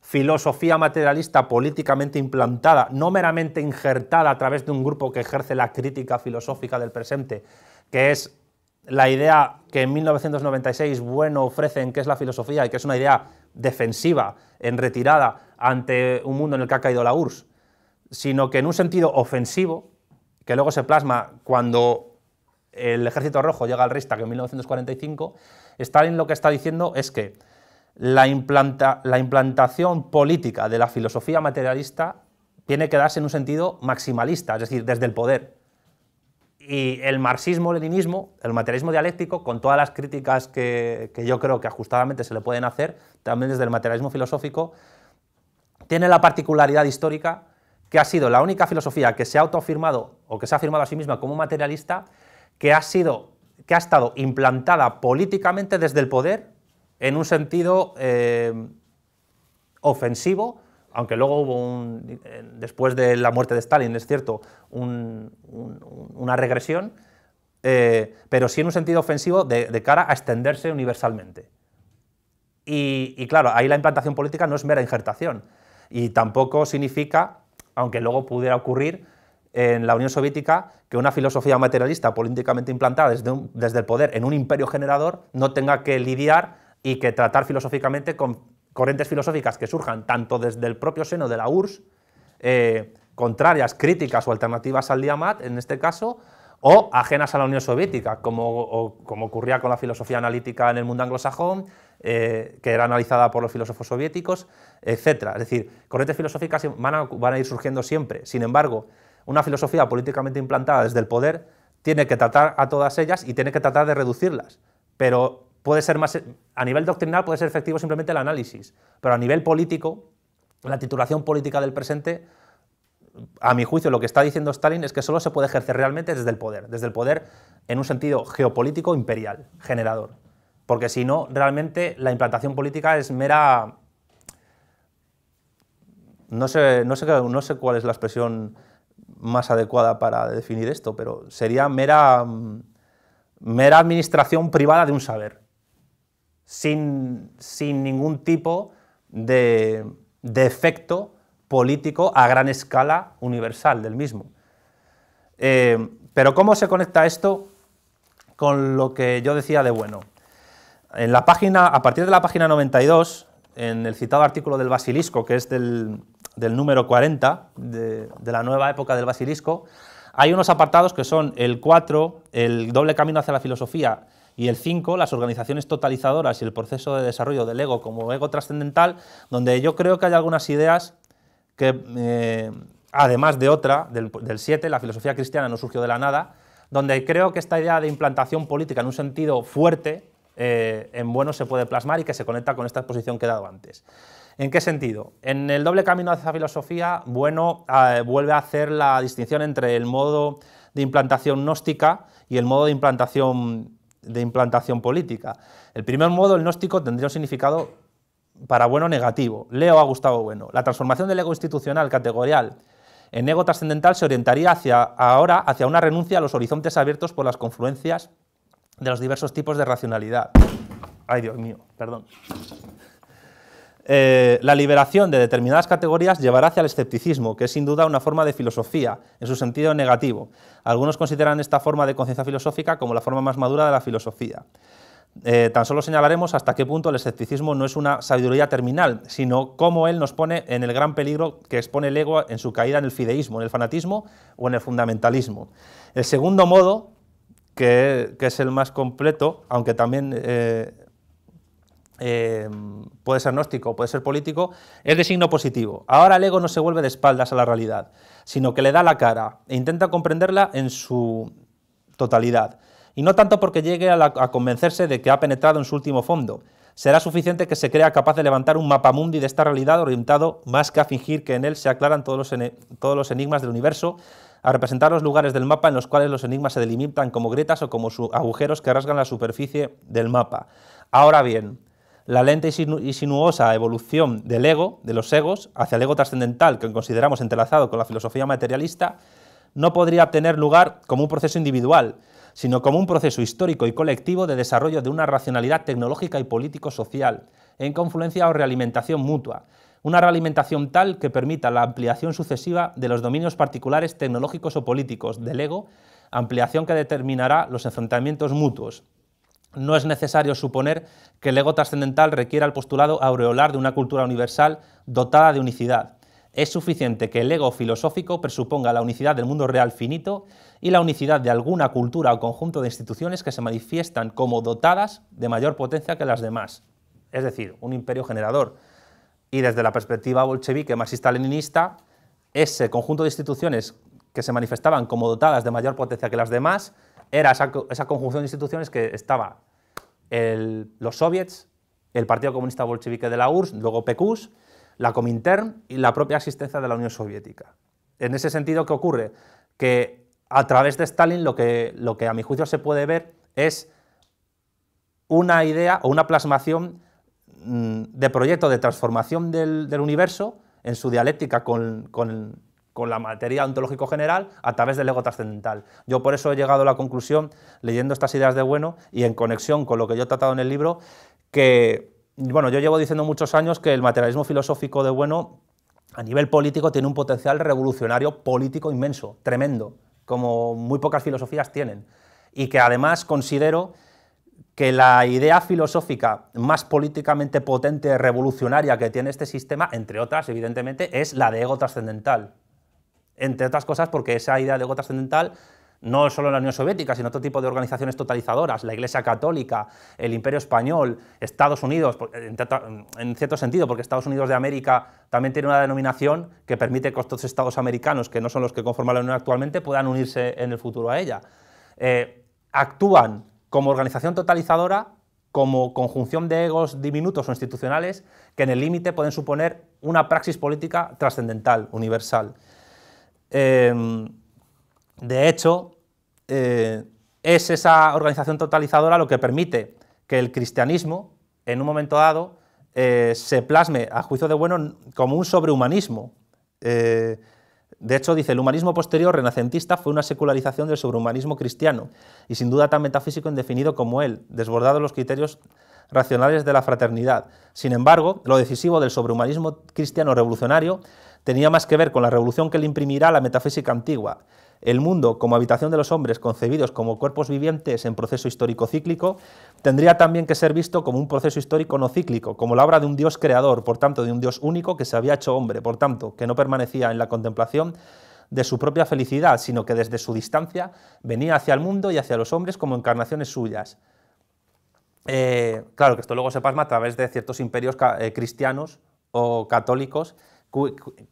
filosofía materialista políticamente implantada, no meramente injertada a través de un grupo que ejerce la crítica filosófica del presente, que es la idea que en 1996 Bueno ofrecen, que es la filosofía y que es una idea defensiva, en retirada, ante un mundo en el que ha caído la URSS, sino que en un sentido ofensivo, que luego se plasma cuando el Ejército Rojo llega al Reichstag en 1945, Stalin lo que está diciendo es que la implantación política de la filosofía materialista tiene que darse en un sentido maximalista, es decir, desde el poder y el marxismo-leninismo, el materialismo dialéctico, con todas las críticas que, yo creo que ajustadamente se le pueden hacer, también desde el materialismo filosófico, tiene la particularidad histórica que ha sido la única filosofía que se ha autoafirmado o que se ha afirmado a sí misma como materialista, que ha, sido, que ha estado implantada políticamente desde el poder en un sentido eh, ofensivo aunque luego hubo, un, eh, después de la muerte de Stalin, es cierto, una regresión, eh, pero sí en un sentido ofensivo de, cara a extenderse universalmente. Y, claro, ahí la implantación política no es mera injertación, y tampoco significa, aunque luego pudiera ocurrir en la Unión Soviética, que una filosofía materialista políticamente implantada desde, desde el poder en un imperio generador no tenga que lidiar y que tratar filosóficamente con corrientes filosóficas que surjan tanto desde el propio seno de la URSS, eh, contrarias, críticas o alternativas al Diamat, en este caso, o ajenas a la Unión Soviética, como, como ocurría con la filosofía analítica en el mundo anglosajón, eh, que era analizada por los filósofos soviéticos, etc. Es decir, corrientes filosóficas van a, van a ir surgiendo siempre. Sin embargo, una filosofía políticamente implantada desde el poder tiene que tratar a todas ellas y tiene que tratar de reducirlas. Pero puede ser más, a nivel doctrinal puede ser efectivo simplemente el análisis, pero a nivel político, la titulación política del presente, a mi juicio, lo que está diciendo Stalin es que solo se puede ejercer realmente desde el poder, desde el poder en un sentido geopolítico imperial, generador. Porque si no, realmente la implantación política es mera... No sé, sé, no sé cuál es la expresión más adecuada para definir esto, pero sería mera mera administración privada de un saber sin, ningún tipo de, efecto político a gran escala universal del mismo. Eh, pero ¿cómo se conecta esto con lo que yo decía de bueno? En la página, a partir de la página 92, en el citado artículo del Basilisco, que es del, número 40 de, la nueva época del Basilisco, hay unos apartados que son el 4, el doble camino hacia la filosofía y el 5, las organizaciones totalizadoras y el proceso de desarrollo del ego como ego trascendental, donde yo creo que hay algunas ideas que, eh, además de otra, del 7, la filosofía cristiana no surgió de la nada, donde creo que esta idea de implantación política en un sentido fuerte, eh, en bueno se puede plasmar y que se conecta con esta exposición que he dado antes. ¿En qué sentido? En el doble camino esa filosofía, bueno eh, vuelve a hacer la distinción entre el modo de implantación gnóstica y el modo de implantación de implantación política. El primer modo, el gnóstico, tendría un significado para bueno negativo. Leo a Gustavo Bueno. La transformación del ego institucional categorial en ego trascendental se orientaría hacia, ahora hacia una renuncia a los horizontes abiertos por las confluencias de los diversos tipos de racionalidad. Ay, Dios mío, perdón. Eh, la liberación de determinadas categorías llevará hacia el escepticismo, que es sin duda una forma de filosofía, en su sentido negativo. Algunos consideran esta forma de conciencia filosófica como la forma más madura de la filosofía. Eh, tan solo señalaremos hasta qué punto el escepticismo no es una sabiduría terminal, sino cómo él nos pone en el gran peligro que expone el ego en su caída en el fideísmo, en el fanatismo o en el fundamentalismo. El segundo modo, que, es el más completo, aunque también eh, Em, puede ser gnóstico, puede ser político, es de signo positivo. Ahora el ego no se vuelve de espaldas a la realidad, sino que le da la cara e intenta comprenderla en su totalidad. Y no tanto porque llegue a, convencerse de que ha penetrado en su último fondo. Será suficiente que se crea capaz de levantar un mapa mundi de esta realidad orientado más que a fingir que en él se aclaran todos los, todos los enigmas del universo, a representar los lugares del mapa en los cuales los enigmas se delimitan como grietas o como agujeros que rasgan la superficie del mapa. Ahora bien, la lenta y sinuosa evolución del ego, de los egos, hacia el ego trascendental que consideramos entrelazado con la filosofía materialista, no podría tener lugar como un proceso individual, sino como un proceso histórico y colectivo de desarrollo de una racionalidad tecnológica y político-social, en confluencia o realimentación mutua, una realimentación tal que permita la ampliación sucesiva de los dominios particulares tecnológicos o políticos del ego, ampliación que determinará los enfrentamientos mutuos, no es necesario suponer que el ego trascendental requiera el postulado aureolar de una cultura universal dotada de unicidad. Es suficiente que el ego filosófico presuponga la unicidad del mundo real finito y la unicidad de alguna cultura o conjunto de instituciones que se manifiestan como dotadas de mayor potencia que las demás, es decir, un imperio generador. Y desde la perspectiva bolchevique marxista-leninista, ese conjunto de instituciones que se manifestaban como dotadas de mayor potencia que las demás era esa, conjunción de instituciones que estaba los soviets, el Partido Comunista Bolchevique de la URSS, luego PECUS, la Comintern y la propia existencia de la Unión Soviética. En ese sentido, ¿qué ocurre? Que a través de Stalin lo que, lo que a mi juicio se puede ver es una idea o una plasmación mm, de proyecto de transformación del, universo en su dialéctica con, con, con la materia ontológico general a través del ego trascendental. Yo por eso he llegado a la conclusión, leyendo estas ideas de Bueno y en conexión con lo que yo he tratado en el libro, que, bueno, yo llevo diciendo muchos años que el materialismo filosófico de Bueno a nivel político tiene un potencial revolucionario político inmenso, tremendo, como muy pocas filosofías tienen. Y que además considero que la idea filosófica más políticamente potente, revolucionaria que tiene este sistema, entre otras, evidentemente, es la de ego trascendental, entre otras cosas porque esa idea de ego trascendental no solo en la Unión Soviética, sino otro tipo de organizaciones totalizadoras, la Iglesia Católica, el Imperio Español, Estados Unidos, en cierto sentido, porque Estados Unidos de América también tiene una denominación que permite que estos estados americanos, que no son los que conforman la Unión actualmente, puedan unirse en el futuro a ella. Eh, actúan como organización totalizadora, como conjunción de egos diminutos o institucionales, que en el límite pueden suponer una praxis política trascendental, universal. Em, de hecho, eh, es esa organización totalizadora lo que permite que el cristianismo, en un momento dado, eh, se plasme a juicio de bueno como un sobrehumanismo. Eh, de hecho, dice, el humanismo posterior renacentista fue una secularización del sobrehumanismo cristiano, y sin duda tan metafísico indefinido como él, desbordado los criterios racionales de la fraternidad. Sin embargo, lo decisivo del sobrehumanismo cristiano revolucionario tenía más que ver con la revolución que le imprimirá la metafísica antigua. El mundo, como habitación de los hombres concebidos como cuerpos vivientes en proceso histórico cíclico, tendría también que ser visto como un proceso histórico no cíclico, como la obra de un Dios creador, por tanto, de un Dios único que se había hecho hombre, por tanto, que no permanecía en la contemplación de su propia felicidad, sino que desde su distancia venía hacia el mundo y hacia los hombres como encarnaciones suyas. Eh, claro que esto luego se pasma a través de ciertos imperios eh, cristianos o católicos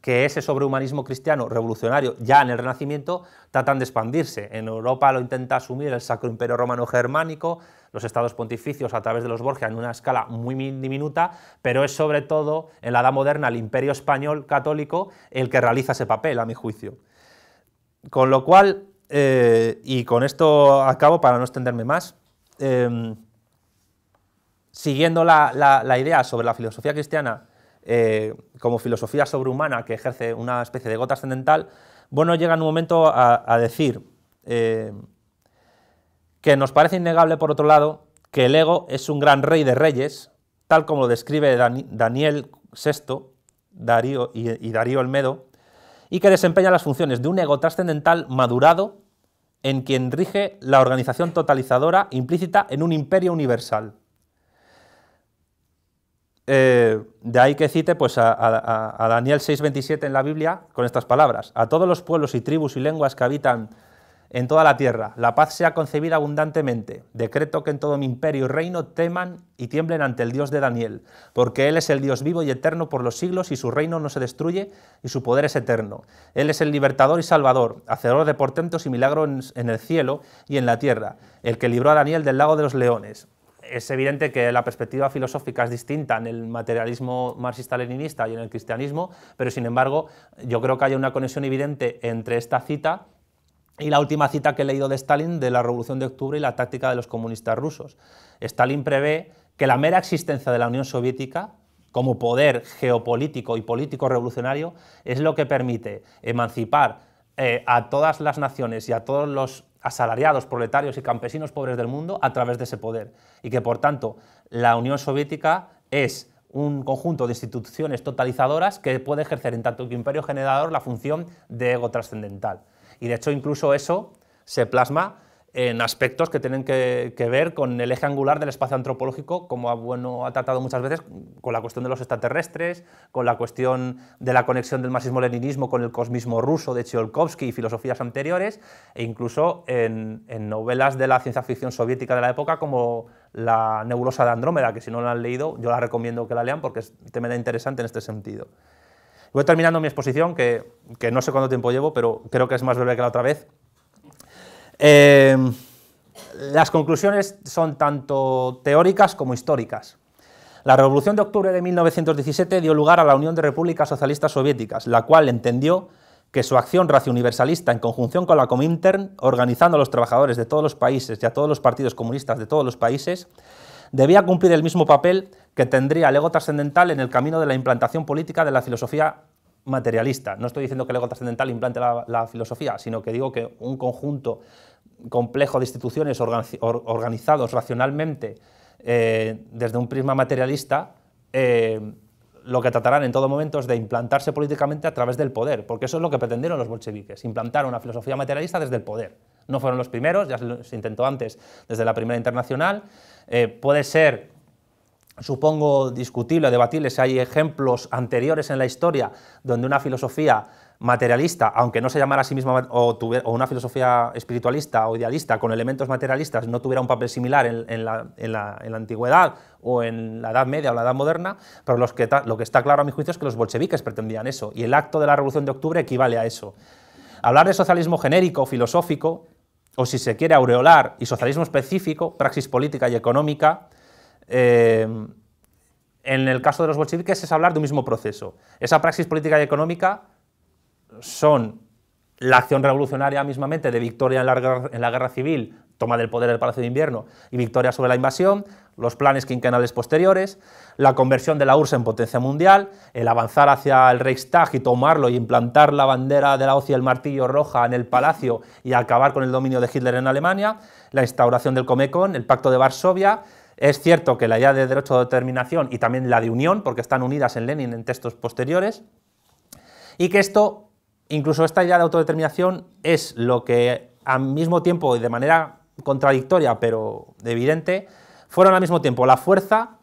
que ese sobrehumanismo cristiano revolucionario ya en el Renacimiento tratan de expandirse. En Europa lo intenta asumir el Sacro Imperio Romano Germánico, los estados pontificios a través de los Borgia en una escala muy diminuta, pero es sobre todo en la Edad Moderna el Imperio Español Católico el que realiza ese papel, a mi juicio. Con lo cual, eh, y con esto acabo para no extenderme más, eh, siguiendo la idea sobre la filosofía cristiana eh, como filosofía sobrehumana que ejerce una especie de gota trascendental, bueno, llega en un momento a, decir eh, que nos parece innegable, por otro lado, que el ego es un gran rey de reyes, tal como lo describe Daniel VI Darío y, y Darío Olmedo, y que desempeña las funciones de un ego trascendental madurado en quien rige la organización totalizadora implícita en un imperio universal. Eh, de ahí que cite pues, a, Daniel a Daniel 6:27 en la Biblia con estas palabras. A todos los pueblos y tribus y lenguas que habitan en toda la tierra, la paz sea concebida abundantemente. Decreto que en todo mi imperio y reino teman y tiemblen ante el Dios de Daniel, porque Él es el Dios vivo y eterno por los siglos y su reino no se destruye y su poder es eterno. Él es el libertador y salvador, hacedor de portentos y milagros en el cielo y en la tierra, el que libró a Daniel del lago de los leones es evidente que la perspectiva filosófica es distinta en el materialismo marxista-leninista y en el cristianismo, pero sin embargo yo creo que hay una conexión evidente entre esta cita y la última cita que he leído de Stalin de la Revolución de Octubre y la táctica de los comunistas rusos. Stalin prevé que la mera existencia de la Unión Soviética como poder geopolítico y político revolucionario es lo que permite emancipar eh, a todas las naciones y a todos los asalariados, proletarios y campesinos pobres del mundo a través de ese poder. Y que, por tanto, la Unión Soviética es un conjunto de instituciones totalizadoras que puede ejercer en tanto que imperio generador la función de ego trascendental. Y de hecho incluso eso se plasma en aspectos que tienen que, ver con el eje angular del espacio antropológico, como ha, ha tratado muchas veces con la cuestión de los extraterrestres, con la cuestión de la conexión del marxismo-leninismo con el cosmismo ruso de Tsiolkovsky y filosofías anteriores, e incluso en, novelas de la ciencia ficción soviética de la época como La nebulosa de Andrómeda, que si no la han leído, yo la recomiendo que la lean porque es tremenda interesante en este sentido. Voy terminando mi exposición, que, que no sé cuánto tiempo llevo, pero creo que es más breve que la otra vez, Em, las conclusiones son tanto teóricas como históricas. La Revolución de Octubre de 1917 dio lugar a la Unión de Repúblicas Socialistas Soviéticas, la cual entendió que su acción universalista en conjunción con la Comintern, organizando a los trabajadores de todos los países y a todos los partidos comunistas de todos los países, debía cumplir el mismo papel que tendría el ego trascendental en el camino de la implantación política de la filosofía materialista. No estoy diciendo que el ego trascendental implante la filosofía, sino que digo que un conjunto complejo de instituciones organizados racionalmente eh, desde un prisma materialista, eh, lo que tratarán en todo momento es de implantarse políticamente a través del poder, porque eso es lo que pretendieron los bolcheviques, implantar una filosofía materialista desde el poder. No fueron los primeros, ya se intentó antes desde la Primera Internacional. Eh, puede ser, supongo, discutible, debatible si hay ejemplos anteriores en la historia donde una filosofía materialista, aunque no se llamara a sí misma o, una filosofía espiritualista o idealista con elementos materialistas, no tuviera un papel similar en, la, antigüedad o en la Edad Media o la Edad Moderna, pero los que lo que está claro a mi juicio es que los bolcheviques pretendían eso, y el acto de la Revolución de Octubre equivale a eso. Hablar de socialismo genérico, filosófico, o si se quiere aureolar, y socialismo específico, praxis política y económica, eh, en el caso de los bolcheviques es hablar de un mismo proceso. Esa praxis política y económica son la acción revolucionaria mismamente de victoria en la, guerra civil, toma del poder del Palacio de Invierno y victoria sobre la invasión, los planes quinquenales posteriores, la conversión de la URSS en potencia mundial, el avanzar hacia el Reichstag y tomarlo y implantar la bandera de la OCI y el martillo roja en el palacio y acabar con el dominio de Hitler en Alemania, la instauración del Comecon, el Pacto de Varsovia. Es cierto que la idea de derecho de determinación y también la de unión, porque están unidas en Lenin en textos posteriores, y que esto incluso esta idea de autodeterminación es lo que al mismo tiempo y de manera contradictoria pero evidente, fueron al mismo tiempo la fuerza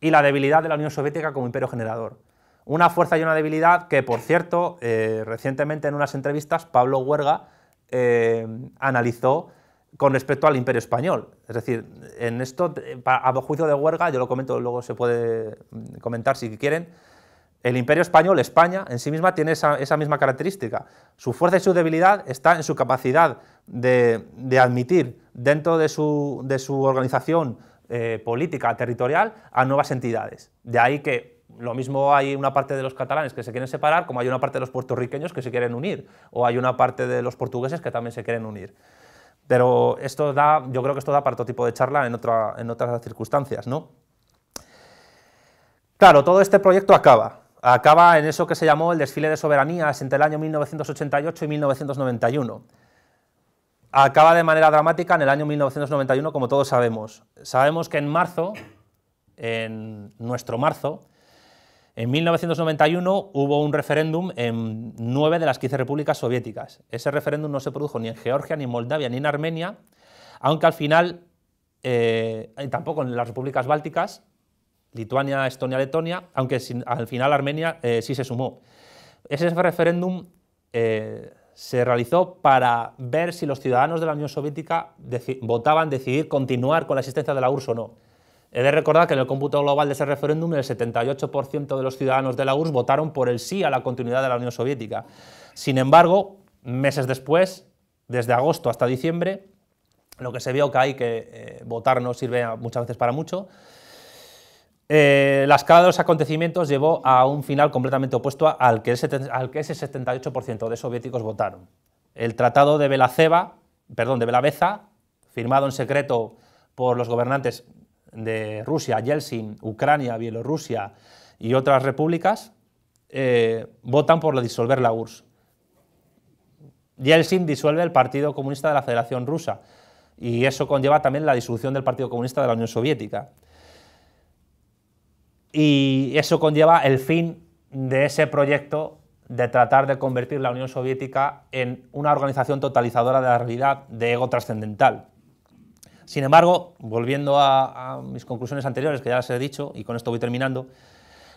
y la debilidad de la Unión Soviética como imperio generador. Una fuerza y una debilidad que, por cierto, eh, recientemente en unas entrevistas Pablo Huerga eh, analizó con respecto al imperio español. Es decir, en esto, eh, a juicio de Huerga, yo lo comento, luego se puede mm, comentar si quieren, el imperio español, España, en sí misma tiene esa, misma característica. Su fuerza y su debilidad está en su capacidad de, admitir dentro de su, organización eh, política territorial a nuevas entidades. De ahí que lo mismo hay una parte de los catalanes que se quieren separar, como hay una parte de los puertorriqueños que se quieren unir, o hay una parte de los portugueses que también se quieren unir. Pero esto da, yo creo que esto da para otro tipo de charla en, en otras circunstancias, Claro, todo este proyecto acaba acaba en eso que se llamó el desfile de soberanías entre el año 1988 y 1991. Acaba de manera dramática en el año 1991, como todos sabemos. Sabemos que en marzo, en nuestro marzo, en 1991 hubo un referéndum en nueve de las 15 repúblicas soviéticas. Ese referéndum no se produjo ni en Georgia, ni en Moldavia, ni en Armenia, aunque al final, eh, tampoco en las repúblicas bálticas, Lituania, Estonia, Letonia, aunque al final Armenia eh, sí se sumó. Ese referéndum eh, se realizó para ver si los ciudadanos de la Unión Soviética votaban decidir continuar con la existencia de la URSS o no. He de recordar que en el cómputo global de ese referéndum el 78% de los ciudadanos de la URSS votaron por el sí a la continuidad de la Unión Soviética. Sin embargo, meses después, desde agosto hasta diciembre, lo que se vio que hay que eh, votar no sirve muchas veces para mucho, eh, la escala de los acontecimientos llevó a un final completamente opuesto al que, ese 78% de soviéticos votaron. El Tratado de perdón, de Belaveza, firmado en secreto por los gobernantes de Rusia, Yeltsin, Ucrania, Bielorrusia y otras repúblicas, eh, votan por disolver la URSS. Yeltsin disuelve el Partido Comunista de la Federación Rusa y eso conlleva también la disolución del Partido Comunista de la Unión Soviética y eso conlleva el fin de ese proyecto de tratar de convertir la Unión Soviética en una organización totalizadora de la realidad de ego trascendental. Sin embargo, volviendo a, mis conclusiones anteriores, que ya las he dicho, y con esto voy terminando,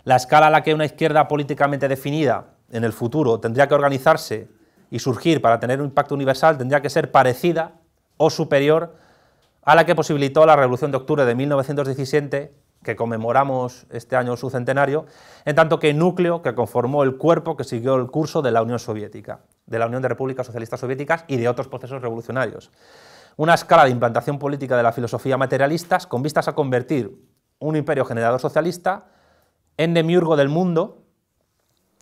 la escala a la que una izquierda políticamente definida en el futuro tendría que organizarse y surgir para tener un impacto universal tendría que ser parecida o superior a la que posibilitó la Revolución de Octubre de 1917 que conmemoramos este año su centenario, en tanto que núcleo que conformó el cuerpo que siguió el curso de la Unión Soviética, de la Unión de Repúblicas Socialistas Soviéticas y de otros procesos revolucionarios. Una escala de implantación política de la filosofía materialista con vistas a convertir un imperio generador socialista en demiurgo del mundo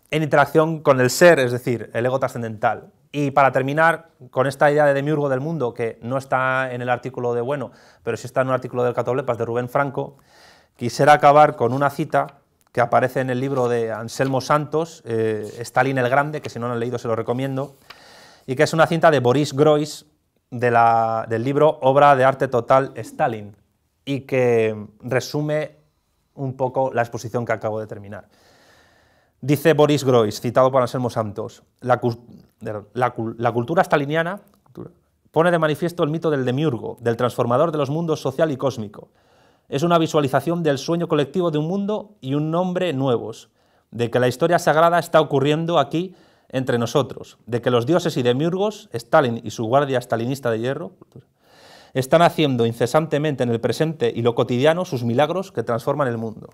en interacción con el ser, es decir, el ego trascendental. Y para terminar con esta idea de demiurgo del mundo, que no está en el artículo de Bueno, pero sí está en un artículo del Catoblepas de Rubén Franco, quisiera acabar con una cita que aparece en el libro de Anselmo Santos, eh, Stalin el Grande, que si no lo han leído se lo recomiendo, y que es una cinta de Boris Groys del libro Obra de Arte Total Stalin, y que resume un poco la exposición que acabo de terminar. Dice Boris Groys, citado por Anselmo Santos, la, la cultura staliniana pone de manifiesto el mito del demiurgo, del transformador de los mundos social y cósmico, es una visualización del sueño colectivo de un mundo y un nombre nuevos, de que la historia sagrada está ocurriendo aquí entre nosotros, de que los dioses y demiurgos, Stalin y su guardia stalinista de hierro, están haciendo incesantemente en el presente y lo cotidiano sus milagros que transforman el mundo.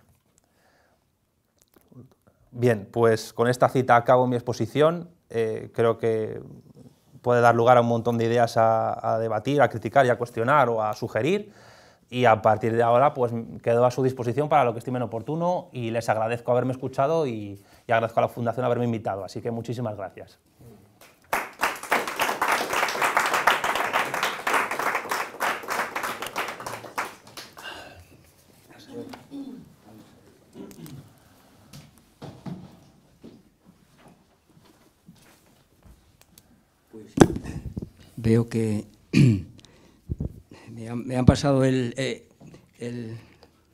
Bien, pues con esta cita acabo mi exposición. Eh, creo que puede dar lugar a un montón de ideas a, a debatir, a criticar y a cuestionar o a sugerir y a partir de ahora pues quedo a su disposición para lo que estimen oportuno y les agradezco haberme escuchado y, y agradezco a la Fundación haberme invitado. Así que muchísimas gracias. Pues, veo que me han, pasado eh, el,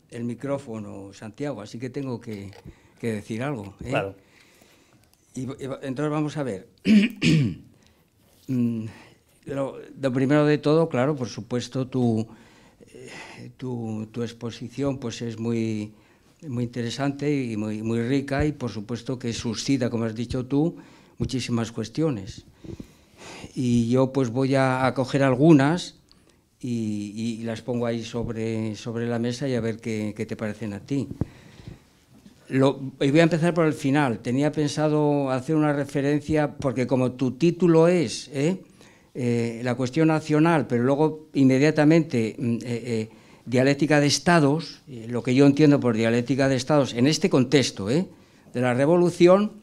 el, micrófono, Santiago, así que tengo que, decir algo. ¿eh? Claro. entonces vamos a ver. Mm, lo, primero de todo, claro, por supuesto, eh, tu, tu, exposición pues es muy, muy interesante y muy, muy rica y por supuesto que suscita, como has dicho tú, muchísimas cuestiones. Y yo pues voy a, a coger algunas y, las pongo ahí sobre, sobre la mesa y a ver qué, te parecen a ti. y voy a empezar por el final. Tenía pensado hacer una referencia, porque como tu título es ¿eh? Eh, la cuestión nacional, pero luego inmediatamente mm, eh, dialéctica de estados, lo que yo entiendo por dialéctica de estados, en este contexto de la revolución,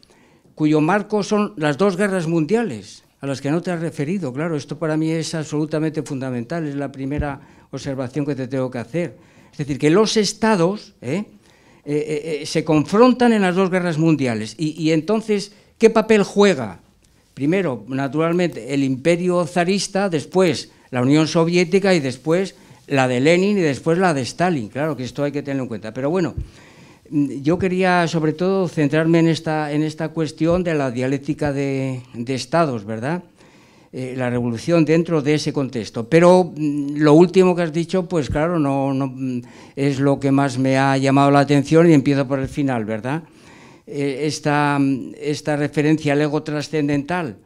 cuyo marco son las dos guerras mundiales, a las que no te has referido. Claro, esto para mí es absolutamente fundamental, es la primera observación que te tengo que hacer. Es decir, que los estados ¿eh? Eh, eh, se confrontan en las dos guerras mundiales. Y, y, entonces, ¿qué papel juega? Primero, naturalmente, el imperio zarista, después la Unión Soviética y después la de Lenin y después la de Stalin. Claro que esto hay que tenerlo en cuenta. Pero bueno, Mm, yo quería sobre todo centrarme en esta, en esta cuestión de la dialéctica de, estados, ¿verdad? Eh, la revolución dentro de ese contexto. Pero mm, lo último que has dicho, pues claro, no, mm, es lo que más me ha llamado la atención y empiezo por el final, ¿verdad? Eh, esta, esta referencia al ego trascendental.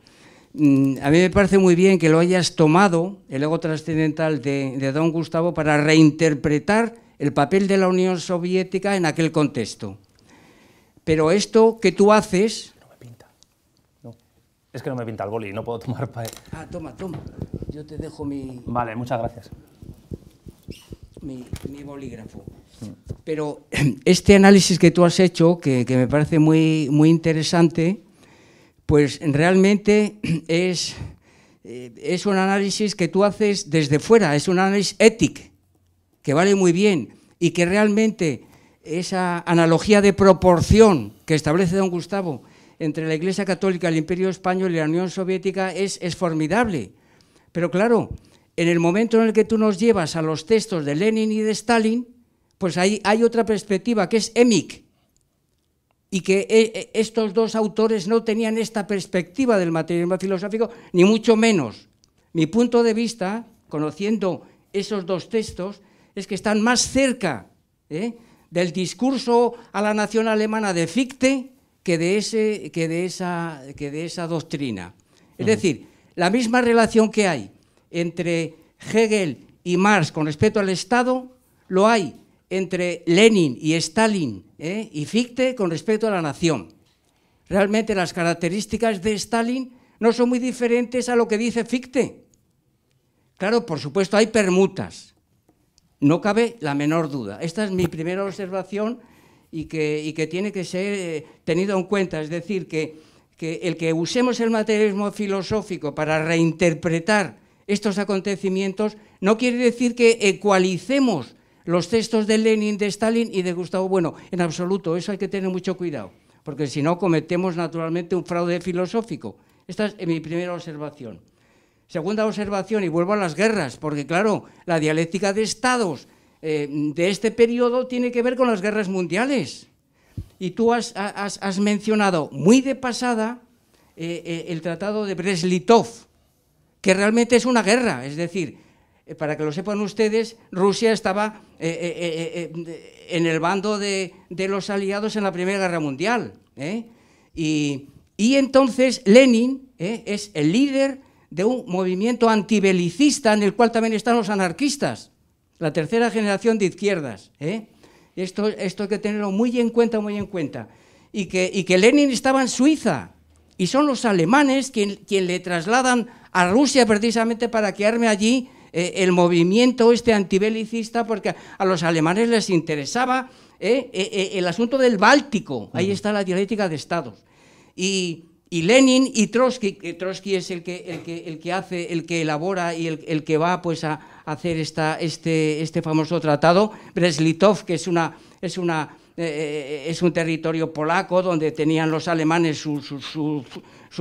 a mí me parece muy bien que lo hayas tomado, el ego trascendental de, de Don Gustavo, para reinterpretar el papel de la Unión Soviética en aquel contexto. Pero esto que tú haces... No me pinta. Es que no me pinta el boli, no puedo tomar... Pa ah, toma, toma. Yo te dejo mi... Vale, muchas gracias. Mi, bolígrafo. Pero este análisis que tú has hecho, que, me parece muy, muy interesante, pues realmente es, eh, es un análisis que tú haces desde fuera, es un análisis ético que vale muy bien y que realmente esa analogía de proporción que establece don Gustavo entre la Iglesia Católica, el Imperio Español y la Unión Soviética es, es formidable. Pero claro, en el momento en el que tú nos llevas a los textos de Lenin y de Stalin, pues ahí hay otra perspectiva que es EMIC, y que eh, eh, estos dos autores no tenían esta perspectiva del materialismo filosófico, ni mucho menos. Mi punto de vista, conociendo esos dos textos, es que están más cerca ¿eh? del discurso a la nación alemana de Fichte que de, esa, doctrina. Es decir, la misma relación que hay entre Hegel y Marx con respecto al Estado, lo hay entre Lenin y Stalin ¿eh? y Fichte con respecto a la nación. Realmente las características de Stalin no son muy diferentes a lo que dice Fichte. Claro, por supuesto, hay permutas, no cabe la menor duda. Esta es mi primera observación y que, tiene que ser eh, tenido en cuenta. Es decir, que, que el que usemos el materialismo filosófico para reinterpretar estos acontecimientos no quiere decir que ecualicemos los textos de Lenin, de Stalin y de Gustavo Bueno. En absoluto, eso hay que tener mucho cuidado, porque si no cometemos naturalmente un fraude filosófico. Esta es mi primera observación. Segunda observación, y vuelvo a las guerras, porque claro, la dialéctica de estados eh, de este periodo tiene que ver con las guerras mundiales. Y tú has, mencionado muy de pasada eh, eh, el tratado de Breslitov, que realmente es una guerra, es decir, para que lo sepan ustedes, Rusia estaba en el bando de, los aliados en la Primera Guerra Mundial. Y, y, entonces Lenin es el líder de un movimiento antibelicista en el cual también están los anarquistas, la tercera generación de izquierdas. ¿eh? Esto, esto hay que tenerlo muy en cuenta, muy en cuenta. Y que, que Lenin estaba en Suiza, y son los alemanes quien, le trasladan a Rusia precisamente para que arme allí eh, el movimiento este antibelicista, porque a los alemanes les interesaba ¿eh? el asunto del Báltico, ahí está la dialéctica de estados. Y, y Lenin y Trotsky, Trotsky es el que, el que, hace, el que elabora y el, que va pues, a hacer esta, este, este famoso tratado, Breslitov, que es una... Es una eh, eh, es un territorio polaco donde tenían los alemanes su,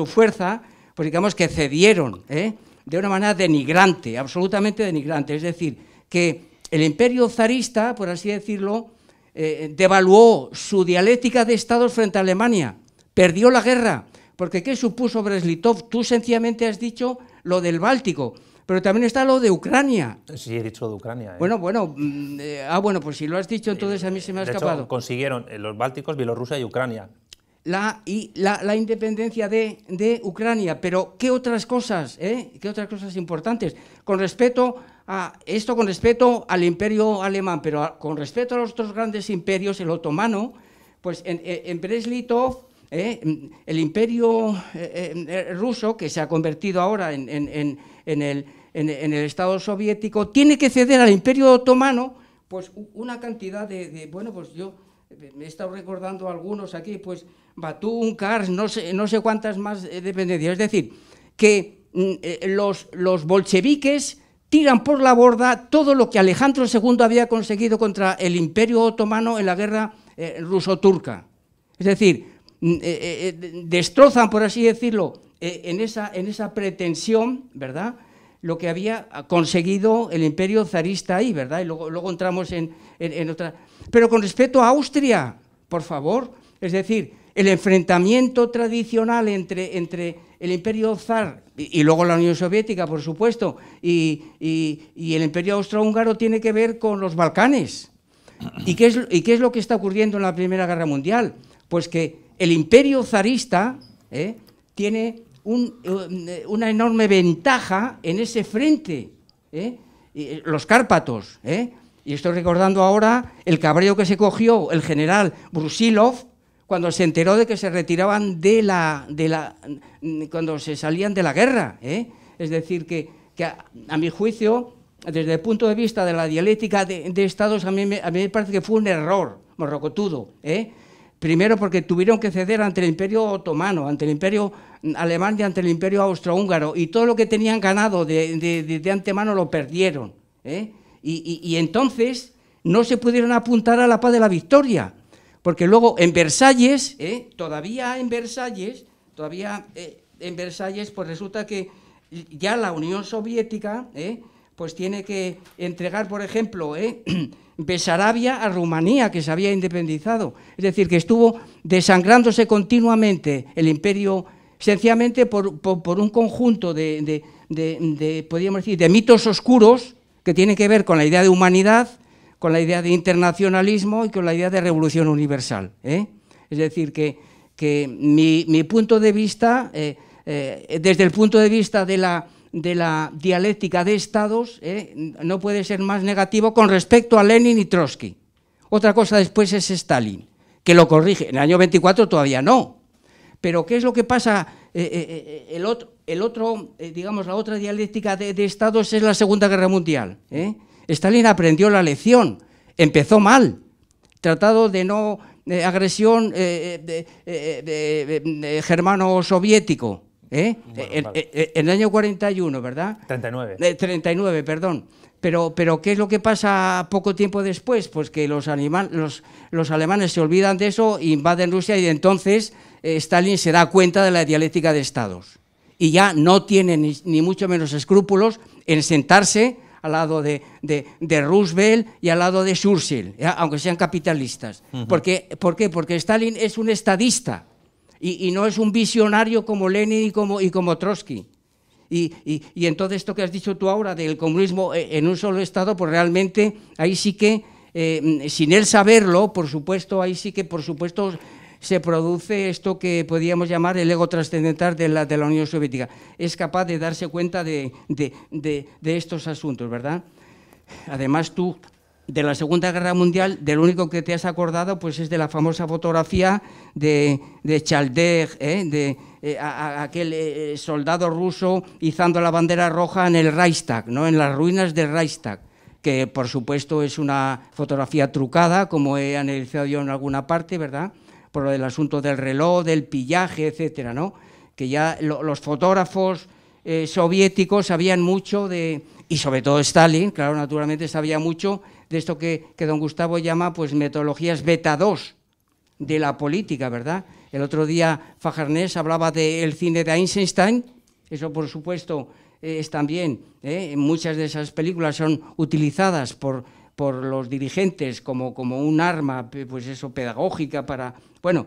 fuerza, pues digamos que cedieron ¿eh? de una manera denigrante, absolutamente denigrante. Es decir, que el imperio zarista, por así decirlo, devaluó su dialéctica de estados frente a Alemania, perdió la guerra, porque ¿qué supuso Breslitov? Tú sencillamente has dicho lo del Báltico, pero también está lo de Ucrania. Sí, he dicho lo de Ucrania. ¿eh? Bueno, bueno, mm, eh, ah, bueno, pues si lo has dicho, entonces a mí se me ha de escapado. Hecho, consiguieron eh, los Bálticos, Bielorrusia y Ucrania. La, y la, independencia de, Ucrania, pero ¿qué otras cosas? Eh? ¿Qué otras cosas importantes? Con respecto a esto, con respecto al imperio alemán, pero con respecto a los otros grandes imperios, el otomano, pues en, en Breslitov ¿eh? el imperio eh, eh, ruso, que se ha convertido ahora en, el, Estado soviético, tiene que ceder al imperio otomano pues, una cantidad de, bueno, pues yo me he estado recordando algunos aquí, pues Batún, Kars, no sé, cuántas más dependencias. Es decir, que mm, los, bolcheviques tiran por la borda todo lo que Alejandro II había conseguido contra el imperio otomano en la guerra ruso-turca. Es decir, Mm, eh, eh, eh, destrozan, por así decirlo, en, esa, en esa pretensión, ¿verdad?, lo que había conseguido el imperio zarista ahí, ¿verdad? Y luego, entramos en, otra... Pero con respecto a Austria, por favor, es decir, el enfrentamiento tradicional entre, entre el imperio zar y, luego la Unión Soviética, por supuesto, y, el imperio austrohúngaro tiene que ver con los Balcanes. ¿Y qué, es, ¿Y qué es lo que está ocurriendo en la Primera Guerra Mundial? Pues que el imperio zarista eh, tiene eh, una enorme ventaja en ese frente, eh, los cárpatos. Y estoy recordando ahora el cabreo que se cogió el general Brusilov cuando se enteró de que se retiraban de la, mm, cuando se salían de la guerra. Es decir, que, a, mi juicio, desde el punto de vista de la dialéctica de, estados, a mí, me, me parece que fue un error morrocotudo. ¿eh? Primero porque tuvieron que ceder ante el imperio otomano, ante el imperio alemán y ante el imperio austrohúngaro. Y todo lo que tenían ganado de, antemano lo perdieron. ¿eh? Y, entonces no se pudieron apuntar a la paz de la victoria. Porque luego en Versalles, ¿eh? todavía en Versalles, todavía eh, en Versalles, pues resulta que ya la Unión Soviética pues tiene que entregar, por ejemplo, eh, Besarabia a Rumanía, que se había independizado. Es decir, que estuvo desangrándose continuamente el imperio, sencillamente por, un conjunto de, podríamos decir, de mitos oscuros que tienen que ver con la idea de humanidad, con la idea de internacionalismo y con la idea de revolución universal. Eh. Es decir, que, mi, punto de vista, eh, desde el punto de vista de la de la dialéctica de estados eh, no puede ser más negativo con respecto a Lenin y Trotsky. Otra cosa después es Stalin, que lo corrige. En el año 24 todavía no. Pero ¿qué es lo que pasa? Eh, eh, el otro, digamos, la otra dialéctica de, de, estados es la Segunda Guerra Mundial. Stalin aprendió la lección, empezó mal, tratado de no agresión germano-soviético ¿Eh? Eh, eh, ¿eh? el, año 41, ¿verdad? 39. 39, perdón. Pero, pero ¿qué es lo que pasa poco tiempo después? Pues que los, animal, los, los alemanes se olvidan de eso, invaden Rusia y entonces Stalin se da cuenta de la dialéctica de estados. Y ya no tiene ni, mucho menos escrúpulos en sentarse al lado de, de, Roosevelt y al lado de Churchill, aunque sean capitalistas. ¿Por qué? Porque Stalin es un estadista y, no es un visionario como Lenin y como, Trotsky. Y, y, y, entonces esto que has dicho tú ahora del comunismo eh, en un solo Estado, pues realmente ahí sí que, eh, sin él saberlo, por supuesto, ahí sí que, por supuesto, se produce esto que podríamos llamar el ego trascendental de la, Unión Soviética. Es capaz de darse cuenta de estos asuntos, ¿verdad? Además, tú de la Segunda Guerra Mundial, del único que te has acordado, pues es de la famosa fotografía de, de ¿eh? de eh, aquel eh, eh, soldado ruso izando la bandera roja en el Reichstag, ¿no? en las ruinas del Reichstag, que por supuesto es una fotografía trucada, como he analizado yo en alguna parte, ¿verdad? Por el asunto del reloj, del pillaje, etcétera, ¿no? Que ya los fotógrafos soviéticos sabían mucho de, y sobre todo Stalin, claro, naturalmente sabía mucho de esto que, don Gustavo llama pues metodologías beta 2 de la política, ¿verdad? El otro día Fajarnés hablaba del cine de Einstein, eso por supuesto eh, es también, ¿eh? muchas de esas películas son utilizadas por, por los dirigentes como, como un arma, pues eso, pedagógica para... Bueno,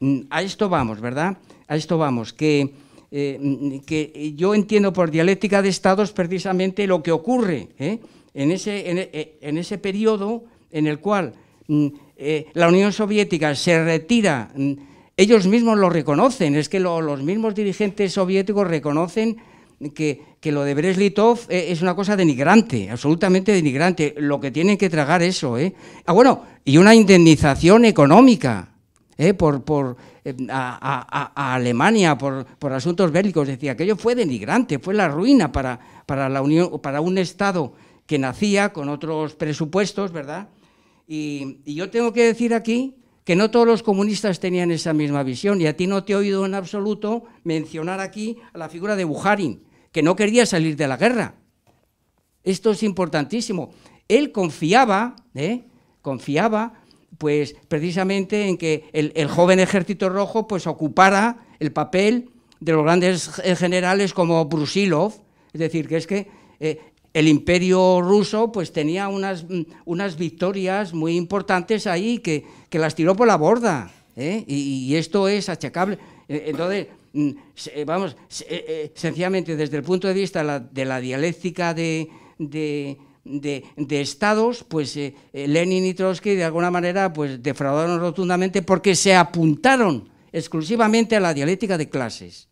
mm, a esto vamos, ¿verdad? A esto vamos, que, eh, mm, que yo entiendo por dialéctica de estados precisamente lo que ocurre, en ese, eh, en, ese periodo en el cual mm, eh, la Unión Soviética se retira, mm, ellos mismos lo reconocen, es que los mismos dirigentes soviéticos reconocen que, lo de Breslitov eh, es una cosa denigrante, absolutamente denigrante, lo que tienen que tragar eso. ¿eh? Ah, bueno, y una indemnización económica ¿eh? por, a, a, Alemania por, asuntos bélicos, decía, aquello fue denigrante, fue la ruina para, para, la Unión, para un Estado que nacía con otros presupuestos, ¿verdad? Y, yo tengo que decir aquí que no todos los comunistas tenían esa misma visión, y a ti no te he oído en absoluto mencionar aquí a la figura de Bujarin, que no quería salir de la guerra. Esto es importantísimo. Él confiaba, ¿eh? confiaba, pues precisamente en que el, joven ejército rojo pues ocupara el papel de los grandes generales como Brusilov, es decir, que es que eh, el imperio ruso pues tenía unas, mm, unas victorias muy importantes ahí que, las tiró por la borda. ¿eh? Y, esto es achacable. Eh, entonces, mm, eh, vamos, sencillamente desde el punto de vista de la, dialéctica de, de, estados, pues Lenin y Trotsky de alguna manera pues defraudaron rotundamente porque se apuntaron exclusivamente a la dialéctica de clases.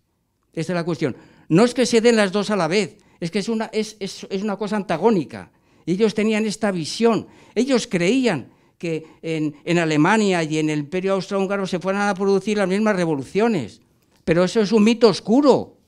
Esta es la cuestión. No es que se den las dos a la vez, es que es una, es, una cosa antagónica. Ellos tenían esta visión. Ellos creían que en, Alemania y en el imperio austrohúngaro se fueran a producir las mismas revoluciones. Pero eso es un mito oscuro.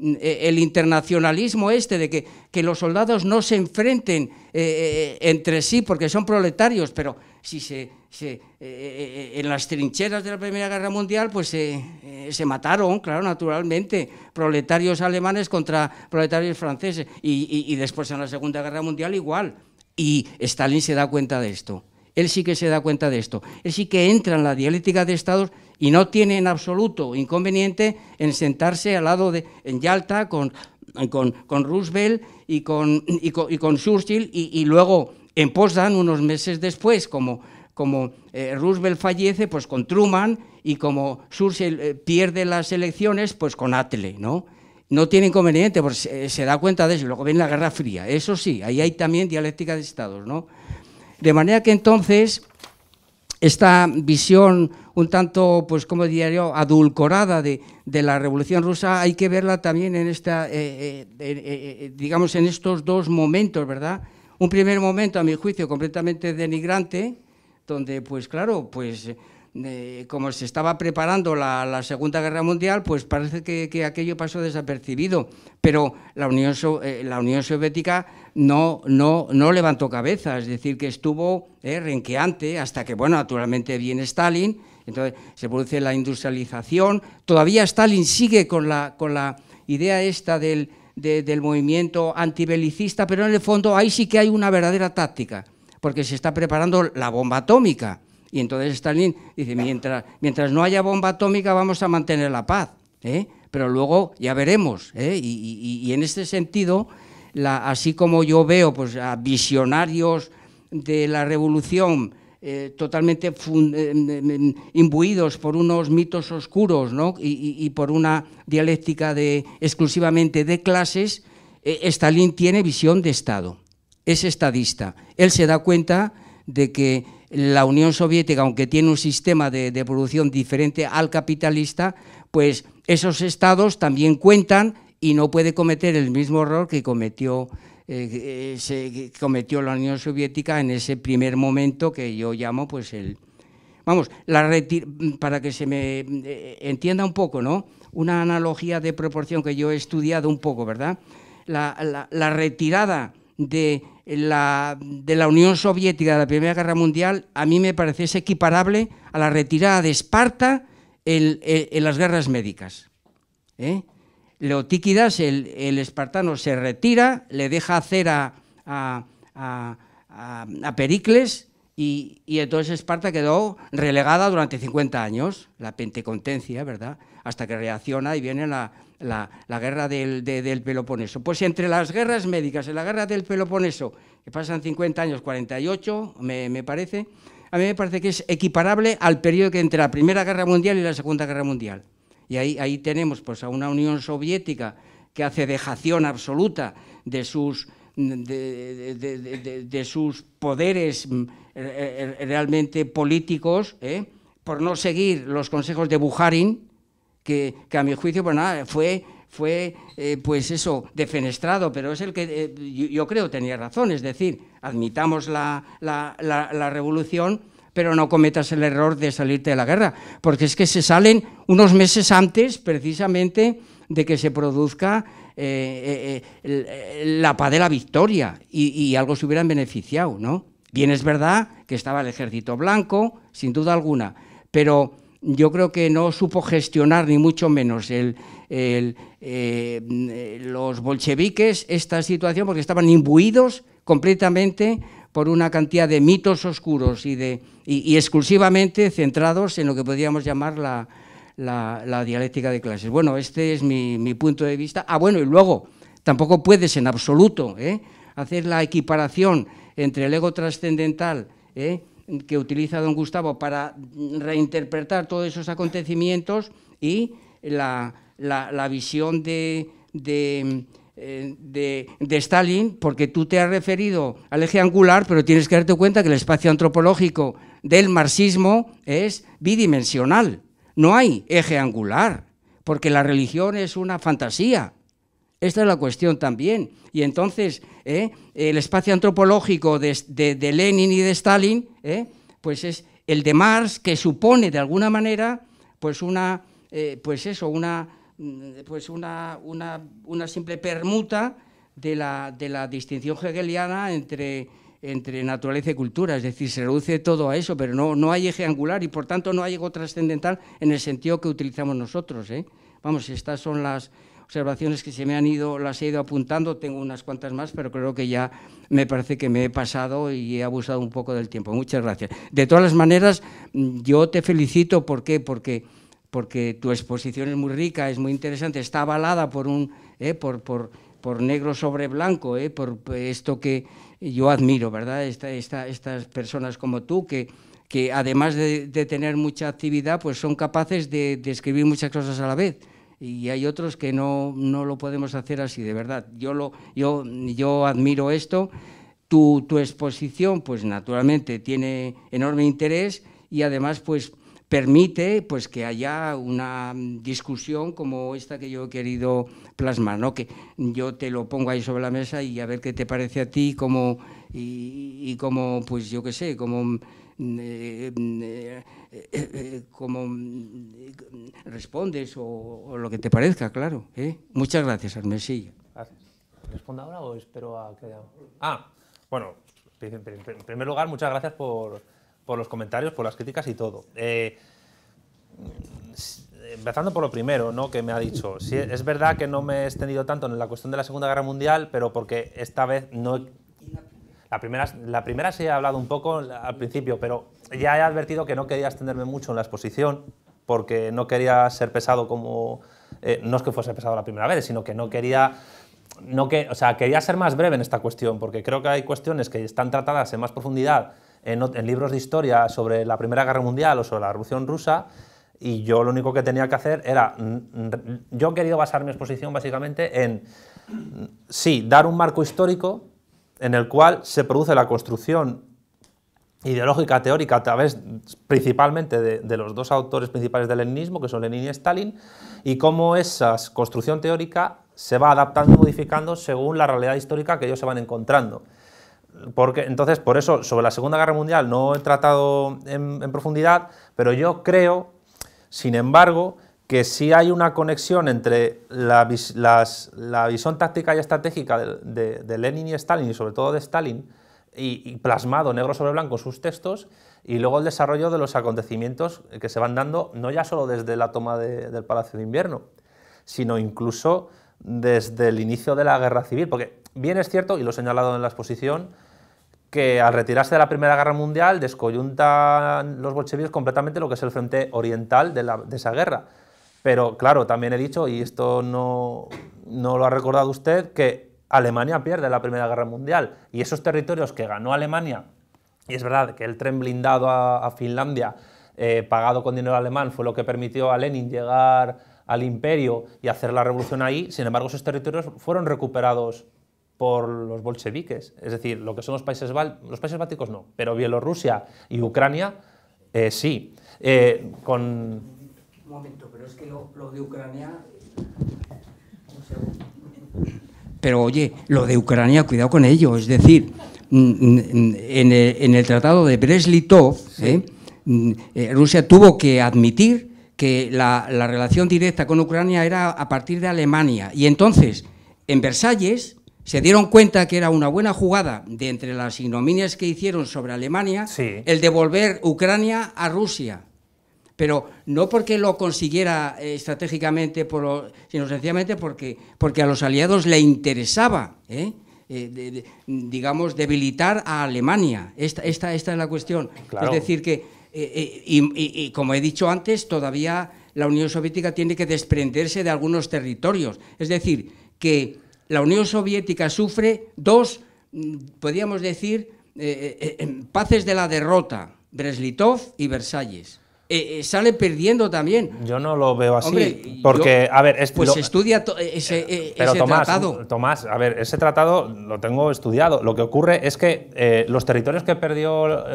Eh, el internacionalismo este de que, los soldados no se enfrenten eh, eh, entre sí porque son proletarios, pero si se eh, eh, eh, en las trincheras de la Primera Guerra Mundial pues se mataron, claro, naturalmente, proletarios alemanes contra proletarios franceses. Y, después en la Segunda Guerra Mundial igual. Y Stalin se da cuenta de esto. Él sí que se da cuenta de esto. Él sí que entra en la dialéctica de estados y no tiene en absoluto inconveniente en sentarse al lado de, en Yalta con, con, Roosevelt y con, y y Churchill y, y luego en Potsdam unos meses después como como eh, Roosevelt fallece, pues con Truman, y como Churchill eh, pierde las elecciones, pues con Atle. ¿no? No tiene inconveniente, porque eh, se da cuenta de eso, y luego viene la Guerra Fría, eso sí, ahí hay también dialéctica de estados, ¿no? De manera que entonces esta visión un tanto, pues como diría yo, adulcorada de, la Revolución Rusa, hay que verla también en esta, digamos, en estos dos momentos, ¿verdad? Un primer momento, a mi juicio, completamente denigrante, donde pues claro, pues... Eh, como se estaba preparando la, Segunda Guerra Mundial, pues parece que, aquello pasó desapercibido, pero eh, la Unión, Soviética no, no, no, levantó cabeza, es decir, que estuvo eh, renqueante hasta que, bueno, naturalmente viene Stalin, entonces se produce la industrialización, todavía Stalin sigue con la, con la idea esta del, del movimiento antibelicista, pero en el fondo ahí sí que hay una verdadera táctica porque se está preparando la bomba atómica. Y entonces Stalin dice, mientras, mientras no haya bomba atómica vamos a mantener la paz, ¿eh? pero luego ya veremos. ¿eh? Y, en este sentido, así como yo veo pues, a visionarios de la revolución eh, totalmente em, em, em, imbuidos por unos mitos oscuros y, y, por una dialéctica de, exclusivamente de clases, Stalin tiene visión de Estado es estadista. Él se da cuenta de que la Unión Soviética, aunque tiene un sistema de, producción diferente al capitalista, pues esos estados también cuentan y no puede cometer el mismo error que cometió, eh, cometió la Unión Soviética en ese primer momento que yo llamo pues el... Vamos, la para que se me eh, entienda un poco, ¿no? Una analogía de proporción que yo he estudiado un poco, ¿verdad? la retirada de de la Unión Soviética de la Primera Guerra Mundial a mí me parece es equiparable a la retirada de Esparta en, las guerras médicas. ¿eh? Leotíquidas, el, espartano, se retira, le deja hacer a, a, Pericles y, y, entonces Esparta quedó relegada durante 50 años, la pentecontencia, ¿verdad? Hasta que reacciona y viene la, la, guerra del, Peloponeso. Pues entre las guerras médicas y la guerra del Peloponeso, que pasan 50 años, 48 me, me parece, a mí me parece que es equiparable al periodo que entre la Primera Guerra Mundial y la Segunda Guerra Mundial. Y ahí, ahí tenemos pues, a una Unión Soviética que hace dejación absoluta de sus, de, sus poderes mm, eh, eh, realmente políticos, ¿eh? por no seguir los consejos de Bujarin, que, a mi juicio, pues fue eh, pues eso, defenestrado, pero es el que eh, yo, creo tenía razón, es decir, admitamos la, revolución, pero no cometas el error de salirte de la guerra, porque es que se salen unos meses antes precisamente de que se produzca eh, la paz de la victoria y, y algo se hubieran beneficiado, ¿no? Bien es verdad que estaba el ejército blanco, sin duda alguna, pero yo creo que no supo gestionar ni mucho menos el, eh, los bolcheviques esta situación porque estaban imbuidos completamente por una cantidad de mitos oscuros y, exclusivamente centrados en lo que podríamos llamar la, dialéctica de clases. Bueno, este es mi, punto de vista. Ah, bueno, y luego, tampoco puedes en absoluto ¿eh? hacer la equiparación entre el ego trascendental ¿eh? que utiliza don Gustavo para reinterpretar todos esos acontecimientos y la, visión de, eh, de, de, Stalin, porque tú te has referido al eje angular, pero tienes que darte cuenta que el espacio antropológico del marxismo es bidimensional, no hay eje angular, porque la religión es una fantasía. Esta es la cuestión también. Y entonces, ¿eh? el espacio antropológico de, Lenin y de Stalin, ¿eh? pues es el de Marx que supone de alguna manera pues una, eh, pues eso, una, mm, pues una, simple permuta de la, distinción hegeliana entre, entre naturaleza y cultura, es decir, se reduce todo a eso, pero no, no hay eje angular y por tanto no hay ego trascendental en el sentido que utilizamos nosotros. Vamos, estas son las, observaciones que se me han ido, las he ido apuntando, tengo unas cuantas más, pero creo que ya me parece que me he pasado y he abusado un poco del tiempo. Muchas gracias. De todas las maneras, yo te felicito, ¿por qué? Porque, porque tu exposición es muy rica, es muy interesante, está avalada por un... Eh, por, por, por negro sobre blanco, eh, por esto que yo admiro, ¿verdad? estas personas como tú que, que además de, tener mucha actividad, pues son capaces de escribir muchas cosas a la vez y hay otros que no, lo podemos hacer así, de verdad. Yo, lo, yo, yo admiro esto. Tu, tu exposición, pues naturalmente, tiene enorme interés y además, pues permite pues que haya una discusión como esta que yo he querido plasmar, Que yo te lo pongo ahí sobre la mesa y a ver qué te parece a ti, como y, como, pues yo qué sé, como mm, eh, mm, eh, eh, eh, eh, como mm, eh, respondes o, lo que te parezca, claro. Muchas gracias, Armesilla. ¿Responda ahora o espero a que... Ah, bueno, en primer lugar, muchas gracias por, los comentarios, por las críticas y todo. Mm, empezando por lo primero, ¿no? Que me ha dicho. es verdad que no me he extendido tanto en la cuestión de la Segunda Guerra Mundial, pero porque esta vez no la primera, la primera se ha hablado un poco al principio, pero ya he advertido que no quería extenderme mucho en la exposición porque no quería ser pesado como... Eh, no es que fuese pesado la primera vez, sino que no quería... No que, o sea, quería ser más breve en esta cuestión, porque creo que hay cuestiones que están tratadas en más profundidad en, en libros de historia sobre la Primera Guerra Mundial o sobre la Revolución Rusa, y yo lo único que tenía que hacer era, yo he querido basar mi exposición básicamente en, sí, dar un marco histórico en el cual se produce la construcción ideológica teórica a través principalmente de, los dos autores principales del leninismo, que son Lenin y Stalin, y cómo esa construcción teórica se va adaptando y modificando según la realidad histórica que ellos se van encontrando. Porque, entonces, por eso, sobre la Segunda Guerra Mundial no he tratado en, profundidad, pero yo creo, sin embargo, que si hay una conexión entre la, visión táctica y estratégica de, Lenin y Stalin, y sobre todo de Stalin, y, plasmado negro sobre blanco sus textos y luego el desarrollo de los acontecimientos que se van dando no ya solo desde la toma del Palacio de Invierno, sino incluso desde el inicio de la guerra civil, porque bien es cierto, y lo he señalado en la exposición, que al retirarse de la Primera Guerra Mundial descoyuntan los bolcheviques completamente lo que es el frente oriental de, esa guerra. Pero claro, también he dicho, y esto no, no lo ha recordado usted, que Alemania pierde la Primera Guerra Mundial y esos territorios que ganó Alemania, y es verdad que el tren blindado a, Finlandia, eh, pagado con dinero alemán, fue lo que permitió a Lenin llegar al imperio y hacer la revolución ahí, sin embargo esos territorios fueron recuperados por los bolcheviques, es decir, lo que son los países, bálticos no, pero Bielorrusia y Ucrania eh, sí. Eh, con... Un momento, pero es que lo, de Ucrania... Pero oye, lo de Ucrania, cuidado con ello. Es decir, en el, tratado de Breslitov, ¿eh? Eh, Rusia tuvo que admitir que la, relación directa con Ucrania era a partir de Alemania. Y entonces, en Versalles, se dieron cuenta que era una buena jugada de entre las ignominias que hicieron sobre Alemania el devolver Ucrania a Rusia pero no porque lo consiguiera eh, estratégicamente, por sino sencillamente porque, porque a los aliados le interesaba, ¿eh? Eh, digamos, debilitar a Alemania. Esta, es la cuestión. Es decir, que, y, como he dicho antes, todavía la Unión Soviética tiene que desprenderse de algunos territorios. Es decir, que la Unión Soviética sufre dos, mm, podríamos decir, em, paces de la derrota, Breslitov y Versalles. Eh, eh, sale perdiendo también. Yo no lo veo así, porque, a ver, es, pues estudia eh, ese, Tomás, tratado. Tomás, a ver, ese tratado lo tengo estudiado. Lo que ocurre es que los territorios que perdió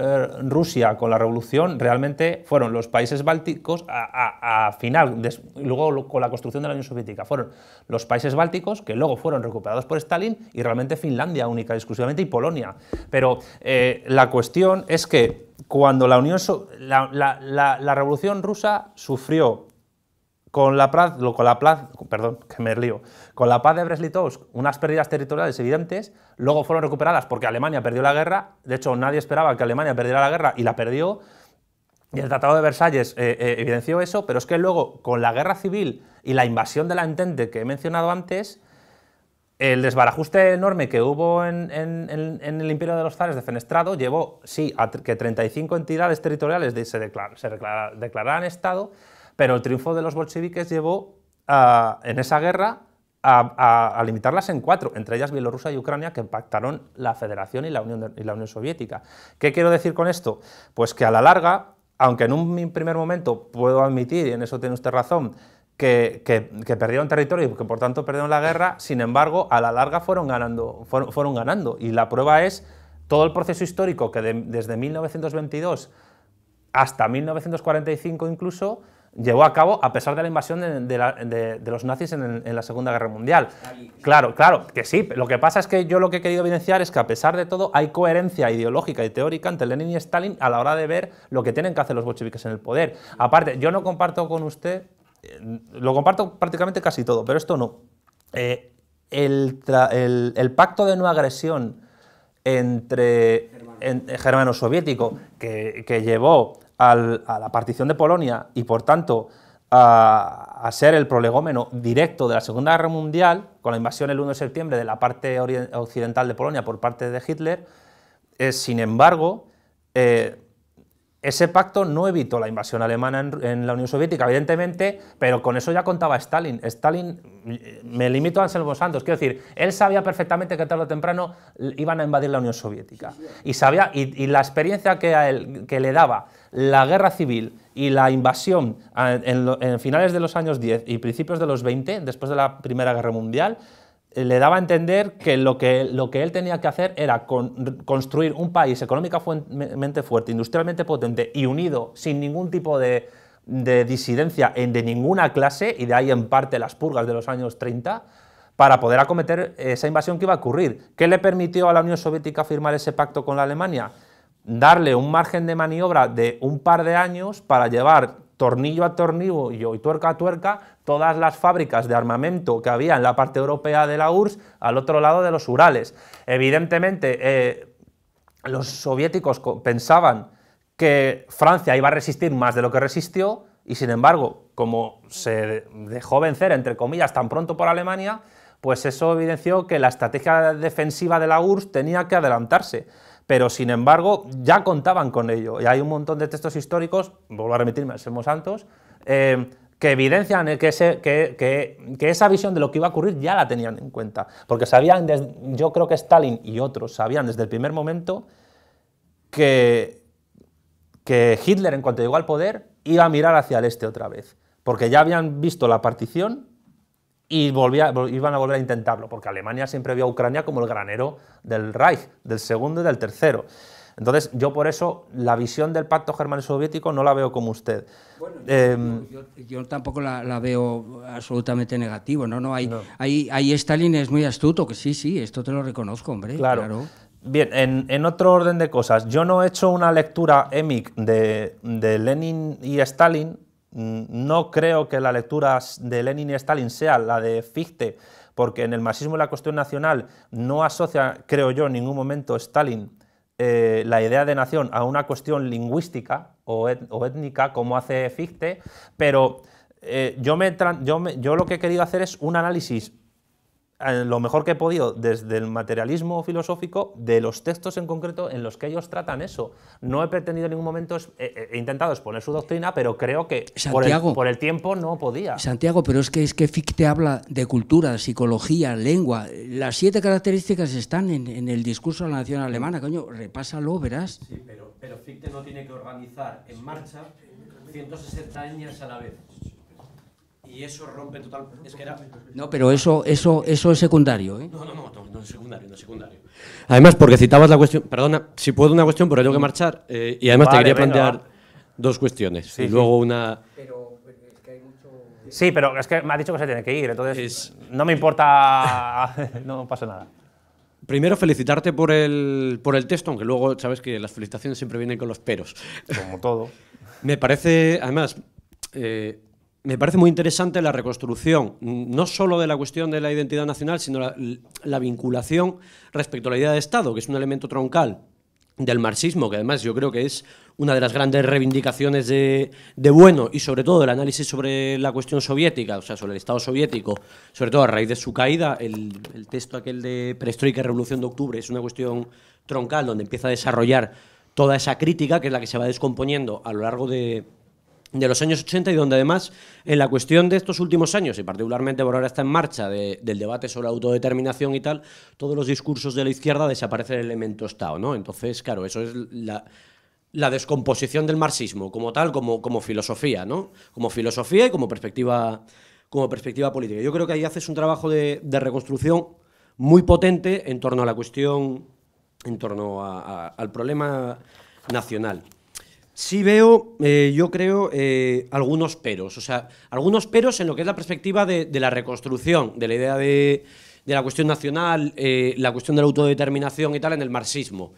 Rusia con la revolución realmente fueron los países bálticos a, final, luego con la construcción de la Unión Soviética, fueron los países bálticos que luego fueron recuperados por Stalin y realmente Finlandia única exclusivamente y Polonia. Pero la cuestión es que cuando la Unión la, Revolución Rusa sufrió con la paz, con la paz, perdón, que me con la paz de Breslitovsk unas pérdidas territoriales evidentes, luego fueron recuperadas porque Alemania perdió la guerra, de hecho nadie esperaba que Alemania perdiera la guerra y la perdió, y el Tratado de Versalles eh, eh, evidenció eso, pero es que luego con la guerra civil y la invasión de la Entente que he mencionado antes, el desbarajuste enorme que hubo en, el Imperio de los Zares de Fenestrado llevó, sí, a que 35 entidades territoriales se, declararan Estado, pero el triunfo de los bolcheviques llevó en esa guerra a, limitarlas en cuatro, entre ellas Bielorrusia y Ucrania, que pactaron la Federación y la, y la Unión Soviética. ¿Qué quiero decir con esto? Pues que a la larga, aunque en un primer momento puedo admitir, y en eso tiene usted razón, que, perdieron territorio y que por tanto perdieron la guerra, sin embargo, a la larga fueron ganando. Fueron, ganando. Y la prueba es todo el proceso histórico que desde 1922 hasta 1945 incluso llevó a cabo a pesar de la invasión de, los nazis en, la Segunda Guerra Mundial. Claro, claro, que sí. Lo que pasa es que yo lo que he querido evidenciar es que a pesar de todo hay coherencia ideológica y teórica entre Lenin y Stalin a la hora de ver lo que tienen que hacer los bolcheviques en el poder. Aparte, yo no comparto con usted eh, lo comparto prácticamente casi todo, pero esto no. Eh, el, pacto de no agresión entre el eh, germano-soviético que, llevó a la partición de Polonia y por tanto a, ser el prolegómeno directo de la Segunda Guerra Mundial, con la invasión el 1 de septiembre de la parte occidental de Polonia por parte de Hitler, sin embargo, ese pacto no evitó la invasión alemana en, la Unión Soviética, evidentemente, pero con eso ya contaba Stalin. Stalin, mm, me limito a Anselmo Santos, quiero decir, él sabía perfectamente que tarde o temprano iban a invadir la Unión Soviética. Y, sabía, y, la experiencia que, que le daba la guerra civil y la invasión en, en finales de los años 10 y principios de los 20, después de la Primera Guerra Mundial, le daba a entender que lo que, lo que él tenía que hacer era construir un país económicamente fuerte, industrialmente potente y unido sin ningún tipo de, disidencia de ninguna clase, y de ahí en parte las purgas de los años 30, para poder acometer esa invasión que iba a ocurrir. ¿Qué le permitió a la Unión Soviética firmar ese pacto con la Alemania? Darle un margen de maniobra de un par de años para llevar tornillo a tornillo y tuerca a tuerca todas las fábricas de armamento que había en la parte europea de la URSS al otro lado de los Urales. Evidentemente, eh, los soviéticos pensaban que Francia iba a resistir más de lo que resistió y sin embargo, como se dejó vencer, entre comillas, tan pronto por Alemania, pues eso evidenció que la estrategia defensiva de la URSS tenía que adelantarse pero sin embargo ya contaban con ello. Y hay un montón de textos históricos, vuelvo a remitirme a Sermos Santos, eh, que evidencian que, esa visión de lo que iba a ocurrir ya la tenían en cuenta. Porque sabían, yo creo que Stalin y otros sabían desde el primer momento que Hitler, en cuanto llegó al poder, iba a mirar hacia el este otra vez. Porque ya habían visto la partición y volvía, iban a volver a intentarlo, porque Alemania siempre vio a Ucrania como el granero del Reich, del segundo y del tercero. Entonces, yo por eso la visión del pacto germano-soviético no la veo como usted. Bueno, yo, eh, tampoco la, veo absolutamente negativo, ¿no? no, hay, Hay, Stalin es muy astuto, que sí, sí, esto te lo reconozco, hombre. Claro. Bien, en, otro orden de cosas, yo no he hecho una lectura EMIC de, de Lenin y Stalin Mm, no creo que la lectura de Lenin y Stalin sea la de Fichte, porque en el marxismo y la cuestión nacional no asocia, creo yo, en ningún momento Stalin eh, la idea de nación a una cuestión lingüística o, étnica, como hace Fichte, pero eh, yo, yo, yo lo que he querido hacer es un análisis lo mejor que he podido desde el materialismo filosófico de los textos en concreto en los que ellos tratan eso. No he pretendido en ningún momento, eh, eh, he, intentado exponer su doctrina, pero creo que por, el, tiempo no podía. Santiago, pero es que, es que Fichte habla de cultura, psicología, lengua. Las siete características están en, el discurso de la nación alemana. Coño, repásalo, verás. Sí, pero, pero Fichte no tiene que organizar en marcha 160 años a la vez y eso rompe total. No, pero eso, eso, eso es secundario. ¿eh? No, no, no, no, es secundario, Además, porque citabas la cuestión, perdona, si puedo una cuestión, pero tengo que marchar, eh, y además te quería plantear dos cuestiones, y luego una... Pero es que hay mucho... Sí, pero es que me ha dicho que se tiene que ir, entonces no me importa, no pasa nada. Primero, felicitarte por el, por el texto, aunque luego sabes que las felicitaciones siempre vienen con los peros. Como todo. me parece, además, eh, me parece muy interesante la reconstrucción, no solo de la cuestión de la identidad nacional, sino la, vinculación respecto a la idea de Estado, que es un elemento troncal del marxismo, que además yo creo que es una de las grandes reivindicaciones de, Bueno y sobre todo el análisis sobre la cuestión soviética, o sea, sobre el Estado soviético, sobre todo a raíz de su caída, el, texto aquel de Perestroika y Revolución de Octubre es una cuestión troncal donde empieza a desarrollar toda esa crítica, que es la que se va descomponiendo a lo largo de, de los años 80 y donde además en la cuestión de estos últimos años, y particularmente por ahora está en marcha del debate sobre autodeterminación y tal, todos los discursos de la izquierda desaparece el elemento Estado, ¿no? Entonces, claro, eso es la, descomposición del marxismo como tal, como, filosofía, ¿no? Como filosofía y como perspectiva, como perspectiva política. Yo creo que ahí haces un trabajo de, reconstrucción muy potente en torno a la cuestión, en torno al problema nacional. Sí veo, eh, yo creo, eh, algunos peros. O sea, algunos peros en lo que es la perspectiva de, la reconstrucción, de la idea de, la cuestión nacional, eh, la cuestión de la autodeterminación y tal en el marxismo.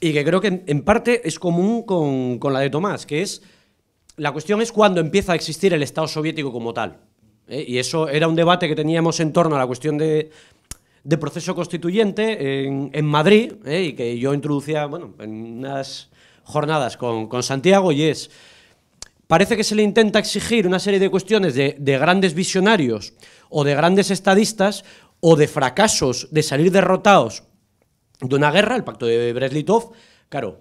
Y que creo que en, parte es común con, la de Tomás, que es, la cuestión es cuándo empieza a existir el Estado soviético como tal. Y eso era un debate que teníamos en torno a la cuestión de, proceso constituyente en, en Madrid, y que yo introducía bueno, en unas jornadas con, Santiago y es, parece que se le intenta exigir una serie de cuestiones de, grandes visionarios o de grandes estadistas o de fracasos, de salir derrotados de una guerra, el pacto de Breslitov, claro,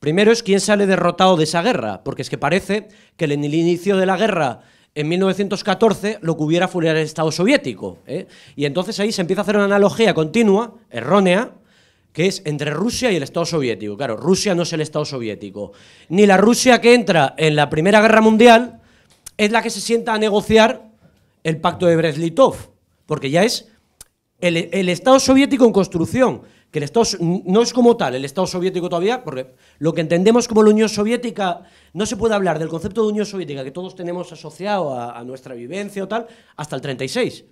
primero es quién sale derrotado de esa guerra, porque es que parece que en el inicio de la guerra en 1914 lo que hubiera fue el Estado soviético. ¿eh? Y entonces ahí se empieza a hacer una analogía continua, errónea, que es entre Rusia y el Estado soviético. Claro, Rusia no es el Estado soviético. Ni la Rusia que entra en la Primera Guerra Mundial es la que se sienta a negociar el pacto de brest porque ya es el, Estado soviético en construcción, que el Estado no es como tal el Estado soviético todavía, porque lo que entendemos como la Unión Soviética, no se puede hablar del concepto de Unión Soviética que todos tenemos asociado a, a nuestra vivencia o tal, hasta el 36,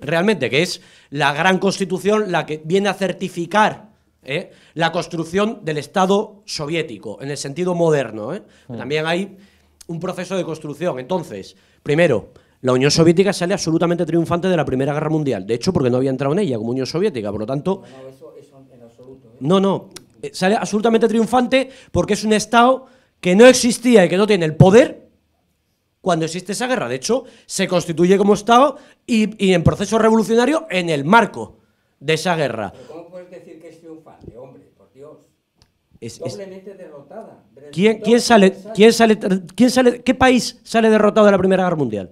realmente, que es la gran constitución la que viene a certificar ¿eh? la construcción del Estado soviético, en el sentido moderno. ¿eh? Mm. También hay un proceso de construcción. Entonces, primero, la Unión Soviética sale absolutamente triunfante de la Primera Guerra Mundial. De hecho, porque no había entrado en ella como Unión Soviética, por lo tanto... No, no, ¿eh? no, sale absolutamente triunfante porque es un Estado que no existía y que no tiene el poder cuando existe esa guerra. De hecho, se constituye como Estado y, en proceso revolucionario en el marco de esa guerra. ¿Cómo puedes decir que es triunfante, hombre? Por Dios. Es, Doblemente derrotada. ¿Quién, sale, ¿quién, sale, ¿Quién sale? ¿Qué país sale derrotado de la Primera Guerra Mundial?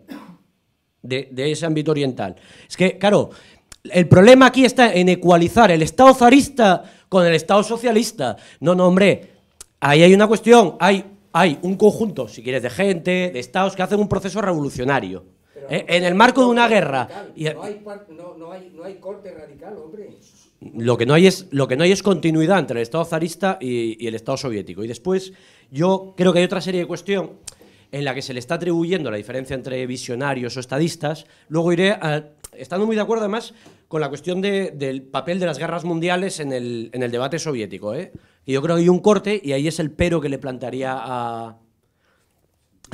De, de ese ámbito oriental. Es que, claro, el problema aquí está en ecualizar el Estado zarista con el Estado socialista. No, no, hombre, ahí hay una cuestión. Hay hay un conjunto, si quieres, de gente, de estados que hacen un proceso revolucionario. ¿eh? En el marco de una guerra. no, hay corte radical, hombre. Lo que, no hay es, lo que no hay es continuidad entre el Estado zarista y, el Estado soviético. Y después, yo creo que hay otra serie de cuestión en la que se le está atribuyendo la diferencia entre visionarios o estadistas. Luego iré, estando muy de acuerdo además con la cuestión del papel de las guerras mundiales en el, en el debate soviético. ¿eh? Y yo creo que hay un corte y ahí es el pero que le plantearía a,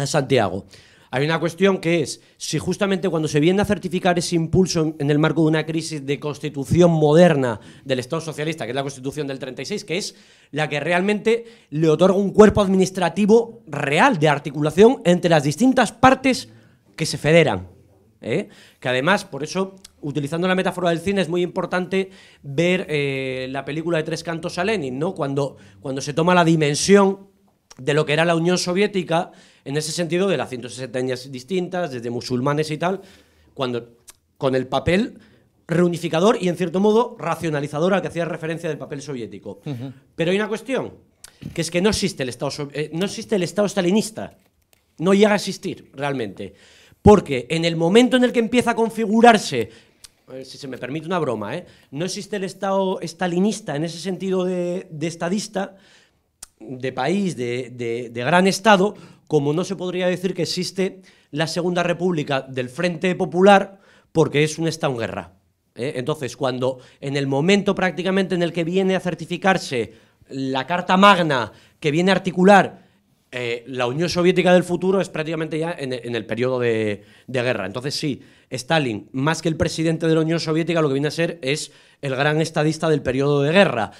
Santiago. Hay una cuestión que es, si justamente cuando se viene a certificar ese impulso en el marco de una crisis de constitución moderna del Estado socialista, que es la constitución del 36, que es la que realmente le otorga un cuerpo administrativo real de articulación entre las distintas partes que se federan. ¿eh? Que además, por eso utilizando la metáfora del cine, es muy importante ver eh, la película de Tres Cantos a Lenin, ¿no? Cuando, cuando se toma la dimensión de lo que era la Unión Soviética, en ese sentido de las 160 años distintas, desde musulmanes y tal, cuando, con el papel reunificador y en cierto modo racionalizador al que hacía referencia del papel soviético. Pero hay una cuestión, que es que no existe el Estado, eh, no existe el Estado stalinista, no llega a existir realmente. Porque en el momento en el que empieza a configurarse si se me permite una broma, ¿eh? no existe el Estado estalinista en ese sentido de, estadista, de país, de, gran Estado, como no se podría decir que existe la Segunda República del Frente Popular, porque es un Estado en guerra. ¿eh? Entonces, cuando en el momento prácticamente en el que viene a certificarse la Carta Magna, que viene a articular eh, la Unión Soviética del futuro es prácticamente ya en, el periodo de, guerra. Entonces, sí, Stalin, más que el presidente de la Unión Soviética, lo que viene a ser es el gran estadista del periodo de guerra.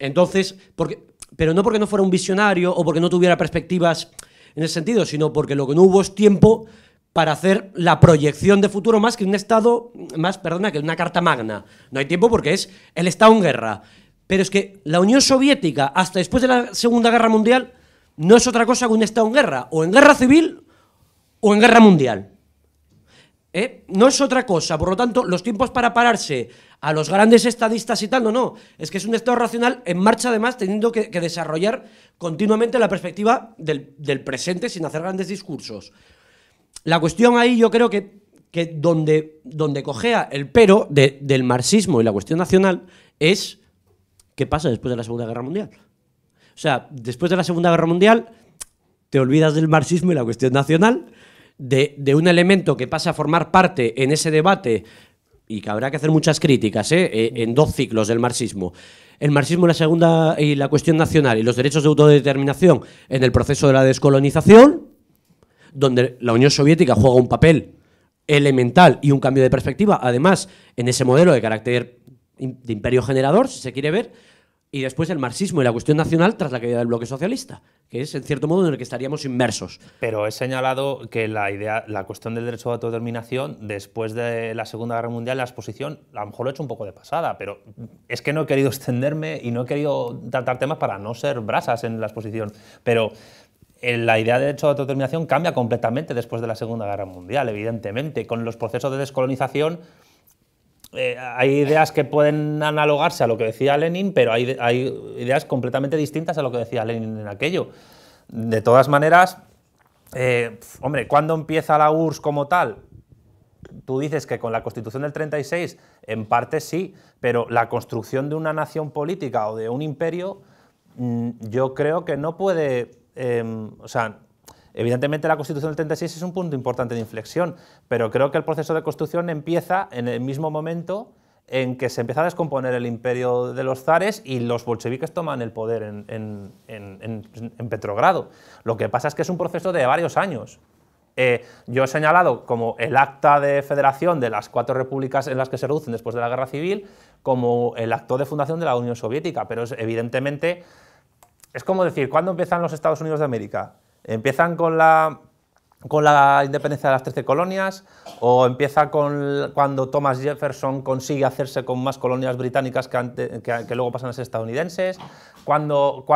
Entonces, porque, pero no porque no fuera un visionario o porque no tuviera perspectivas en ese sentido, sino porque lo que no hubo es tiempo para hacer la proyección de futuro más que un Estado, más, perdona, que una carta magna. No hay tiempo porque es el Estado en guerra. Pero es que la Unión Soviética, hasta después de la Segunda Guerra Mundial, no es otra cosa que un Estado en guerra, o en guerra civil o en guerra mundial. ¿Eh? No es otra cosa, por lo tanto, los tiempos para pararse a los grandes estadistas y tal, no, no, es que es un Estado racional en marcha además, teniendo que, desarrollar continuamente la perspectiva del, presente sin hacer grandes discursos. La cuestión ahí yo creo que, que donde, donde el pero del marxismo y la cuestión nacional es qué pasa después de la Segunda Guerra Mundial. O sea, después de la Segunda Guerra Mundial, te olvidas del marxismo y la cuestión nacional, de, un elemento que pasa a formar parte en ese debate y que habrá que hacer muchas críticas ¿eh? Eh, en dos ciclos del marxismo. El marxismo la segunda y la cuestión nacional y los derechos de autodeterminación en el proceso de la descolonización, donde la Unión Soviética juega un papel elemental y un cambio de perspectiva, además en ese modelo de carácter de imperio generador, si se quiere ver, y después el marxismo y la cuestión nacional tras la caída del bloque socialista, que es en cierto modo en el que estaríamos inmersos. Pero he señalado que la idea, la cuestión del derecho a autodeterminación después de la Segunda Guerra Mundial, la exposición, a lo mejor lo he hecho un poco de pasada, pero es que no he querido extenderme y no he querido tratar temas para no ser brasas en la exposición, pero eh, la idea de derecho a autodeterminación cambia completamente después de la Segunda Guerra Mundial, evidentemente, con los procesos de descolonización eh, hay ideas que pueden analogarse a lo que decía Lenin, pero hay, ideas completamente distintas a lo que decía Lenin en aquello. De todas maneras, eh, hombre, ¿cuándo empieza la URSS como tal? Tú dices que con la Constitución del 36, en parte sí, pero la construcción de una nación política o de un imperio, mm, yo creo que no puede, em, o sea, Evidentemente la Constitución del 36 es un punto importante de inflexión, pero creo que el proceso de construcción empieza en el mismo momento en que se empieza a descomponer el imperio de los zares y los bolcheviques toman el poder en, Petrogrado. Lo que pasa es que es un proceso de varios años. Eh, yo he señalado como el acta de federación de las cuatro repúblicas en las que se reducen después de la guerra civil, como el acto de fundación de la Unión Soviética, pero evidentemente es como decir, ¿cuándo empiezan los Estados Unidos de América? ¿Empiezan con la, independencia de las 13 colonias o empieza con cuando Thomas Jefferson consigue hacerse con más colonias británicas que, luego pasan a ser estadounidenses? ¿Cuando,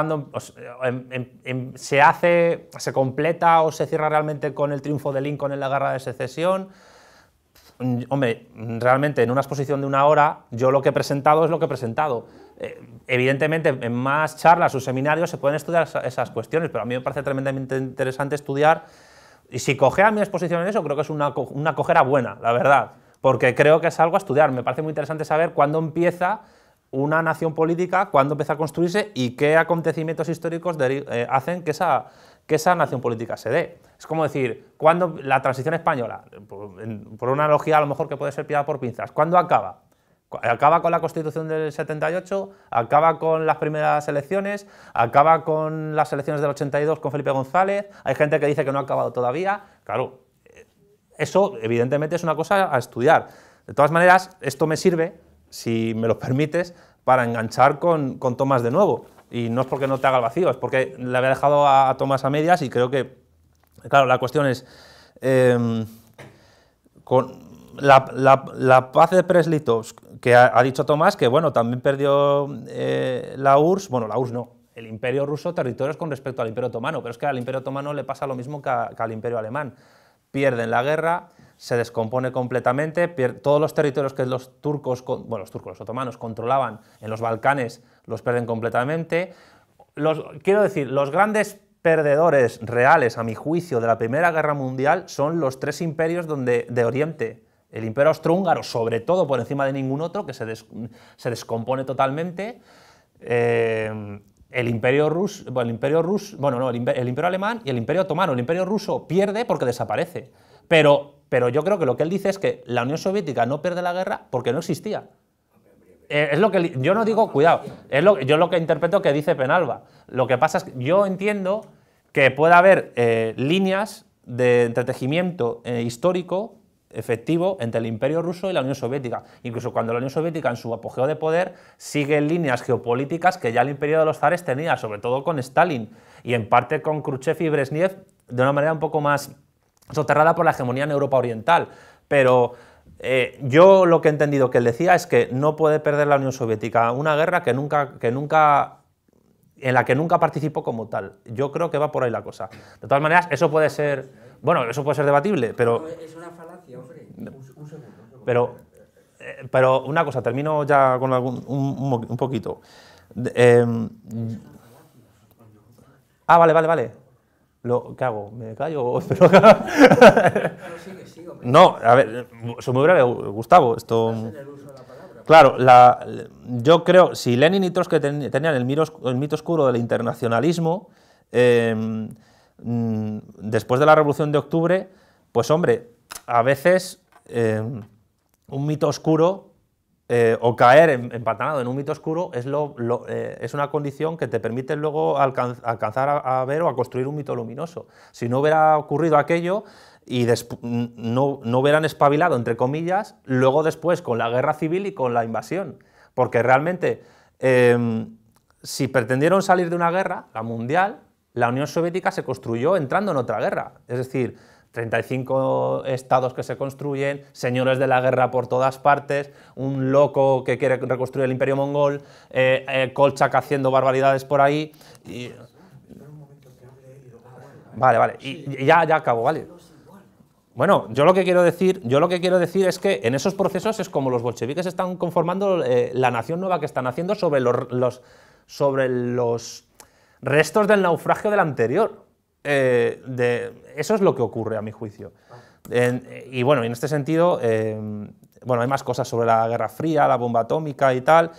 em, em, em, se hace, se completa o se cierra realmente con el triunfo de Lincoln en la guerra de secesión? hombre, realmente en una exposición de una hora, yo lo que he presentado es lo que he presentado. Eh, evidentemente, en más charlas o seminarios se pueden estudiar esas cuestiones, pero a mí me parece tremendamente interesante estudiar. Y si coge a mi exposición en eso, creo que es una, una cojera buena, la verdad, porque creo que es algo a estudiar. Me parece muy interesante saber cuándo empieza una nación política, cuándo empieza a construirse y qué acontecimientos históricos eh, hacen que esa, que esa nación política se dé. Es como decir, cuando la transición española, por, una analogía a lo mejor que puede ser pillada por pinzas, ¿cuándo acaba? Acaba con la constitución del 78, acaba con las primeras elecciones, acaba con las elecciones del 82 con Felipe González, hay gente que dice que no ha acabado todavía, claro, eh, eso evidentemente es una cosa a estudiar. De todas maneras, esto me sirve, si me lo permites, para enganchar con, con Tomás de nuevo. Y no es porque no te haga el vacío, es porque le había dejado a Tomás a medias y creo que Claro, la cuestión es, em, la, paz de Preslitovsk, que ha, dicho Tomás que bueno, también perdió eh, la URSS, bueno, la URSS no, el imperio ruso territorios con respecto al imperio otomano, pero es que al imperio otomano le pasa lo mismo que, al imperio alemán. Pierden la guerra, se descompone completamente, todos los territorios que los turcos, bueno, los turcos, otomanos controlaban en los Balcanes los pierden completamente. quiero decir, los grandes perdedores reales, a mi juicio, de la Primera Guerra Mundial son los tres imperios de Oriente. El imperio austrohúngaro, sobre todo, por encima de ningún otro, que se, descompone totalmente. Eh, el imperio ruso, el imperio bueno, no, el, imperio alemán y el imperio otomano. El imperio ruso pierde porque desaparece. Pero, pero yo creo que lo que él dice es que la Unión Soviética no pierde la guerra porque no existía. Eh, es lo que yo no digo, cuidado, es lo, yo lo que interpreto que dice Penalba. Lo que pasa es que yo entiendo que puede haber eh, líneas de entretejimiento eh, histórico efectivo entre el Imperio Ruso y la Unión Soviética. Incluso cuando la Unión Soviética en su apogeo de poder sigue líneas geopolíticas que ya el Imperio de los Zares tenía, sobre todo con Stalin y en parte con Khrushchev y Brezhnev de una manera un poco más soterrada por la hegemonía en Europa Oriental. Pero eh, yo lo que he entendido que él decía es que no puede perder la Unión Soviética una guerra que nunca, que nunca, en la que nunca participó como tal. Yo creo que va por ahí la cosa. De todas maneras, eso puede ser, bueno, eso puede ser debatible, pero... Es una falacia, hombre. Pero, eh, pero una cosa, termino ya con algún, un, poquito. Em, ah, vale, vale, vale. Lo, ¿Qué hago? ¿Me callo? No, a ver, soy muy breve, Gustavo. Esto... claro, yo creo, si Lenin y Trotsky tenían el, mito oscuro del internacionalismo, em, mm, después de la Revolución de Octubre, pues hombre, a veces em, un mito oscuro eh, o caer empatanado en un mito oscuro es, eh, es una condición que te permite luego alcanzar a, ver o a construir un mito luminoso. Si no hubiera ocurrido aquello, y no, no hubieran espabilado, entre comillas, luego después con la guerra civil y con la invasión. Porque realmente, em, si pretendieron salir de una guerra, la mundial, la Unión Soviética se construyó entrando en otra guerra. Es decir, 35 estados que se construyen, señores de la guerra por todas partes, un loco que quiere reconstruir el imperio mongol, eh, eh, Kolchak haciendo barbaridades por ahí. Vale, vale, y ya, ya acabo, vale. Bueno, yo lo que quiero decir, yo lo que quiero decir es que en esos procesos es como los bolcheviques están conformando eh, la nación nueva que están haciendo sobre los, sobre los restos del naufragio del anterior. Eh, eso es lo que ocurre a mi juicio. y bueno, en este sentido, eh, bueno, hay más cosas sobre la Guerra Fría, la bomba atómica y tal.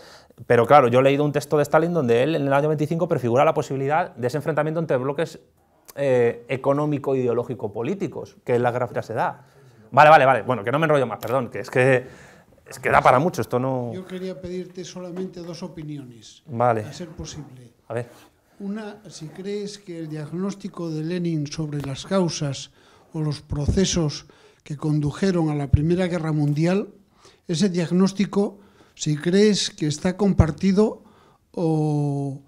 Pero claro, yo he leído un texto de Stalin donde él en el año 25 prefigura la posibilidad de ese enfrentamiento entre bloques eh, económico-ideológico-políticos, que en la gráfica se da. Vale, vale, vale. Bueno, que no me enrollo más, perdón, que es que, es que da para mucho, esto no... Yo quería pedirte solamente dos opiniones, vale. a ser posible. A Una, si crees que el diagnóstico de Lenin sobre las causas o los procesos que condujeron a la Primera Guerra Mundial, ese diagnóstico, si crees que está compartido o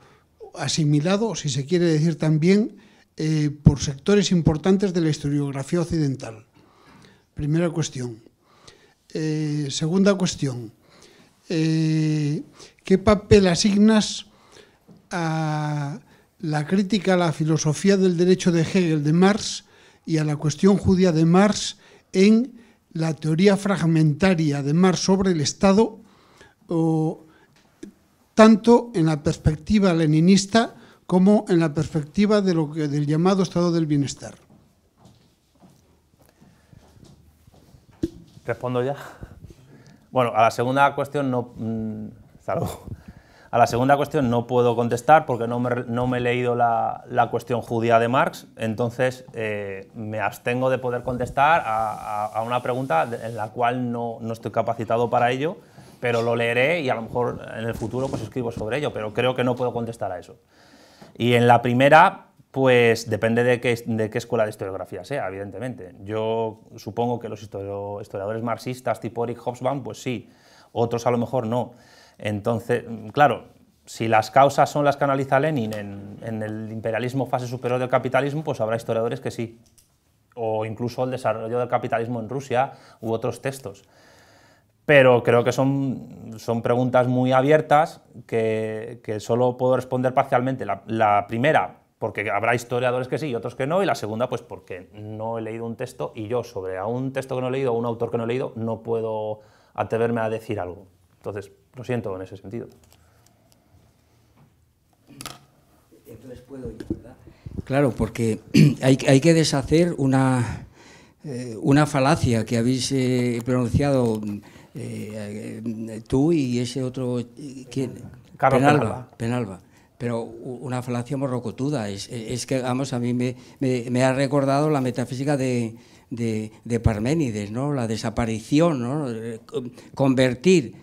asimilado, si se quiere decir también, eh, por sectores importantes de la historiografía occidental. Primera cuestión. Eh, segunda cuestión. Eh, ¿Qué papel asignas a la crítica a la filosofía del derecho de Hegel de Marx y a la cuestión judía de Marx en la teoría fragmentaria de Marx sobre el Estado, o, tanto en la perspectiva leninista como en la perspectiva de lo del llamado estado del bienestar. Respondo ya. Bueno, a la segunda cuestión no. Mm, a la segunda cuestión no puedo contestar porque no me, no me he leído la, la, cuestión judía de Marx, entonces eh, me abstengo de poder contestar a, a, a una pregunta en la cual no, no, estoy capacitado para ello, pero lo leeré y a lo mejor en el futuro pues escribo sobre ello, pero creo que no puedo contestar a eso. Y en la primera, pues depende de qué, escuela de historiografía sea, evidentemente. Yo supongo que los historiadores marxistas tipo Eric Hobsbawm, pues sí, otros a lo mejor no. Entonces, claro, si las causas son las que analiza Lenin en, el imperialismo fase superior del capitalismo, pues habrá historiadores que sí. O incluso el desarrollo del capitalismo en Rusia u otros textos pero creo que son, preguntas muy abiertas que, que solo puedo responder parcialmente. La, primera, porque habrá historiadores que sí y otros que no, y la segunda, pues porque no he leído un texto y yo sobre a un texto que no he leído o un autor que no he leído no puedo atreverme a decir algo. Entonces, lo siento en ese sentido. Entonces puedo Claro, porque hay, que deshacer una, eh, falacia que habéis eh, pronunciado eh, eh, tú y ese otro, eh, ¿quién? Penalba. Pero una falacia morrocotuda. Es, que, vamos, a mí me, ha recordado la metafísica de, Parménides, ¿no? la desaparición, ¿no? convertir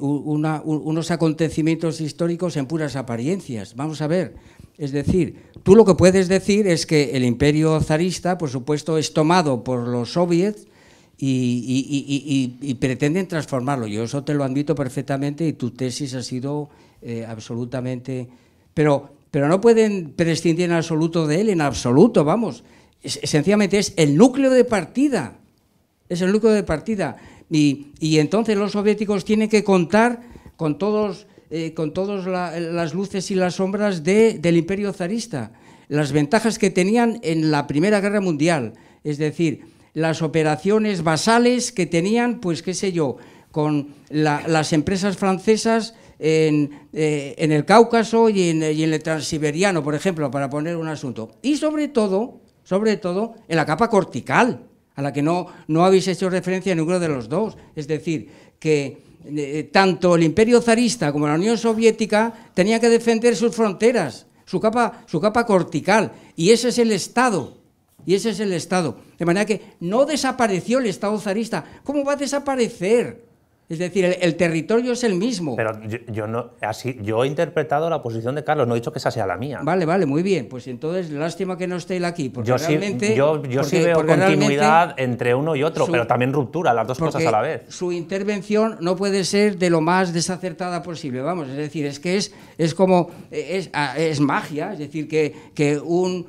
unos acontecimientos históricos en puras apariencias. Vamos a ver, es decir, tú lo que puedes decir es que el imperio zarista, por supuesto, es tomado por los soviets, y, pretenden transformarlo. Yo eso te lo admito perfectamente y tu tesis ha sido eh, absolutamente... Pero, pero no pueden prescindir en absoluto de él, en absoluto, vamos. Es, sencillamente es el núcleo de partida. Es el núcleo de partida. Y, entonces los soviéticos tienen que contar con todos... Eh, con todas las luces y las sombras del imperio zarista, las ventajas que tenían en la Primera Guerra Mundial, es decir, las operaciones basales que tenían, pues qué sé yo, con las empresas francesas en, eh, el Cáucaso y en, el Transiberiano, por ejemplo, para poner un asunto. Y sobre todo, sobre todo, en la capa cortical, a la que no, no habéis hecho referencia en ninguno de los dos. Es decir, que eh, tanto el imperio zarista como la Unión Soviética tenían que defender sus fronteras, su capa, su capa cortical, y ese es el Estado y ese es el Estado. De manera que no desapareció el Estado zarista. ¿Cómo va a desaparecer? Es decir, el, territorio es el mismo. Pero yo, no, así, yo he interpretado la posición de Carlos, no he dicho que esa sea la mía. Vale, vale, muy bien. Pues entonces, lástima que no esté él aquí, porque yo Sí, yo, veo continuidad entre uno y otro, pero también ruptura, las dos cosas a la vez. Su intervención no puede ser de lo más desacertada posible, vamos. Es decir, es que es, es como... Es, magia, es decir, que, que un,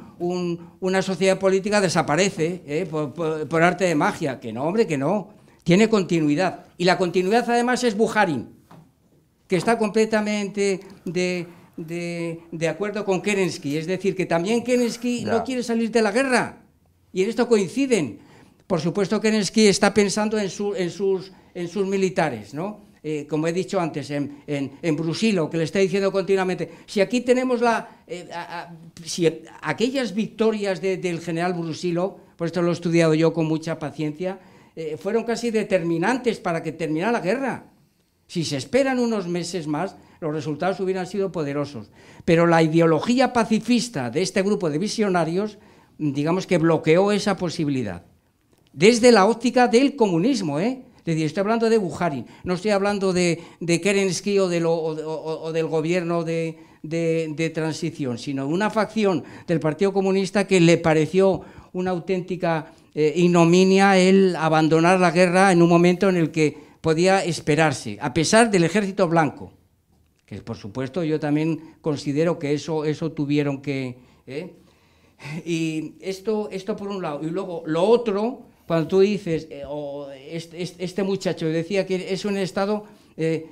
una sociedad política desaparece eh, por arte de magia. Que no, hombre, que no. Tiene continuidad. Y la continuidad además es Bujarin, que está completamente de, acuerdo con Kerensky. Es decir, que también Kerensky no quiere salir de la guerra. Y en esto coinciden. Por supuesto, Kerensky está pensando en, su, en, sus, en sus militares, ¿no? Eh, como he dicho antes, en, en, Brusilo, que le está diciendo continuamente, si aquí tenemos la, eh, si aquellas victorias del general Brusilo, por esto lo he estudiado yo con mucha paciencia, eh, fueron casi determinantes para que terminara la guerra. Si se esperan unos meses más, los resultados hubieran sido poderosos. Pero la ideología pacifista de este grupo de visionarios, digamos que bloqueó esa posibilidad. Desde la óptica del comunismo, ¿eh? estoy hablando de Buhari, no estoy hablando de, Kerensky o, del gobierno de, transición, sino de una facción del Partido Comunista que le pareció una auténtica eh, ignominia el abandonar la guerra en un momento en el que podía esperarse, a pesar del ejército blanco, que por supuesto yo también considero que eso, eso tuvieron que... ¿eh? Y esto, esto por un lado. Y luego lo otro, cuando tú dices, eh, este, este, este, muchacho decía que es un estado, eh,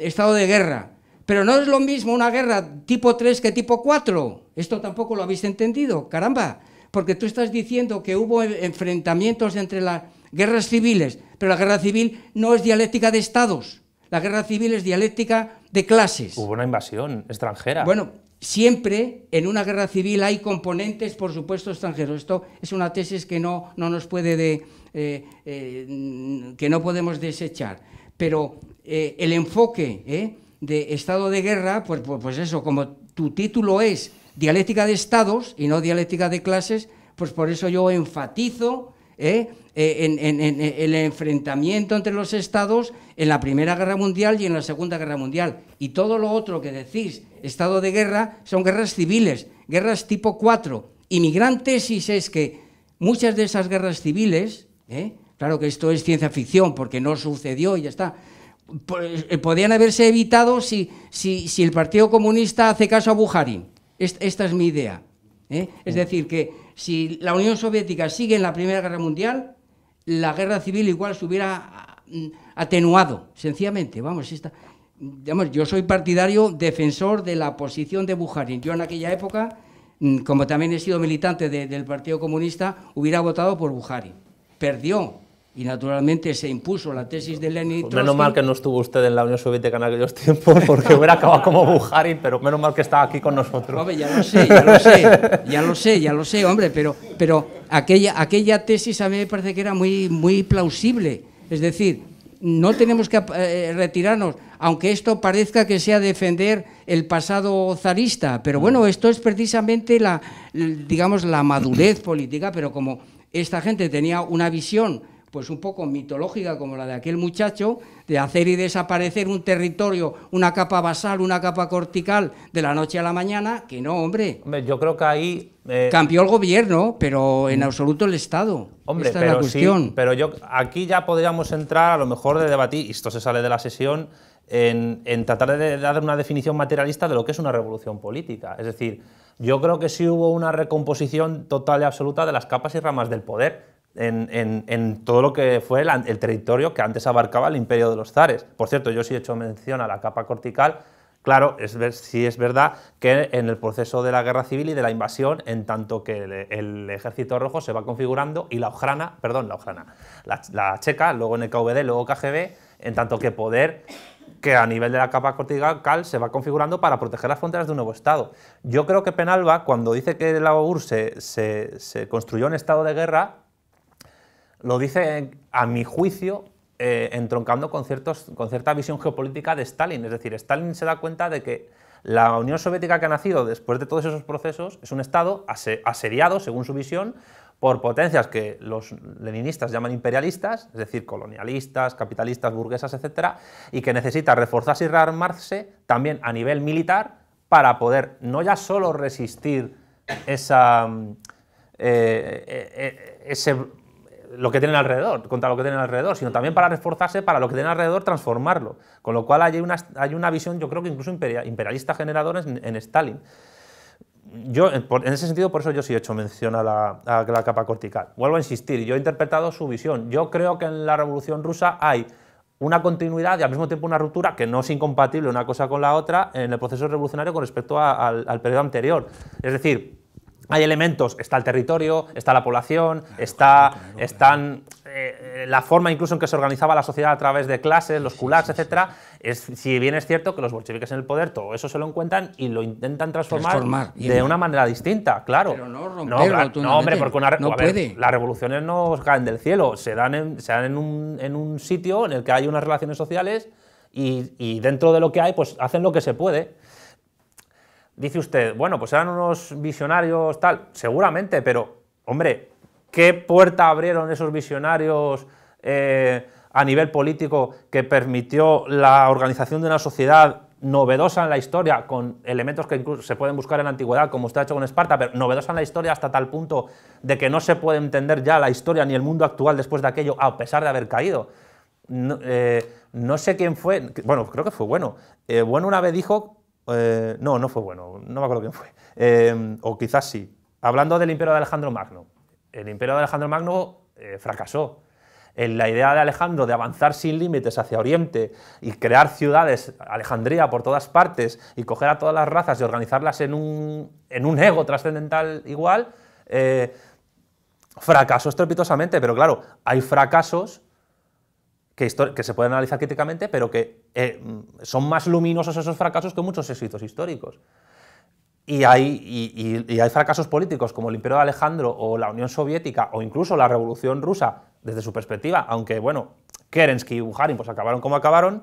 estado de guerra, pero no es lo mismo una guerra tipo 3 que tipo 4. Esto tampoco lo habéis entendido, caramba porque tú estás diciendo que hubo enfrentamientos entre las guerras civiles, pero la guerra civil no es dialéctica de estados, la guerra civil es dialéctica de clases. Hubo una invasión extranjera. Bueno, siempre en una guerra civil hay componentes, por supuesto, extranjeros. Esto es una tesis que no, no nos puede de, eh, eh, que no podemos desechar. Pero eh, el enfoque de estado de guerra, pues, pues, pues eso, como tu título es dialéctica de estados y no dialéctica de clases, pues por eso yo enfatizo ¿eh? Eh, en, el enfrentamiento entre los estados en la Primera Guerra Mundial y en la Segunda Guerra Mundial. Y todo lo otro que decís, estado de guerra, son guerras civiles, guerras tipo 4. Y mi gran tesis es que muchas de esas guerras civiles, ¿eh? claro que esto es ciencia ficción porque no sucedió y ya está, pues, podían haberse evitado si, si, si el Partido Comunista hace caso a Bujarin esta es mi idea. ¿eh? Es mm. decir, que si la Unión Soviética sigue en la Primera Guerra Mundial, la guerra civil igual se hubiera mm, atenuado, sencillamente. Vamos, esta, digamos, yo soy partidario, defensor de la posición de Bujarin. Yo en aquella época, mm, como también he sido militante del Partido Comunista, hubiera votado por Buhari. Perdió y naturalmente se impuso la tesis de Lenin. menos mal que no estuvo usted en la Unión Soviética en aquellos tiempos, porque hubiera acabado como Bujarin, pero menos mal que está aquí con nosotros. Hombre, ya lo sé, ya lo sé, ya lo sé, ya lo sé, hombre, pero, pero aquella, aquella tesis a mí me parece que era muy, muy plausible. Es decir, no tenemos que eh, retirarnos, aunque esto parezca que sea defender el pasado zarista, pero bueno, esto es precisamente la, digamos, la madurez política, pero como esta gente tenía una visión pues un poco mitológica como la de aquel muchacho, de hacer y desaparecer un territorio, una capa basal, una capa cortical, de la noche a la mañana, que no, hombre. yo creo que ahí... Eh, Cambió el gobierno, pero en absoluto el Estado. Hombre, Esta pero, la cuestión. pero yo, aquí ya podríamos entrar, a lo mejor, de debatir, y esto se sale de la sesión, en, en tratar de dar una definición materialista de lo que es una revolución política. Es decir, yo creo que sí hubo una recomposición total y absoluta de las capas y ramas del poder en, todo lo que fue el, territorio que antes abarcaba el imperio de los zares. Por cierto, yo sí he hecho mención a la capa cortical. Claro, es ver, sí es verdad que en el proceso de la guerra civil y de la invasión, en tanto que el, ejército rojo se va configurando y la ojrana, perdón, la ojrana, la, checa, luego NKVD, luego KGB, en tanto que poder que a nivel de la capa cortical se va configurando para proteger las fronteras de un nuevo Estado. Yo creo que Penalba, cuando dice que la URSS e se, construyó en estado de guerra, lo dice, a mi juicio, eh, entroncando con, cierta visión geopolítica de Stalin. Es decir, Stalin se da cuenta de que la Unión Soviética que ha nacido después de todos esos procesos es un Estado asediado, según su visión, por potencias que los leninistas llaman imperialistas, es decir, colonialistas, capitalistas, burguesas, etc., y que necesita reforzarse y rearmarse también a nivel militar para poder no ya solo resistir esa, mm, eh, eh, ese lo que tienen alrededor, contra lo que tienen alrededor, sino también para reforzarse, para lo que tienen alrededor, transformarlo. Con lo cual hay una, hay una visión, yo creo que incluso imperialista generadora en, Stalin. Yo, eh, en, ese sentido, por eso yo sí he hecho mención a la, capa cortical. Vuelvo a insistir, yo he interpretado su visión. Yo creo que en la Revolución Rusa hay una continuidad y al mismo tiempo una ruptura que no es incompatible una cosa con la otra en el proceso revolucionario con respecto al, al periodo anterior. Es decir, hay elementos, está el territorio, está la población, está están, eh, la forma incluso en que se organizaba la sociedad a través de clases, los kulaks, etcétera. Es, si bien es cierto que los bolcheviques en el poder todo eso se lo encuentran y lo intentan transformar, de una manera distinta, claro. Pero no romperlo, no, no, hombre, porque no las revoluciones no caen del cielo, se dan, en, se dan en, un, sitio en el que hay unas relaciones sociales y, y dentro de lo que hay, pues hacen lo que se puede. Dice usted, bueno, pues eran unos visionarios tal, seguramente, pero, hombre, ¿qué puerta abrieron esos visionarios eh, a nivel político que permitió la organización de una sociedad novedosa en la historia, con elementos que incluso se pueden buscar en la antigüedad, como usted ha hecho con Esparta, pero novedosa en la historia hasta tal punto de que no se puede entender ya la historia ni el mundo actual después de aquello, a pesar de haber caído. No, eh, sé quién fue, bueno, creo que fue bueno. Eh, bueno una vez dijo eh, no, no fue bueno, no me acuerdo quién fue. Eh, o quizás sí. Hablando del imperio de Alejandro Magno. El imperio de Alejandro Magno eh, fracasó. En la idea de Alejandro de avanzar sin límites hacia Oriente y crear ciudades, Alejandría por todas partes y coger a todas las razas y organizarlas en un, en un ego trascendental igual, fracasó estrepitosamente. Pero claro, hay fracasos que, se pueden analizar críticamente, pero que eh, son más luminosos esos fracasos que muchos éxitos históricos. Y hay, fracasos políticos como el Imperio de Alejandro o la Unión Soviética o incluso la Revolución Rusa desde su perspectiva, aunque bueno, Kerensky y Buharin pues acabaron como acabaron,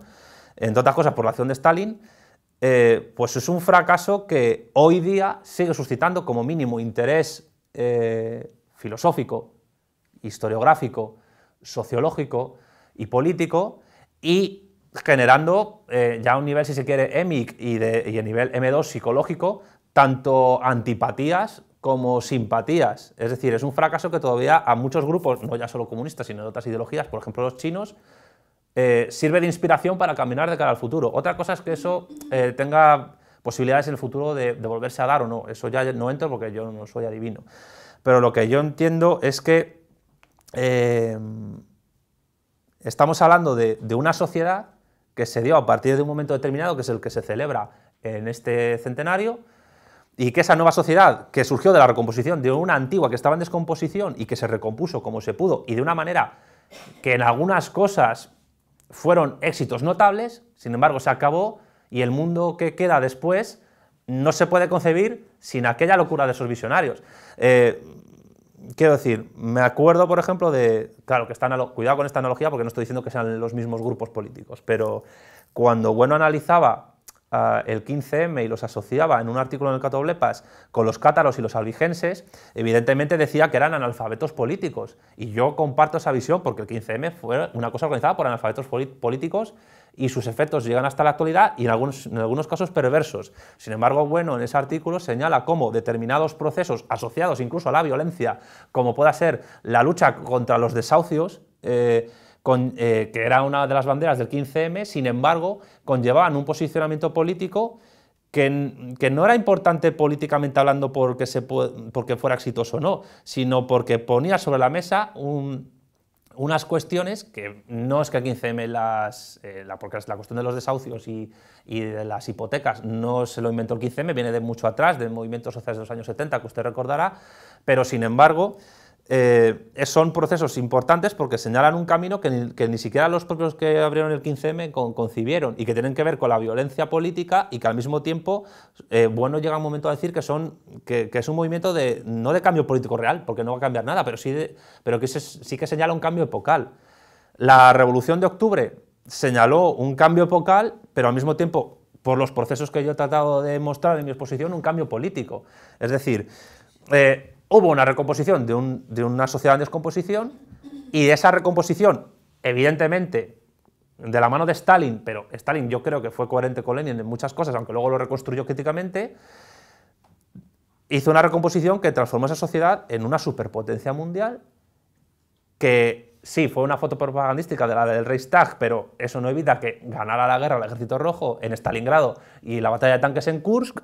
en otras cosas por la acción de Stalin, eh, pues es un fracaso que hoy día sigue suscitando como mínimo interés eh, filosófico, historiográfico, sociológico, y político y generando eh, ya un nivel, si se quiere, EMIC y, de, el nivel M2 psicológico, tanto antipatías como simpatías. Es decir, es un fracaso que todavía a muchos grupos, no ya solo comunistas, sino de otras ideologías, por ejemplo los chinos, eh, sirve de inspiración para caminar de cara al futuro. Otra cosa es que eso eh, tenga posibilidades en el futuro de, volverse a dar o no. Eso ya no entro porque yo no soy adivino. Pero lo que yo entiendo es que eh, estamos hablando de, una sociedad que se dio a partir de un momento determinado, que es el que se celebra en este centenario, y que esa nueva sociedad que surgió de la recomposición de una antigua que estaba en descomposición y que se recompuso como se pudo y de una manera que en algunas cosas fueron éxitos notables, sin embargo se acabó y el mundo que queda después no se puede concebir sin aquella locura de esos visionarios. Eh, quiero decir, me acuerdo, por ejemplo, de. Claro, que está cuidado con esta analogía porque no estoy diciendo que sean los mismos grupos políticos, pero cuando Bueno analizaba ah, el 15M y los asociaba en un artículo en el Catoblepas con los cátaros y los albigenses, evidentemente decía que eran analfabetos políticos. Y yo comparto esa visión porque el 15M fue una cosa organizada por analfabetos políticos y sus efectos llegan hasta la actualidad y en algunos, casos perversos. Sin embargo, bueno, en ese artículo señala cómo determinados procesos asociados incluso a la violencia, como pueda ser la lucha contra los desahucios, eh, eh, que era una de las banderas del 15M, sin embargo, conllevaban un posicionamiento político que, que, no era importante políticamente hablando porque, se, porque fuera exitoso o no, sino porque ponía sobre la mesa un, unas cuestiones que no es que el 15M, las, eh, la, porque la cuestión de los desahucios y, y, de las hipotecas no se lo inventó el 15M, viene de mucho atrás, del movimiento social de los años 70, que usted recordará, pero sin embargo eh, son procesos importantes porque señalan un camino que ni, siquiera los propios que abrieron el 15M concibieron y que tienen que ver con la violencia política y que al mismo tiempo, eh, bueno, llega un momento a decir que, son, que, es un movimiento de, no de cambio político real, porque no va a cambiar nada, pero sí, pero que sí que señala un cambio epocal. La revolución de octubre señaló un cambio epocal, pero al mismo tiempo, por los procesos que yo he tratado de mostrar en mi exposición, un cambio político. Es decir, eh, hubo una recomposición de, una sociedad en descomposición y de esa recomposición, evidentemente, de la mano de Stalin, pero Stalin yo creo que fue coherente con Lenin en muchas cosas, aunque luego lo reconstruyó críticamente, hizo una recomposición que transformó esa sociedad en una superpotencia mundial que sí, fue una foto propagandística de la del Reichstag, pero eso no evita que ganara la guerra el Ejército Rojo en Stalingrado y la batalla de tanques en Kursk,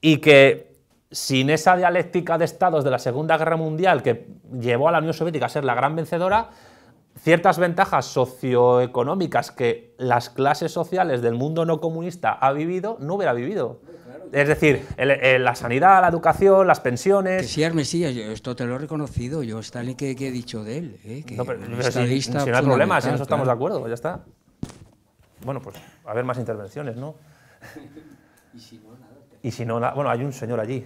y que sin esa dialéctica de estados de la Segunda Guerra Mundial que llevó a la Unión Soviética a ser la gran vencedora, ciertas ventajas socioeconómicas que las clases sociales del mundo no comunista ha vivido, no hubiera vivido. Es decir, la sanidad, la educación, las pensiones. Que sí, yo esto te lo he reconocido. Yo, Stalin, que, que he dicho de él. Eh, que no, pero, si, no hay problema, si en eso estamos de acuerdo, pues ya está. Bueno, pues a ver más intervenciones, ¿no? y si no, y si no, bueno, hay un señor allí.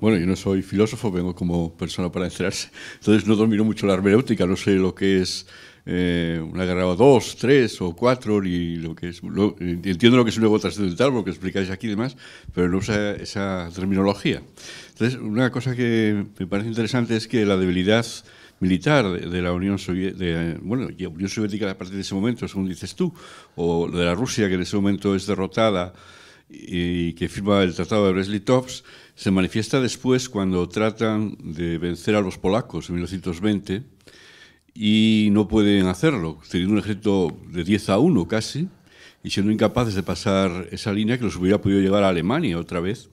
Bueno, yo no soy filósofo, vengo como persona para enterarse. Entonces no domino mucho la hermenéutica, no sé lo que es eh, una o dos, tres o cuatro, y lo que es. entiendo lo que es una gota lo porque explicáis aquí y demás, pero no usa esa terminología. Entonces, una cosa que me parece interesante es que la debilidad militar de, la Unión Soviética, bueno, Soviética a partir de ese momento, según dices tú, o de la Rusia que en ese momento es derrotada y que firma el Tratado de brest se manifiesta después cuando tratan de vencer a los polacos en 1920 y no pueden hacerlo, teniendo un ejército de 10 a 1 casi y siendo incapaces de pasar esa línea que los hubiera podido llevar a Alemania otra vez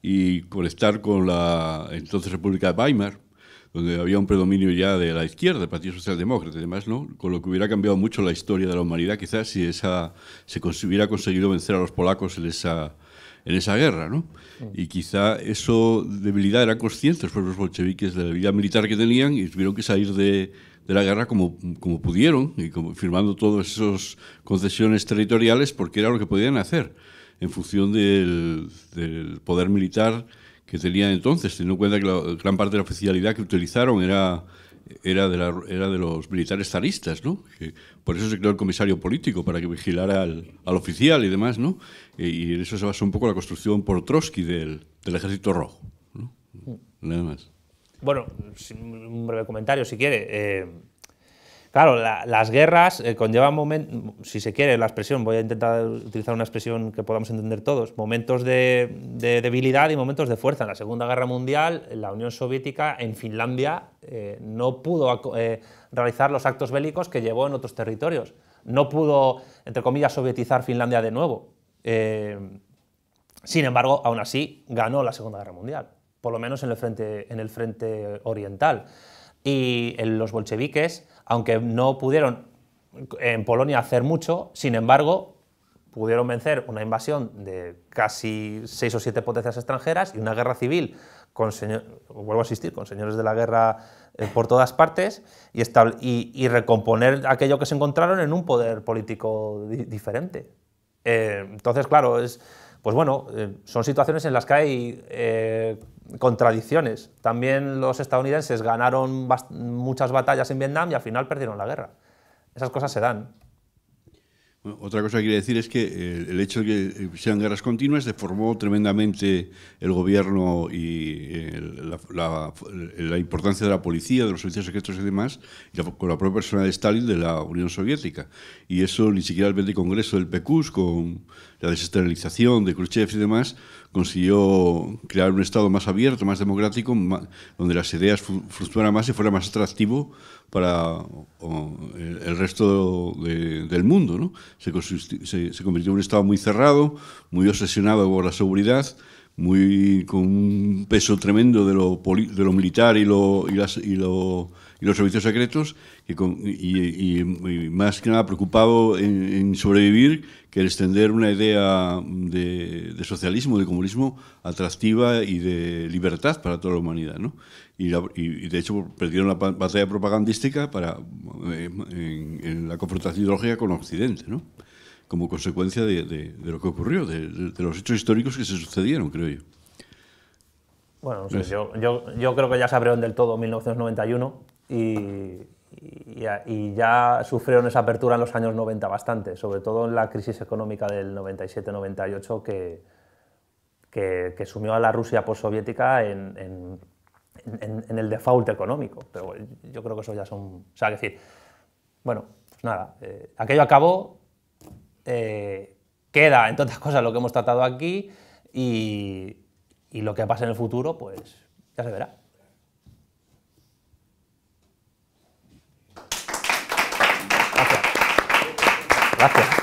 y conectar con la entonces República de Weimar donde había un predominio ya de la izquierda, del Partido Socialdemócrata y demás, ¿no? con lo que hubiera cambiado mucho la historia de la humanidad, quizás si esa, se hubiera conseguido vencer a los polacos en esa, en esa guerra. ¿no? Mm. Y quizá eso debilidad eran conscientes pues, los bolcheviques de la vida militar que tenían y tuvieron que salir de, de la guerra como, como pudieron y como, firmando todas esas concesiones territoriales porque era lo que podían hacer en función del, del poder militar que tenían entonces, teniendo en cuenta que gran parte de la oficialidad que utilizaron era, era, de, la, era de los militares zaristas, ¿no? Que por eso se creó el comisario político, para que vigilara al, al oficial y demás, ¿no? Eh, y, en eso se basó un poco la construcción por Trotsky del, del Ejército Rojo, ¿no? Mm. Nada más. Bueno, un breve comentario, si quiere. Eh, Claro, las guerras eh, conllevan momentos, si se quiere la expresión, voy a intentar utilizar una expresión que podamos entender todos, momentos de, debilidad y momentos de fuerza. En la Segunda Guerra Mundial, la Unión Soviética en Finlandia eh, no pudo eh, realizar los actos bélicos que llevó en otros territorios. No pudo, entre comillas, sovietizar Finlandia de nuevo. sin embargo, aún así, ganó la Segunda Guerra Mundial, por lo menos en el frente, en el frente oriental. Y en los bolcheviques aunque no pudieron en Polonia hacer mucho, sin embargo, pudieron vencer una invasión de casi seis o siete potencias extranjeras y una guerra civil, con vuelvo a asistir, con señores de la guerra eh, por todas partes, y, recomponer aquello que se encontraron en un poder político diferente. Eh, entonces, claro, es, pues bueno, eh, son situaciones en las que hay contradicciones. También los estadounidenses ganaron muchas batallas en Vietnam y al final perdieron la guerra. Esas cosas se dan. otra cosa que quería decir es que eh, el hecho de que eh, sean guerras continuas deformó tremendamente el gobierno y eh, la, importancia de la policía, de los servicios secretos y demás, con la propia persona de Stalin de la Unión Soviética. Y eso ni siquiera el Congreso del PECUS, con la desestabilización de Khrushchev y demás, consiguió crear un Estado más abierto, más democrático, donde las ideas fluctuaran más y fuera más atractivo para el, resto del mundo. Se, convirtió en un Estado muy cerrado, muy obsesionado por la seguridad, muy con un peso tremendo de lo, militar y los servicios secretos, y, más que nada preocupado en sobrevivir que el extender una idea de, socialismo, de comunismo atractiva y de libertad para toda la humanidad. Y, de hecho perdieron la batalla propagandística para, eh, en, la confrontación ideológica con Occidente, ¿no? como consecuencia de, lo que ocurrió, de, los hechos históricos que se sucedieron, creo yo. Bueno, yo, creo que ya se abrieron del todo 1991 y, y, ya sufrieron esa apertura en los años 90 bastante, sobre todo en la crisis económica del 97-98 que, que, sumió a la Rusia postsoviética en, en, el default económico. Pero yo creo que eso ya son... O sea, decir, bueno, pues nada, eh, aquello acabó, eh, queda, entre otras cosas, lo que hemos tratado aquí y, y lo que pase en el futuro, pues ya se verá. Gracias.